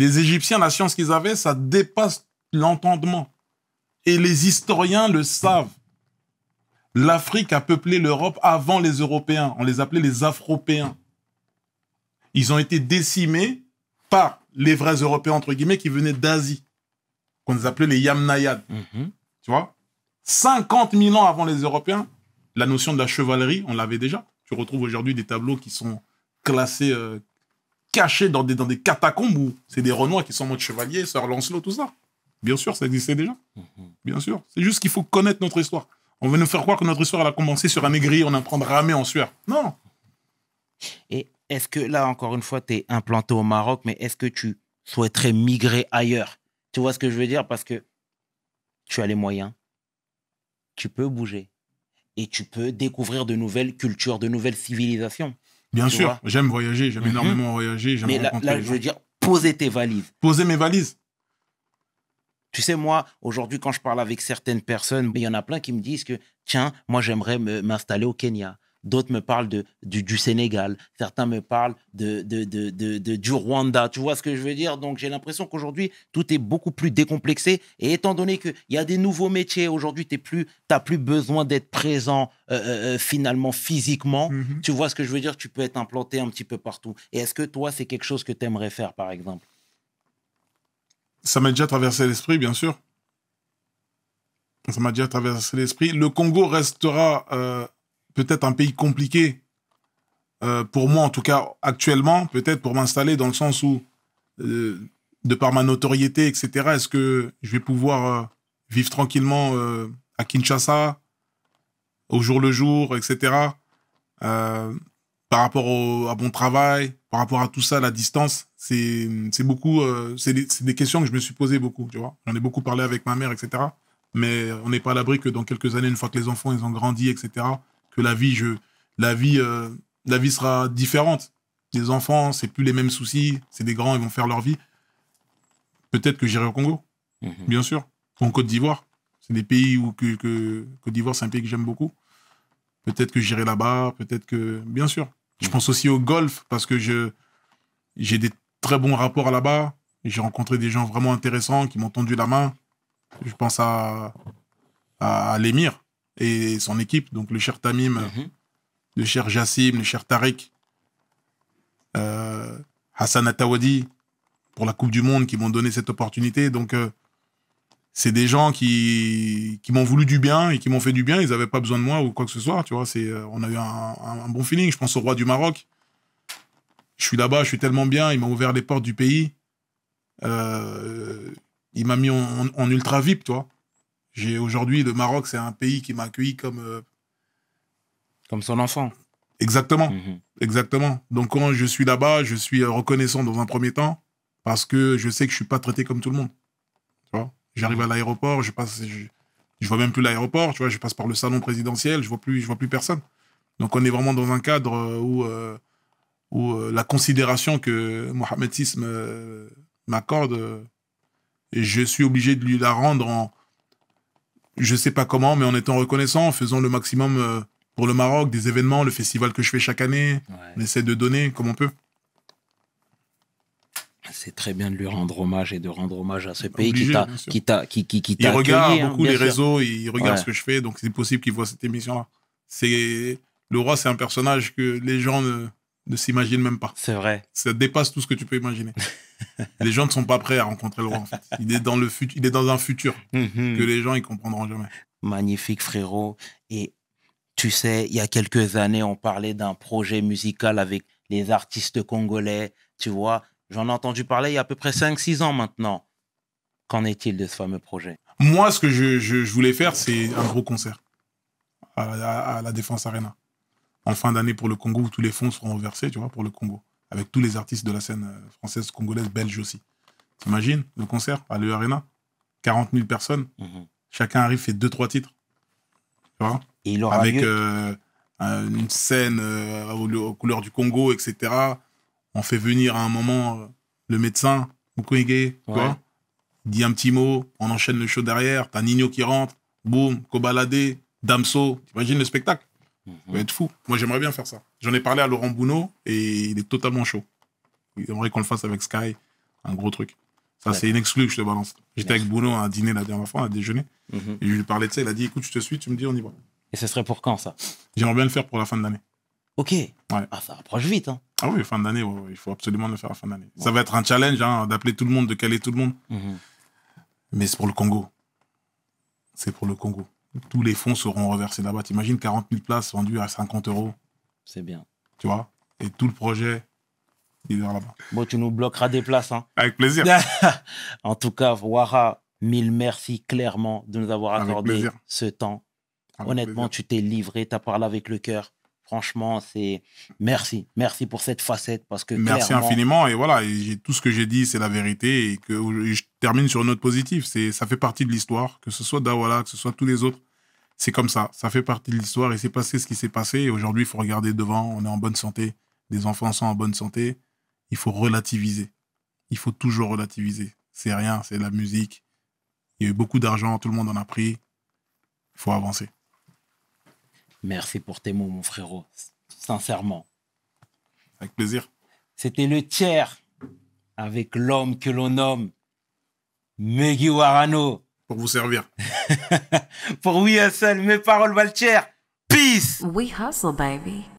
Les Égyptiens, la science qu'ils avaient, ça dépasse l'entendement. Et les historiens le savent. L'Afrique a peuplé l'Europe avant les Européens. On les appelait les Afropéens. Ils ont été décimés par les vrais Européens, entre guillemets, qui venaient d'Asie, qu'on les appelait les Yamnayad. Mhm. Tu vois 50 000 ans avant les Européens, la notion de la chevalerie, on l'avait déjà. Tu retrouves aujourd'hui des tableaux qui sont classés euh, caché dans des, catacombes où c'est des Renois qui sont mode chevalier, Sœur Lancelot, tout ça. Bien sûr, ça existait déjà. Mhm. Bien sûr. C'est juste qu'il faut connaître notre histoire. On veut nous faire croire que notre histoire, elle a commencé sur un aigri, on a en train ramer en sueur. Non. Et est-ce que là, encore une fois, tu es implanté au Maroc, mais est-ce que tu souhaiterais migrer ailleurs Tu vois ce que je veux dire Parce que tu as les moyens, tu peux bouger et tu peux découvrir de nouvelles cultures, de nouvelles civilisations. Bien sûr, j'aime voyager, j'aime mhm. énormément voyager. Mais là, je veux dire, poser tes valises. Poser mes valises. Tu sais, moi, aujourd'hui, quand je parle avec certaines personnes, il y en a plein qui me disent que, tiens, moi, j'aimerais m'installer au Kenya. D'autres me parlent de, du, Sénégal. Certains me parlent de, du Rwanda. Tu vois ce que je veux dire Donc, j'ai l'impression qu'aujourd'hui, tout est beaucoup plus décomplexé. Et étant donné qu'il y a des nouveaux métiers, aujourd'hui, tu n'as plus besoin d'être présent euh, euh, euh, finalement physiquement. Mm-hmm. Tu vois ce que je veux dire Tu peux être implanté un petit peu partout. Et est-ce que toi, c'est quelque chose que tu aimerais faire, par exemple Ça m'a déjà traversé l'esprit, bien sûr. Ça m'a déjà traversé l'esprit. Le Congo restera peut-être un pays compliqué euh, pour moi, en tout cas actuellement, peut-être pour m'installer dans le sens où, euh, de par ma notoriété, etc., est-ce que je vais pouvoir euh, vivre tranquillement à Kinshasa, au jour le jour, etc., par rapport au, à mon travail, par rapport à tout ça, la distance, c'est beaucoup, c'est des, questions que je me suis posées beaucoup, tu vois. J'en ai beaucoup parlé avec ma mère, etc. Mais on n'est pas à l'abri que dans quelques années, une fois que les enfants ils ont grandi, etc., que la vie, je, la vie, euh, la vie sera différente. Les enfants, c'est plus les mêmes soucis, c'est des grands, ils vont faire leur vie. Peut-être que j'irai au Congo, mhm. bien sûr, en Côte d'Ivoire. C'est des pays où que, que Côte d'Ivoire, c'est un pays que j'aime beaucoup. Peut-être que j'irai là-bas, peut-être que, bien sûr. Je mhm. pense aussi au golf parce que je j'ai des très bons rapports là-bas. J'ai rencontré des gens vraiment intéressants qui m'ont tendu la main. Je pense à l'émir et son équipe, donc le cher Tamim, mhm. le cher Jassim, le cher Tariq, euh, Hassan Attawadi, pour la Coupe du Monde, qui m'ont donné cette opportunité. Donc, euh, c'est des gens qui, qui m'ont voulu du bien et qui m'ont fait du bien. Ils n'avaient pas besoin de moi ou quoi que ce soit. Tu vois, c'est, euh, on a eu un, bon feeling. Je pense au roi du Maroc. Je suis là-bas, je suis tellement bien. Il m'a ouvert les portes du pays. il m'a mis en, ultra VIP, vois j'ai aujourd'hui le Maroc, c'est un pays qui m'a accueilli comme euh, comme son enfant. Exactement, mhm. exactement. Donc quand je suis là-bas, je suis euh, reconnaissant dans un premier temps parce que je sais que je suis pas traité comme tout le monde. Tu vois, j'arrive à mhm. l'aéroport, je passe, je, vois même plus l'aéroport. Tu vois, je passe par le salon présidentiel, je vois plus, je vois plus personne. Donc on est vraiment dans un cadre euh, où où la considération que Mohamed VI m'accorde, je suis obligé de lui la rendre en je sais pas comment, mais en étant reconnaissant, en faisant le maximum euh, pour le Maroc, des événements, le festival que je fais chaque année. On essaie de donner comme on peut. C'est très bien de lui rendre hommage et de rendre hommage à ce pays qui t'a qui, Il regarde hein, beaucoup les réseaux, il regarde ce que je fais, donc c'est possible qu'il voit cette émission-là. C'est le roi, c'est un personnage que les gens ne ne s'imagine même pas. C'est vrai. Ça dépasse tout ce que tu peux imaginer. les gens ne sont pas prêts à rencontrer le roi, en fait. Il est dans, le futur. il est dans un futur mhm. que les gens ne comprendront jamais. Magnifique, frérot. Et tu sais, il y a quelques années, on parlait d'un projet musical avec les artistes congolais. Tu vois, j'en ai entendu parler il y a à peu près 5-6 ans maintenant. Qu'en est-il de ce fameux projet Moi, ce que je, voulais faire, c'est un gros concert à la Défense Arena en fin d'année pour le Congo où tous les fonds seront versés, tu vois, pour le Congo, avec tous les artistes de la scène euh, française, congolaise, belge aussi. T'imagines le concert à Arena 40 000 personnes, mhm. chacun arrive, fait deux, trois titres. Tu vois Et Avec euh, une scène euh, aux, couleurs du Congo, etc. On fait venir à un moment le médecin, Mukwege, tu quoi. dit un petit mot, on enchaîne le show derrière, t'as Nino qui rentre, boum, Kobalade, Damso, t'imagines le spectacle ça va être fou. Moi, j'aimerais bien faire ça. J'en ai parlé à Laurent Bounot et il est totalement chaud. Il aimerait qu'on le fasse avec Sky, un gros truc. Ça, c'est inexclu que je te balance. J'étais avec Bounot à dîner la dernière fois, à déjeuner. Mhm. je lui parlais de ça. Il a dit écoute, je te suis, tu me dis, on y va. Et ce serait pour quand ça J'aimerais bien le faire pour la fin de l'année. Ok. Ah, ça approche vite. Hein. Ah oui, fin d'année, il faut absolument le faire à la fin d'année. Ça va être un challenge hein, d'appeler tout le monde, de caler tout le monde. Mhm. Mais c'est pour le Congo. C'est pour le Congo tous les fonds seront reversés là-bas. T'imagines 40 000 places vendues à 50 euros. C'est bien. Tu vois Et tout le projet est là-bas. Bon, tu nous bloqueras des places. Hein. Avec plaisir. en tout cas, Wara, mille merci clairement de nous avoir accordé ce temps. Honnêtement, tu t'es livré, tu as parlé avec le cœur. Franchement, c'est merci, merci pour cette facette parce que merci infiniment et voilà, tout ce que j'ai dit c'est la vérité et que je termine sur une note positive. C'est ça fait partie de l'histoire, que ce soit Dawala, que ce soit tous les autres, c'est comme ça, ça fait partie de l'histoire et c'est passé ce qui s'est passé. Et aujourd'hui, il faut regarder devant, on est en bonne santé, Les enfants sont en bonne santé, il faut relativiser, il faut toujours relativiser. C'est rien, c'est la musique. Il y a eu beaucoup d'argent, tout le monde en a pris, il faut avancer. Merci pour tes mots, mon frérot, sincèrement. Avec plaisir. C'était le tiers avec l'homme que l'on nomme Megui Warano. Pour vous servir. pour We seul. mes paroles valent Peace. We Hustle, baby.